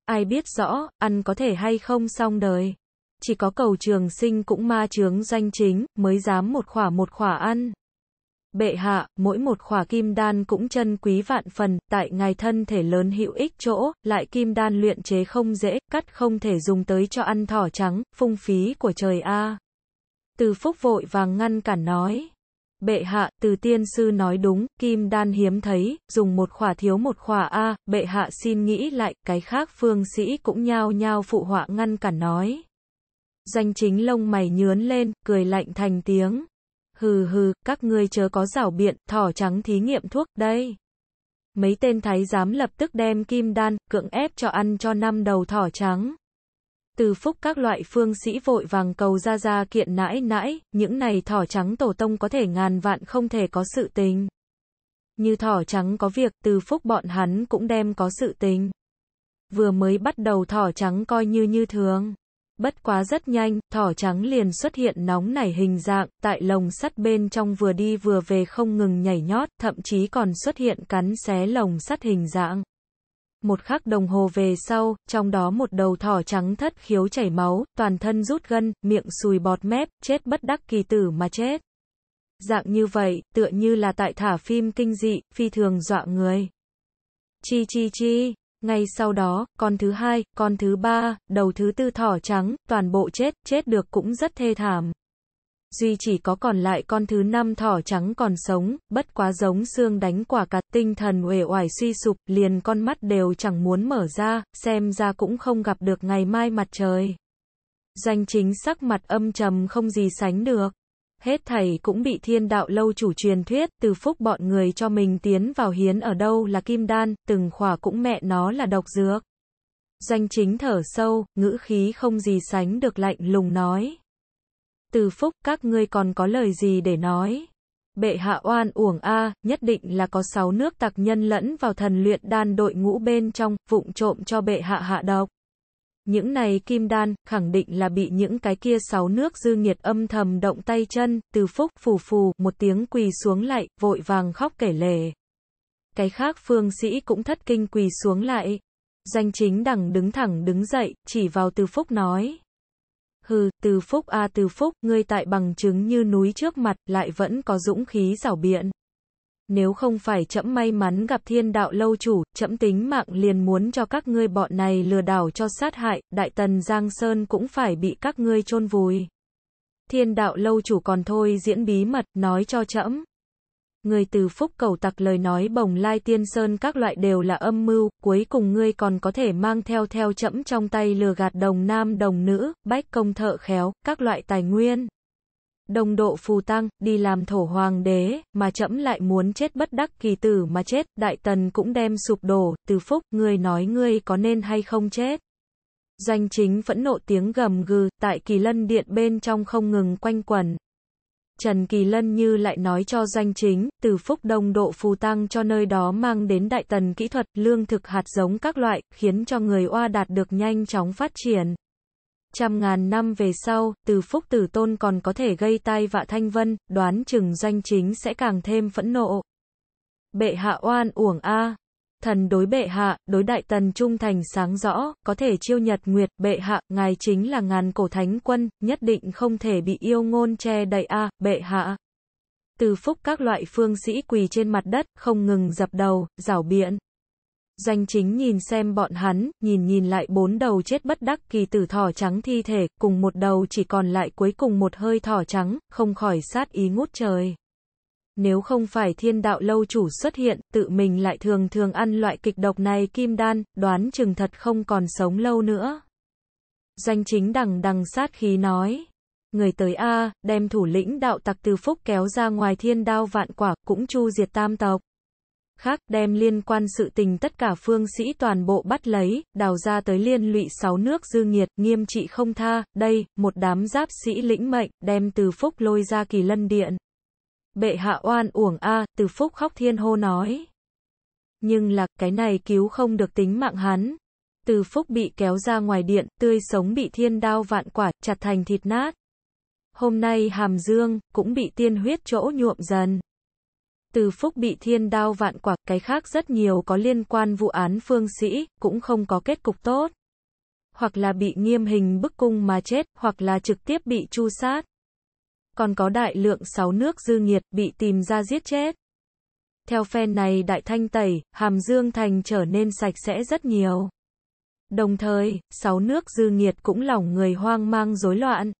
Ai biết rõ, ăn có thể hay không xong đời. Chỉ có cầu trường sinh cũng ma chướng danh chính, mới dám một khỏa một khỏa ăn. Bệ hạ, mỗi một khỏa kim đan cũng chân quý vạn phần, tại ngài thân thể lớn hữu ích chỗ, lại kim đan luyện chế không dễ, cắt không thể dùng tới cho ăn thỏ trắng, phung phí của trời a. Từ phúc vội vàng ngăn cản nói. Bệ hạ, từ tiên sư nói đúng, kim đan hiếm thấy, dùng một khỏa thiếu một khỏa a, bệ hạ xin nghĩ lại, cái khác phương sĩ cũng nhao nhao phụ họa ngăn cản nói. Danh chính lông mày nhướn lên, cười lạnh thành tiếng hừ hừ, các ngươi chớ có rảo biện, thỏ trắng thí nghiệm thuốc, đây. Mấy tên thái giám lập tức đem kim đan, cưỡng ép cho ăn cho năm đầu thỏ trắng. Từ phúc các loại phương sĩ vội vàng cầu ra ra kiện nãi nãi, những này thỏ trắng tổ tông có thể ngàn vạn không thể có sự tình. Như thỏ trắng có việc, từ phúc bọn hắn cũng đem có sự tình. Vừa mới bắt đầu thỏ trắng coi như như thường. Bất quá rất nhanh, thỏ trắng liền xuất hiện nóng nảy hình dạng, tại lồng sắt bên trong vừa đi vừa về không ngừng nhảy nhót, thậm chí còn xuất hiện cắn xé lồng sắt hình dạng. Một khắc đồng hồ về sau, trong đó một đầu thỏ trắng thất khiếu chảy máu, toàn thân rút gân, miệng sùi bọt mép, chết bất đắc kỳ tử mà chết. Dạng như vậy, tựa như là tại thả phim kinh dị, phi thường dọa người. Chi chi chi. Ngay sau đó, con thứ hai, con thứ ba, đầu thứ tư thỏ trắng, toàn bộ chết, chết được cũng rất thê thảm. Duy chỉ có còn lại con thứ năm thỏ trắng còn sống, bất quá giống xương đánh quả cà tinh thần uể oải suy sụp, liền con mắt đều chẳng muốn mở ra, xem ra cũng không gặp được ngày mai mặt trời. Danh chính sắc mặt âm trầm không gì sánh được hết thầy cũng bị thiên đạo lâu chủ truyền thuyết, từ phúc bọn người cho mình tiến vào hiến ở đâu là kim đan, từng khỏa cũng mẹ nó là độc dược. danh chính thở sâu, ngữ khí không gì sánh được lạnh lùng nói. Từ phúc các ngươi còn có lời gì để nói? Bệ hạ oan uổng A, nhất định là có sáu nước tặc nhân lẫn vào thần luyện đan đội ngũ bên trong, vụng trộm cho bệ hạ hạ độc. Những này kim đan, khẳng định là bị những cái kia sáu nước dư nghiệt âm thầm động tay chân, từ phúc phù phù, một tiếng quỳ xuống lại, vội vàng khóc kể lể. Cái khác phương sĩ cũng thất kinh quỳ xuống lại. Danh chính đằng đứng thẳng đứng dậy, chỉ vào từ phúc nói. Hừ, từ phúc a à, từ phúc, ngươi tại bằng chứng như núi trước mặt, lại vẫn có dũng khí rảo biện nếu không phải trẫm may mắn gặp thiên đạo lâu chủ, trẫm tính mạng liền muốn cho các ngươi bọn này lừa đảo cho sát hại, đại tần Giang Sơn cũng phải bị các ngươi chôn vùi. Thiên đạo lâu chủ còn thôi diễn bí mật, nói cho trẫm. Người từ phúc cầu tặc lời nói bồng lai tiên sơn các loại đều là âm mưu, cuối cùng ngươi còn có thể mang theo theo chẫm trong tay lừa gạt đồng nam đồng nữ, bách công thợ khéo, các loại tài nguyên đồng độ phù tăng, đi làm thổ hoàng đế, mà chậm lại muốn chết bất đắc kỳ tử mà chết, đại tần cũng đem sụp đổ, từ phúc, ngươi nói ngươi có nên hay không chết. danh chính phẫn nộ tiếng gầm gừ, tại kỳ lân điện bên trong không ngừng quanh quẩn. Trần Kỳ Lân như lại nói cho danh chính, từ phúc đông độ phù tăng cho nơi đó mang đến đại tần kỹ thuật, lương thực hạt giống các loại, khiến cho người oa đạt được nhanh chóng phát triển. Trăm ngàn năm về sau, từ phúc tử tôn còn có thể gây tai vạ thanh vân, đoán chừng danh chính sẽ càng thêm phẫn nộ. Bệ hạ oan uổng A. Thần đối bệ hạ, đối đại tần trung thành sáng rõ, có thể chiêu nhật nguyệt, bệ hạ, ngài chính là ngàn cổ thánh quân, nhất định không thể bị yêu ngôn che đậy A, bệ hạ. Từ phúc các loại phương sĩ quỳ trên mặt đất, không ngừng dập đầu, rảo biện. Danh chính nhìn xem bọn hắn, nhìn nhìn lại bốn đầu chết bất đắc kỳ tử thỏ trắng thi thể, cùng một đầu chỉ còn lại cuối cùng một hơi thỏ trắng, không khỏi sát ý ngút trời. Nếu không phải thiên đạo lâu chủ xuất hiện, tự mình lại thường thường ăn loại kịch độc này kim đan, đoán chừng thật không còn sống lâu nữa. Danh chính đằng đằng sát khí nói. Người tới A, đem thủ lĩnh đạo tặc từ phúc kéo ra ngoài thiên đao vạn quả, cũng chu diệt tam tộc khác, đem liên quan sự tình tất cả phương sĩ toàn bộ bắt lấy, đào ra tới liên lụy sáu nước dư nghiệt, nghiêm trị không tha, đây, một đám giáp sĩ lĩnh mệnh, đem từ phúc lôi ra kỳ lân điện. Bệ hạ oan uổng a, từ phúc khóc thiên hô nói. Nhưng là, cái này cứu không được tính mạng hắn. Từ phúc bị kéo ra ngoài điện, tươi sống bị thiên đao vạn quả, chặt thành thịt nát. Hôm nay hàm dương, cũng bị tiên huyết chỗ nhuộm dần. Từ phúc bị thiên đao vạn quả, cái khác rất nhiều có liên quan vụ án phương sĩ, cũng không có kết cục tốt. Hoặc là bị nghiêm hình bức cung mà chết, hoặc là trực tiếp bị chu sát. Còn có đại lượng sáu nước dư nghiệt, bị tìm ra giết chết. Theo phe này đại thanh tẩy, hàm dương thành trở nên sạch sẽ rất nhiều. Đồng thời, sáu nước dư nghiệt cũng lỏng người hoang mang rối loạn.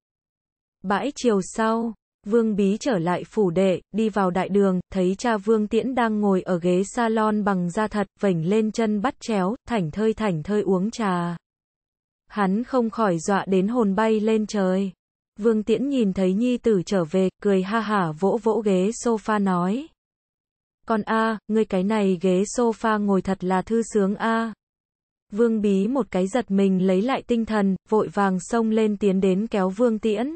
Bãi chiều sau Vương Bí trở lại phủ đệ, đi vào đại đường, thấy cha Vương Tiễn đang ngồi ở ghế salon bằng da thật, vảnh lên chân bắt chéo, thảnh thơi thảnh thơi uống trà. Hắn không khỏi dọa đến hồn bay lên trời. Vương Tiễn nhìn thấy nhi tử trở về, cười ha hả vỗ vỗ ghế sofa nói. Con a, ngươi cái này ghế sofa ngồi thật là thư sướng a. Vương Bí một cái giật mình lấy lại tinh thần, vội vàng xông lên tiến đến kéo Vương Tiễn.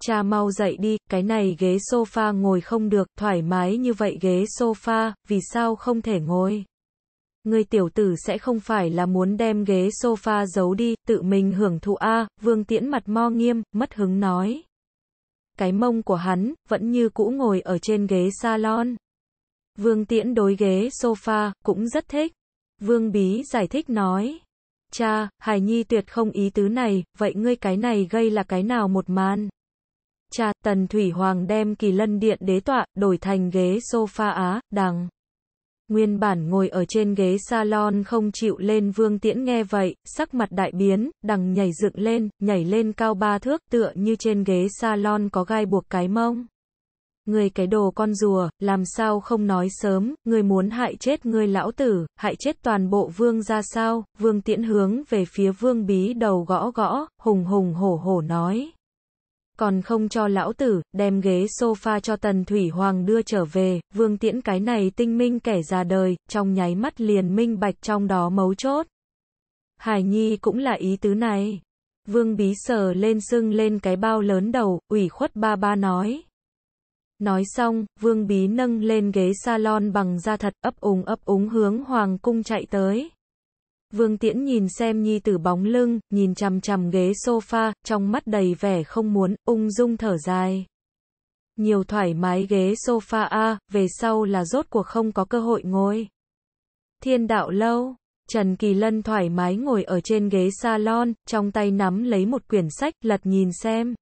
Cha mau dậy đi, cái này ghế sofa ngồi không được, thoải mái như vậy ghế sofa, vì sao không thể ngồi? Người tiểu tử sẽ không phải là muốn đem ghế sofa giấu đi, tự mình hưởng thụ a, Vương Tiễn mặt mo nghiêm, mất hứng nói. Cái mông của hắn vẫn như cũ ngồi ở trên ghế salon. Vương Tiễn đối ghế sofa cũng rất thích. Vương Bí giải thích nói: "Cha, Hải Nhi tuyệt không ý tứ này, vậy ngươi cái này gây là cái nào một man Cha tần thủy hoàng đem kỳ lân điện đế tọa, đổi thành ghế sofa á, đằng. Nguyên bản ngồi ở trên ghế salon không chịu lên vương tiễn nghe vậy, sắc mặt đại biến, đằng nhảy dựng lên, nhảy lên cao ba thước tựa như trên ghế salon có gai buộc cái mông. Người cái đồ con rùa, làm sao không nói sớm, người muốn hại chết người lão tử, hại chết toàn bộ vương ra sao, vương tiễn hướng về phía vương bí đầu gõ gõ, hùng hùng hổ hổ nói còn không cho lão tử, đem ghế sofa cho Tần Thủy Hoàng đưa trở về, vương tiễn cái này tinh minh kẻ ra đời, trong nháy mắt liền minh bạch trong đó mấu chốt. Hải Nhi cũng là ý tứ này. Vương bí sờ lên sưng lên cái bao lớn đầu, ủy khuất ba ba nói. Nói xong, vương bí nâng lên ghế salon bằng da thật ấp úng ấp úng hướng hoàng cung chạy tới. Vương Tiễn nhìn xem nhi tử bóng lưng, nhìn chằm chằm ghế sofa, trong mắt đầy vẻ không muốn, ung dung thở dài. Nhiều thoải mái ghế sofa a, về sau là rốt cuộc không có cơ hội ngồi. Thiên đạo lâu, Trần Kỳ Lân thoải mái ngồi ở trên ghế salon, trong tay nắm lấy một quyển sách, lật nhìn xem.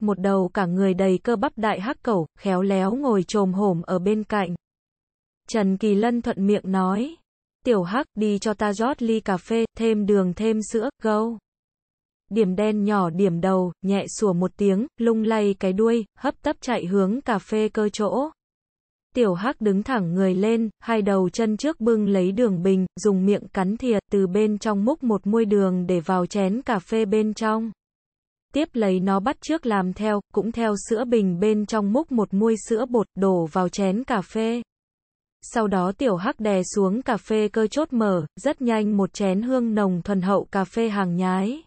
Một đầu cả người đầy cơ bắp đại hắc cẩu, khéo léo ngồi trồm hổm ở bên cạnh. Trần Kỳ Lân thuận miệng nói. Tiểu Hắc, đi cho ta rót ly cà phê, thêm đường thêm sữa, gâu. Điểm đen nhỏ điểm đầu, nhẹ sủa một tiếng, lung lay cái đuôi, hấp tấp chạy hướng cà phê cơ chỗ. Tiểu Hắc đứng thẳng người lên, hai đầu chân trước bưng lấy đường bình, dùng miệng cắn thìa, từ bên trong múc một muôi đường để vào chén cà phê bên trong. Tiếp lấy nó bắt trước làm theo, cũng theo sữa bình bên trong múc một muôi sữa bột, đổ vào chén cà phê sau đó tiểu hắc đè xuống cà phê cơ chốt mở, rất nhanh một chén hương nồng thuần hậu cà phê hàng nhái.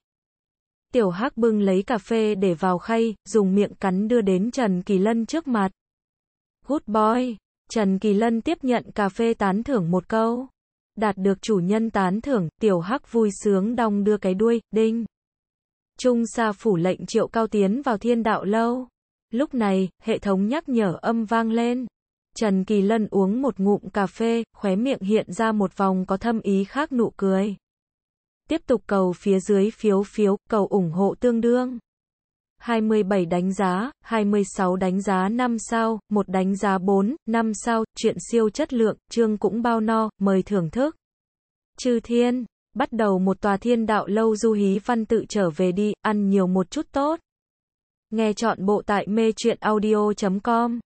Tiểu hắc bưng lấy cà phê để vào khay, dùng miệng cắn đưa đến Trần Kỳ Lân trước mặt. Good boy. Trần Kỳ Lân tiếp nhận cà phê tán thưởng một câu. Đạt được chủ nhân tán thưởng, tiểu hắc vui sướng đong đưa cái đuôi, đinh. Trung Sa phủ lệnh triệu cao tiến vào thiên đạo lâu. Lúc này, hệ thống nhắc nhở âm vang lên. Trần Kỳ Lân uống một ngụm cà phê, khóe miệng hiện ra một vòng có thâm ý khác nụ cười. Tiếp tục cầu phía dưới phiếu phiếu, cầu ủng hộ tương đương. 27 đánh giá, 26 đánh giá 5 sao, 1 đánh giá 4, 5 sao, chuyện siêu chất lượng, chương cũng bao no, mời thưởng thức. Chư thiên, bắt đầu một tòa thiên đạo lâu du hí văn tự trở về đi, ăn nhiều một chút tốt. Nghe chọn bộ tại mê chuyện audio.com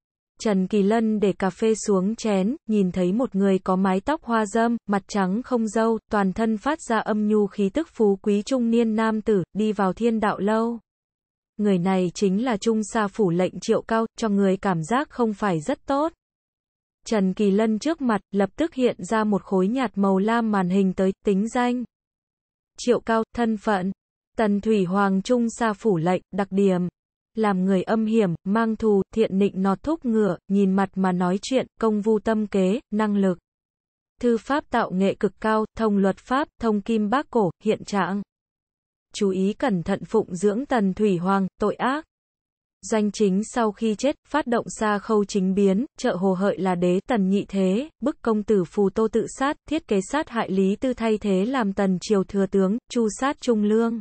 Trần Kỳ Lân để cà phê xuống chén, nhìn thấy một người có mái tóc hoa dâm, mặt trắng không dâu, toàn thân phát ra âm nhu khí tức phú quý trung niên nam tử, đi vào thiên đạo lâu. Người này chính là trung sa phủ lệnh triệu cao, cho người cảm giác không phải rất tốt. Trần Kỳ Lân trước mặt, lập tức hiện ra một khối nhạt màu lam màn hình tới, tính danh. Triệu cao, thân phận. Tần Thủy Hoàng Trung Sa Phủ Lệnh, đặc điểm làm người âm hiểm, mang thù, thiện nịnh nọt thúc ngựa, nhìn mặt mà nói chuyện, công vu tâm kế, năng lực. Thư pháp tạo nghệ cực cao, thông luật pháp, thông kim bác cổ, hiện trạng. Chú ý cẩn thận phụng dưỡng tần thủy hoàng, tội ác. danh chính sau khi chết, phát động xa khâu chính biến, trợ hồ hợi là đế tần nhị thế, bức công tử phù tô tự sát, thiết kế sát hại lý tư thay thế làm tần triều thừa tướng, chu sát trung lương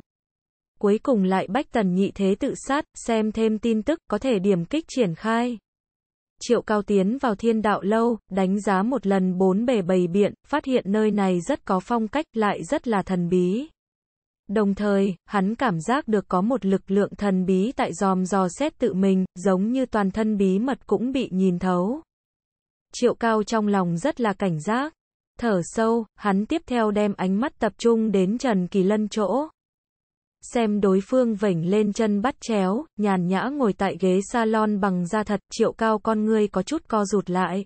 cuối cùng lại bách tần nhị thế tự sát, xem thêm tin tức, có thể điểm kích triển khai. Triệu Cao tiến vào thiên đạo lâu, đánh giá một lần bốn bề bầy biện, phát hiện nơi này rất có phong cách, lại rất là thần bí. Đồng thời, hắn cảm giác được có một lực lượng thần bí tại dòm dò xét tự mình, giống như toàn thân bí mật cũng bị nhìn thấu. Triệu Cao trong lòng rất là cảnh giác. Thở sâu, hắn tiếp theo đem ánh mắt tập trung đến Trần Kỳ Lân chỗ xem đối phương vểnh lên chân bắt chéo, nhàn nhã ngồi tại ghế salon bằng da thật, triệu cao con ngươi có chút co rụt lại.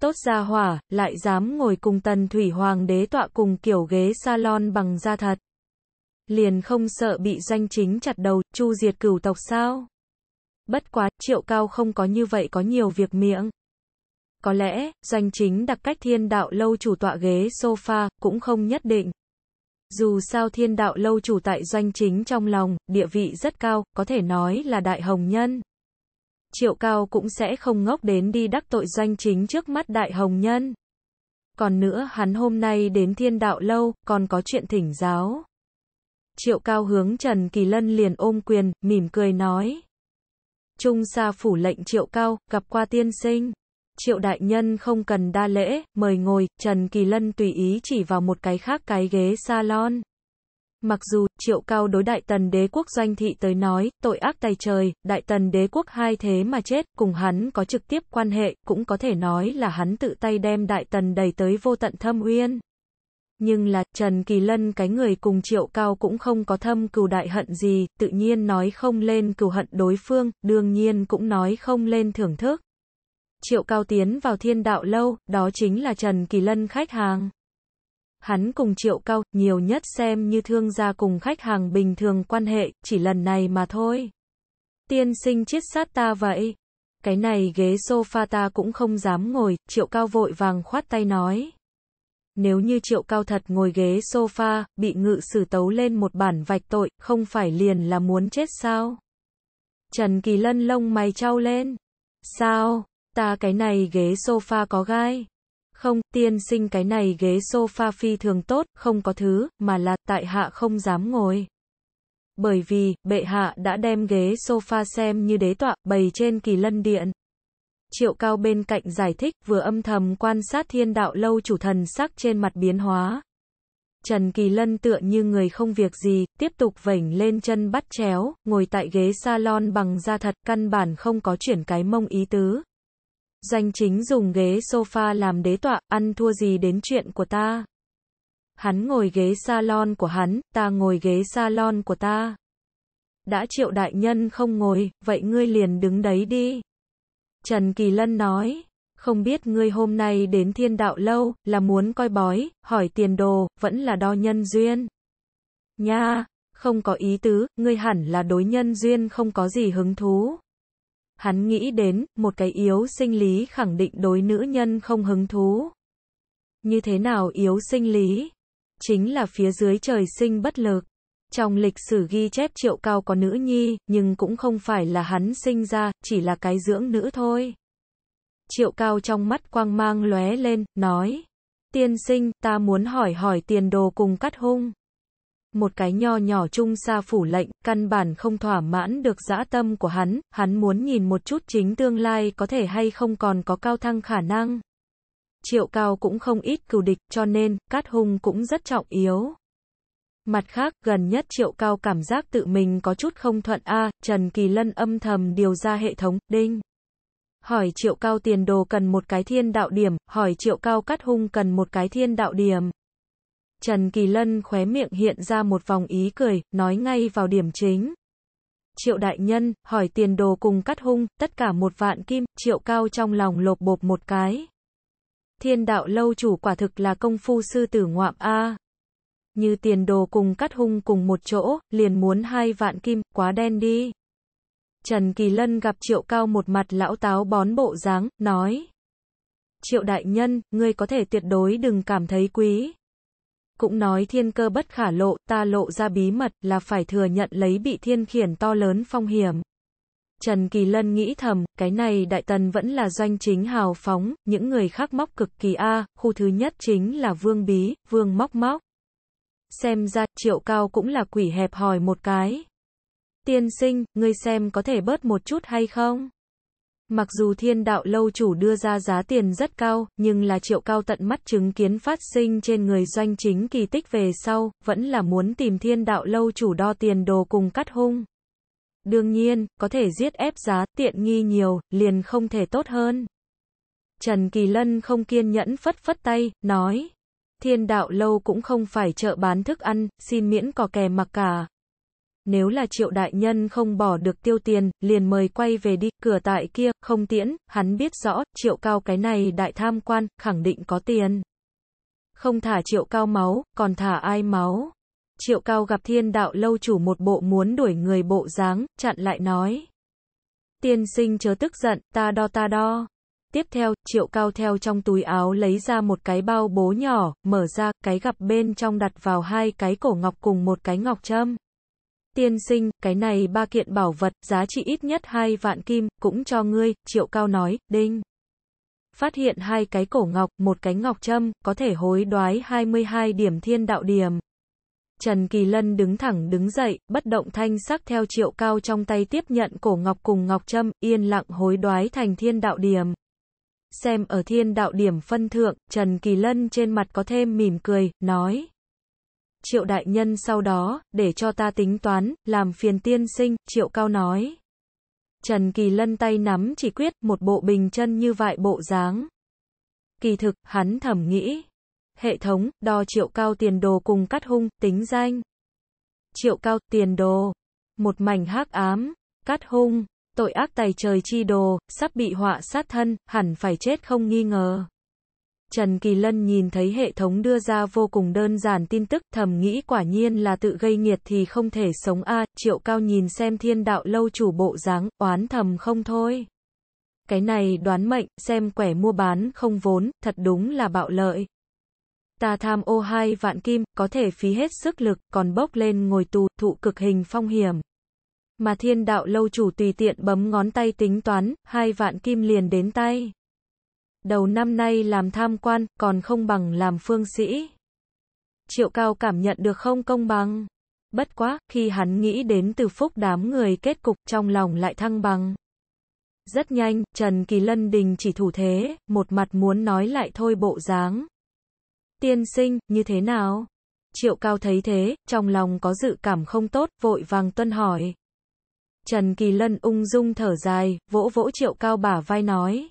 Tốt ra hỏa, lại dám ngồi cùng tần thủy hoàng đế tọa cùng kiểu ghế salon bằng da thật. Liền không sợ bị danh chính chặt đầu, chu diệt cửu tộc sao? Bất quá, triệu cao không có như vậy có nhiều việc miệng. Có lẽ, doanh chính đặc cách thiên đạo lâu chủ tọa ghế sofa, cũng không nhất định. Dù sao thiên đạo lâu chủ tại doanh chính trong lòng, địa vị rất cao, có thể nói là đại hồng nhân. Triệu cao cũng sẽ không ngốc đến đi đắc tội doanh chính trước mắt đại hồng nhân. Còn nữa hắn hôm nay đến thiên đạo lâu, còn có chuyện thỉnh giáo. Triệu cao hướng Trần Kỳ Lân liền ôm quyền, mỉm cười nói. Trung sa phủ lệnh triệu cao, gặp qua tiên sinh. Triệu đại nhân không cần đa lễ, mời ngồi, Trần Kỳ Lân tùy ý chỉ vào một cái khác cái ghế salon. Mặc dù, triệu cao đối đại tần đế quốc doanh thị tới nói, tội ác tay trời, đại tần đế quốc hai thế mà chết, cùng hắn có trực tiếp quan hệ, cũng có thể nói là hắn tự tay đem đại tần đẩy tới vô tận thâm uyên. Nhưng là, Trần Kỳ Lân cái người cùng triệu cao cũng không có thâm cừu đại hận gì, tự nhiên nói không lên cừu hận đối phương, đương nhiên cũng nói không lên thưởng thức. Triệu Cao tiến vào thiên đạo lâu, đó chính là Trần Kỳ Lân khách hàng. Hắn cùng Triệu Cao, nhiều nhất xem như thương gia cùng khách hàng bình thường quan hệ, chỉ lần này mà thôi. Tiên sinh chiết sát ta vậy. Cái này ghế sofa ta cũng không dám ngồi, Triệu Cao vội vàng khoát tay nói. Nếu như Triệu Cao thật ngồi ghế sofa, bị ngự sử tấu lên một bản vạch tội, không phải liền là muốn chết sao? Trần Kỳ Lân lông mày trao lên. Sao? ta cái này ghế sofa có gai. Không, tiên sinh cái này ghế sofa phi thường tốt, không có thứ, mà là tại hạ không dám ngồi. Bởi vì, bệ hạ đã đem ghế sofa xem như đế tọa, bày trên kỳ lân điện. Triệu cao bên cạnh giải thích, vừa âm thầm quan sát thiên đạo lâu chủ thần sắc trên mặt biến hóa. Trần Kỳ Lân tựa như người không việc gì, tiếp tục vảnh lên chân bắt chéo, ngồi tại ghế salon bằng da thật, căn bản không có chuyển cái mông ý tứ. Danh chính dùng ghế sofa làm đế tọa, ăn thua gì đến chuyện của ta. Hắn ngồi ghế salon của hắn, ta ngồi ghế salon của ta. Đã triệu đại nhân không ngồi, vậy ngươi liền đứng đấy đi. Trần Kỳ Lân nói, không biết ngươi hôm nay đến thiên đạo lâu, là muốn coi bói, hỏi tiền đồ, vẫn là đo nhân duyên. Nha, không có ý tứ, ngươi hẳn là đối nhân duyên không có gì hứng thú. Hắn nghĩ đến, một cái yếu sinh lý khẳng định đối nữ nhân không hứng thú. Như thế nào yếu sinh lý? Chính là phía dưới trời sinh bất lực. Trong lịch sử ghi chép triệu cao có nữ nhi, nhưng cũng không phải là hắn sinh ra, chỉ là cái dưỡng nữ thôi. Triệu cao trong mắt quang mang lóe lên, nói. Tiên sinh, ta muốn hỏi hỏi tiền đồ cùng cắt hung một cái nho nhỏ trung xa phủ lệnh, căn bản không thỏa mãn được dã tâm của hắn, hắn muốn nhìn một chút chính tương lai có thể hay không còn có cao thăng khả năng. Triệu cao cũng không ít cừu địch, cho nên, cát hung cũng rất trọng yếu. Mặt khác, gần nhất triệu cao cảm giác tự mình có chút không thuận A, Trần Kỳ Lân âm thầm điều ra hệ thống, đinh. Hỏi triệu cao tiền đồ cần một cái thiên đạo điểm, hỏi triệu cao cắt hung cần một cái thiên đạo điểm. Trần Kỳ Lân khóe miệng hiện ra một vòng ý cười, nói ngay vào điểm chính. Triệu đại nhân, hỏi tiền đồ cùng cắt hung, tất cả một vạn kim, triệu cao trong lòng lột bột một cái. Thiên đạo lâu chủ quả thực là công phu sư tử ngoạm A. Như tiền đồ cùng cắt hung cùng một chỗ, liền muốn hai vạn kim, quá đen đi. Trần Kỳ Lân gặp triệu cao một mặt lão táo bón bộ dáng, nói. Triệu đại nhân, ngươi có thể tuyệt đối đừng cảm thấy quý cũng nói thiên cơ bất khả lộ, ta lộ ra bí mật là phải thừa nhận lấy bị thiên khiển to lớn phong hiểm. Trần Kỳ Lân nghĩ thầm, cái này Đại Tần vẫn là doanh chính hào phóng, những người khác móc cực kỳ A, khu thứ nhất chính là Vương Bí, Vương Móc Móc. Xem ra, triệu cao cũng là quỷ hẹp hỏi một cái. Tiên sinh, ngươi xem có thể bớt một chút hay không? Mặc dù thiên đạo lâu chủ đưa ra giá tiền rất cao, nhưng là triệu cao tận mắt chứng kiến phát sinh trên người doanh chính kỳ tích về sau, vẫn là muốn tìm thiên đạo lâu chủ đo tiền đồ cùng cắt hung. Đương nhiên, có thể giết ép giá, tiện nghi nhiều, liền không thể tốt hơn. Trần Kỳ Lân không kiên nhẫn phất phất tay, nói. Thiên đạo lâu cũng không phải chợ bán thức ăn, xin miễn cỏ kè mặc cả, nếu là triệu đại nhân không bỏ được tiêu tiền, liền mời quay về đi, cửa tại kia, không tiễn, hắn biết rõ, triệu cao cái này đại tham quan, khẳng định có tiền. Không thả triệu cao máu, còn thả ai máu. Triệu cao gặp thiên đạo lâu chủ một bộ muốn đuổi người bộ dáng, chặn lại nói. Tiên sinh chớ tức giận, ta đo ta đo. Tiếp theo, triệu cao theo trong túi áo lấy ra một cái bao bố nhỏ, mở ra, cái gặp bên trong đặt vào hai cái cổ ngọc cùng một cái ngọc châm tiên sinh, cái này ba kiện bảo vật, giá trị ít nhất hai vạn kim, cũng cho ngươi, triệu cao nói, đinh. Phát hiện hai cái cổ ngọc, một cái ngọc châm, có thể hối đoái 22 điểm thiên đạo điểm. Trần Kỳ Lân đứng thẳng đứng dậy, bất động thanh sắc theo triệu cao trong tay tiếp nhận cổ ngọc cùng ngọc châm, yên lặng hối đoái thành thiên đạo điểm. Xem ở thiên đạo điểm phân thượng, Trần Kỳ Lân trên mặt có thêm mỉm cười, nói triệu đại nhân sau đó, để cho ta tính toán, làm phiền tiên sinh, triệu cao nói. Trần Kỳ Lân tay nắm chỉ quyết, một bộ bình chân như vại bộ dáng. Kỳ thực, hắn thầm nghĩ. Hệ thống, đo triệu cao tiền đồ cùng cắt hung, tính danh. Triệu cao, tiền đồ. Một mảnh hắc ám, cắt hung, tội ác tài trời chi đồ, sắp bị họa sát thân, hẳn phải chết không nghi ngờ. Trần Kỳ Lân nhìn thấy hệ thống đưa ra vô cùng đơn giản tin tức, thầm nghĩ quả nhiên là tự gây nghiệt thì không thể sống a. triệu Cao nhìn xem thiên đạo lâu chủ bộ dáng, oán thầm không thôi. Cái này đoán mệnh, xem quẻ mua bán không vốn, thật đúng là bạo lợi. Ta tham ô hai vạn kim, có thể phí hết sức lực, còn bốc lên ngồi tù, thụ cực hình phong hiểm. Mà thiên đạo lâu chủ tùy tiện bấm ngón tay tính toán, hai vạn kim liền đến tay đầu năm nay làm tham quan, còn không bằng làm phương sĩ. Triệu Cao cảm nhận được không công bằng. Bất quá, khi hắn nghĩ đến từ phúc đám người kết cục trong lòng lại thăng bằng. Rất nhanh, Trần Kỳ Lân Đình chỉ thủ thế, một mặt muốn nói lại thôi bộ dáng. Tiên sinh, như thế nào? Triệu Cao thấy thế, trong lòng có dự cảm không tốt, vội vàng tuân hỏi. Trần Kỳ Lân ung dung thở dài, vỗ vỗ Triệu Cao bả vai nói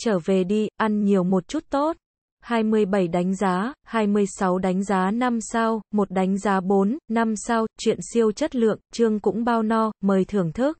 trở về đi, ăn nhiều một chút tốt. 27 đánh giá, 26 đánh giá 5 sao, 1 đánh giá 4, 5 sao, chuyện siêu chất lượng, chương cũng bao no, mời thưởng thức.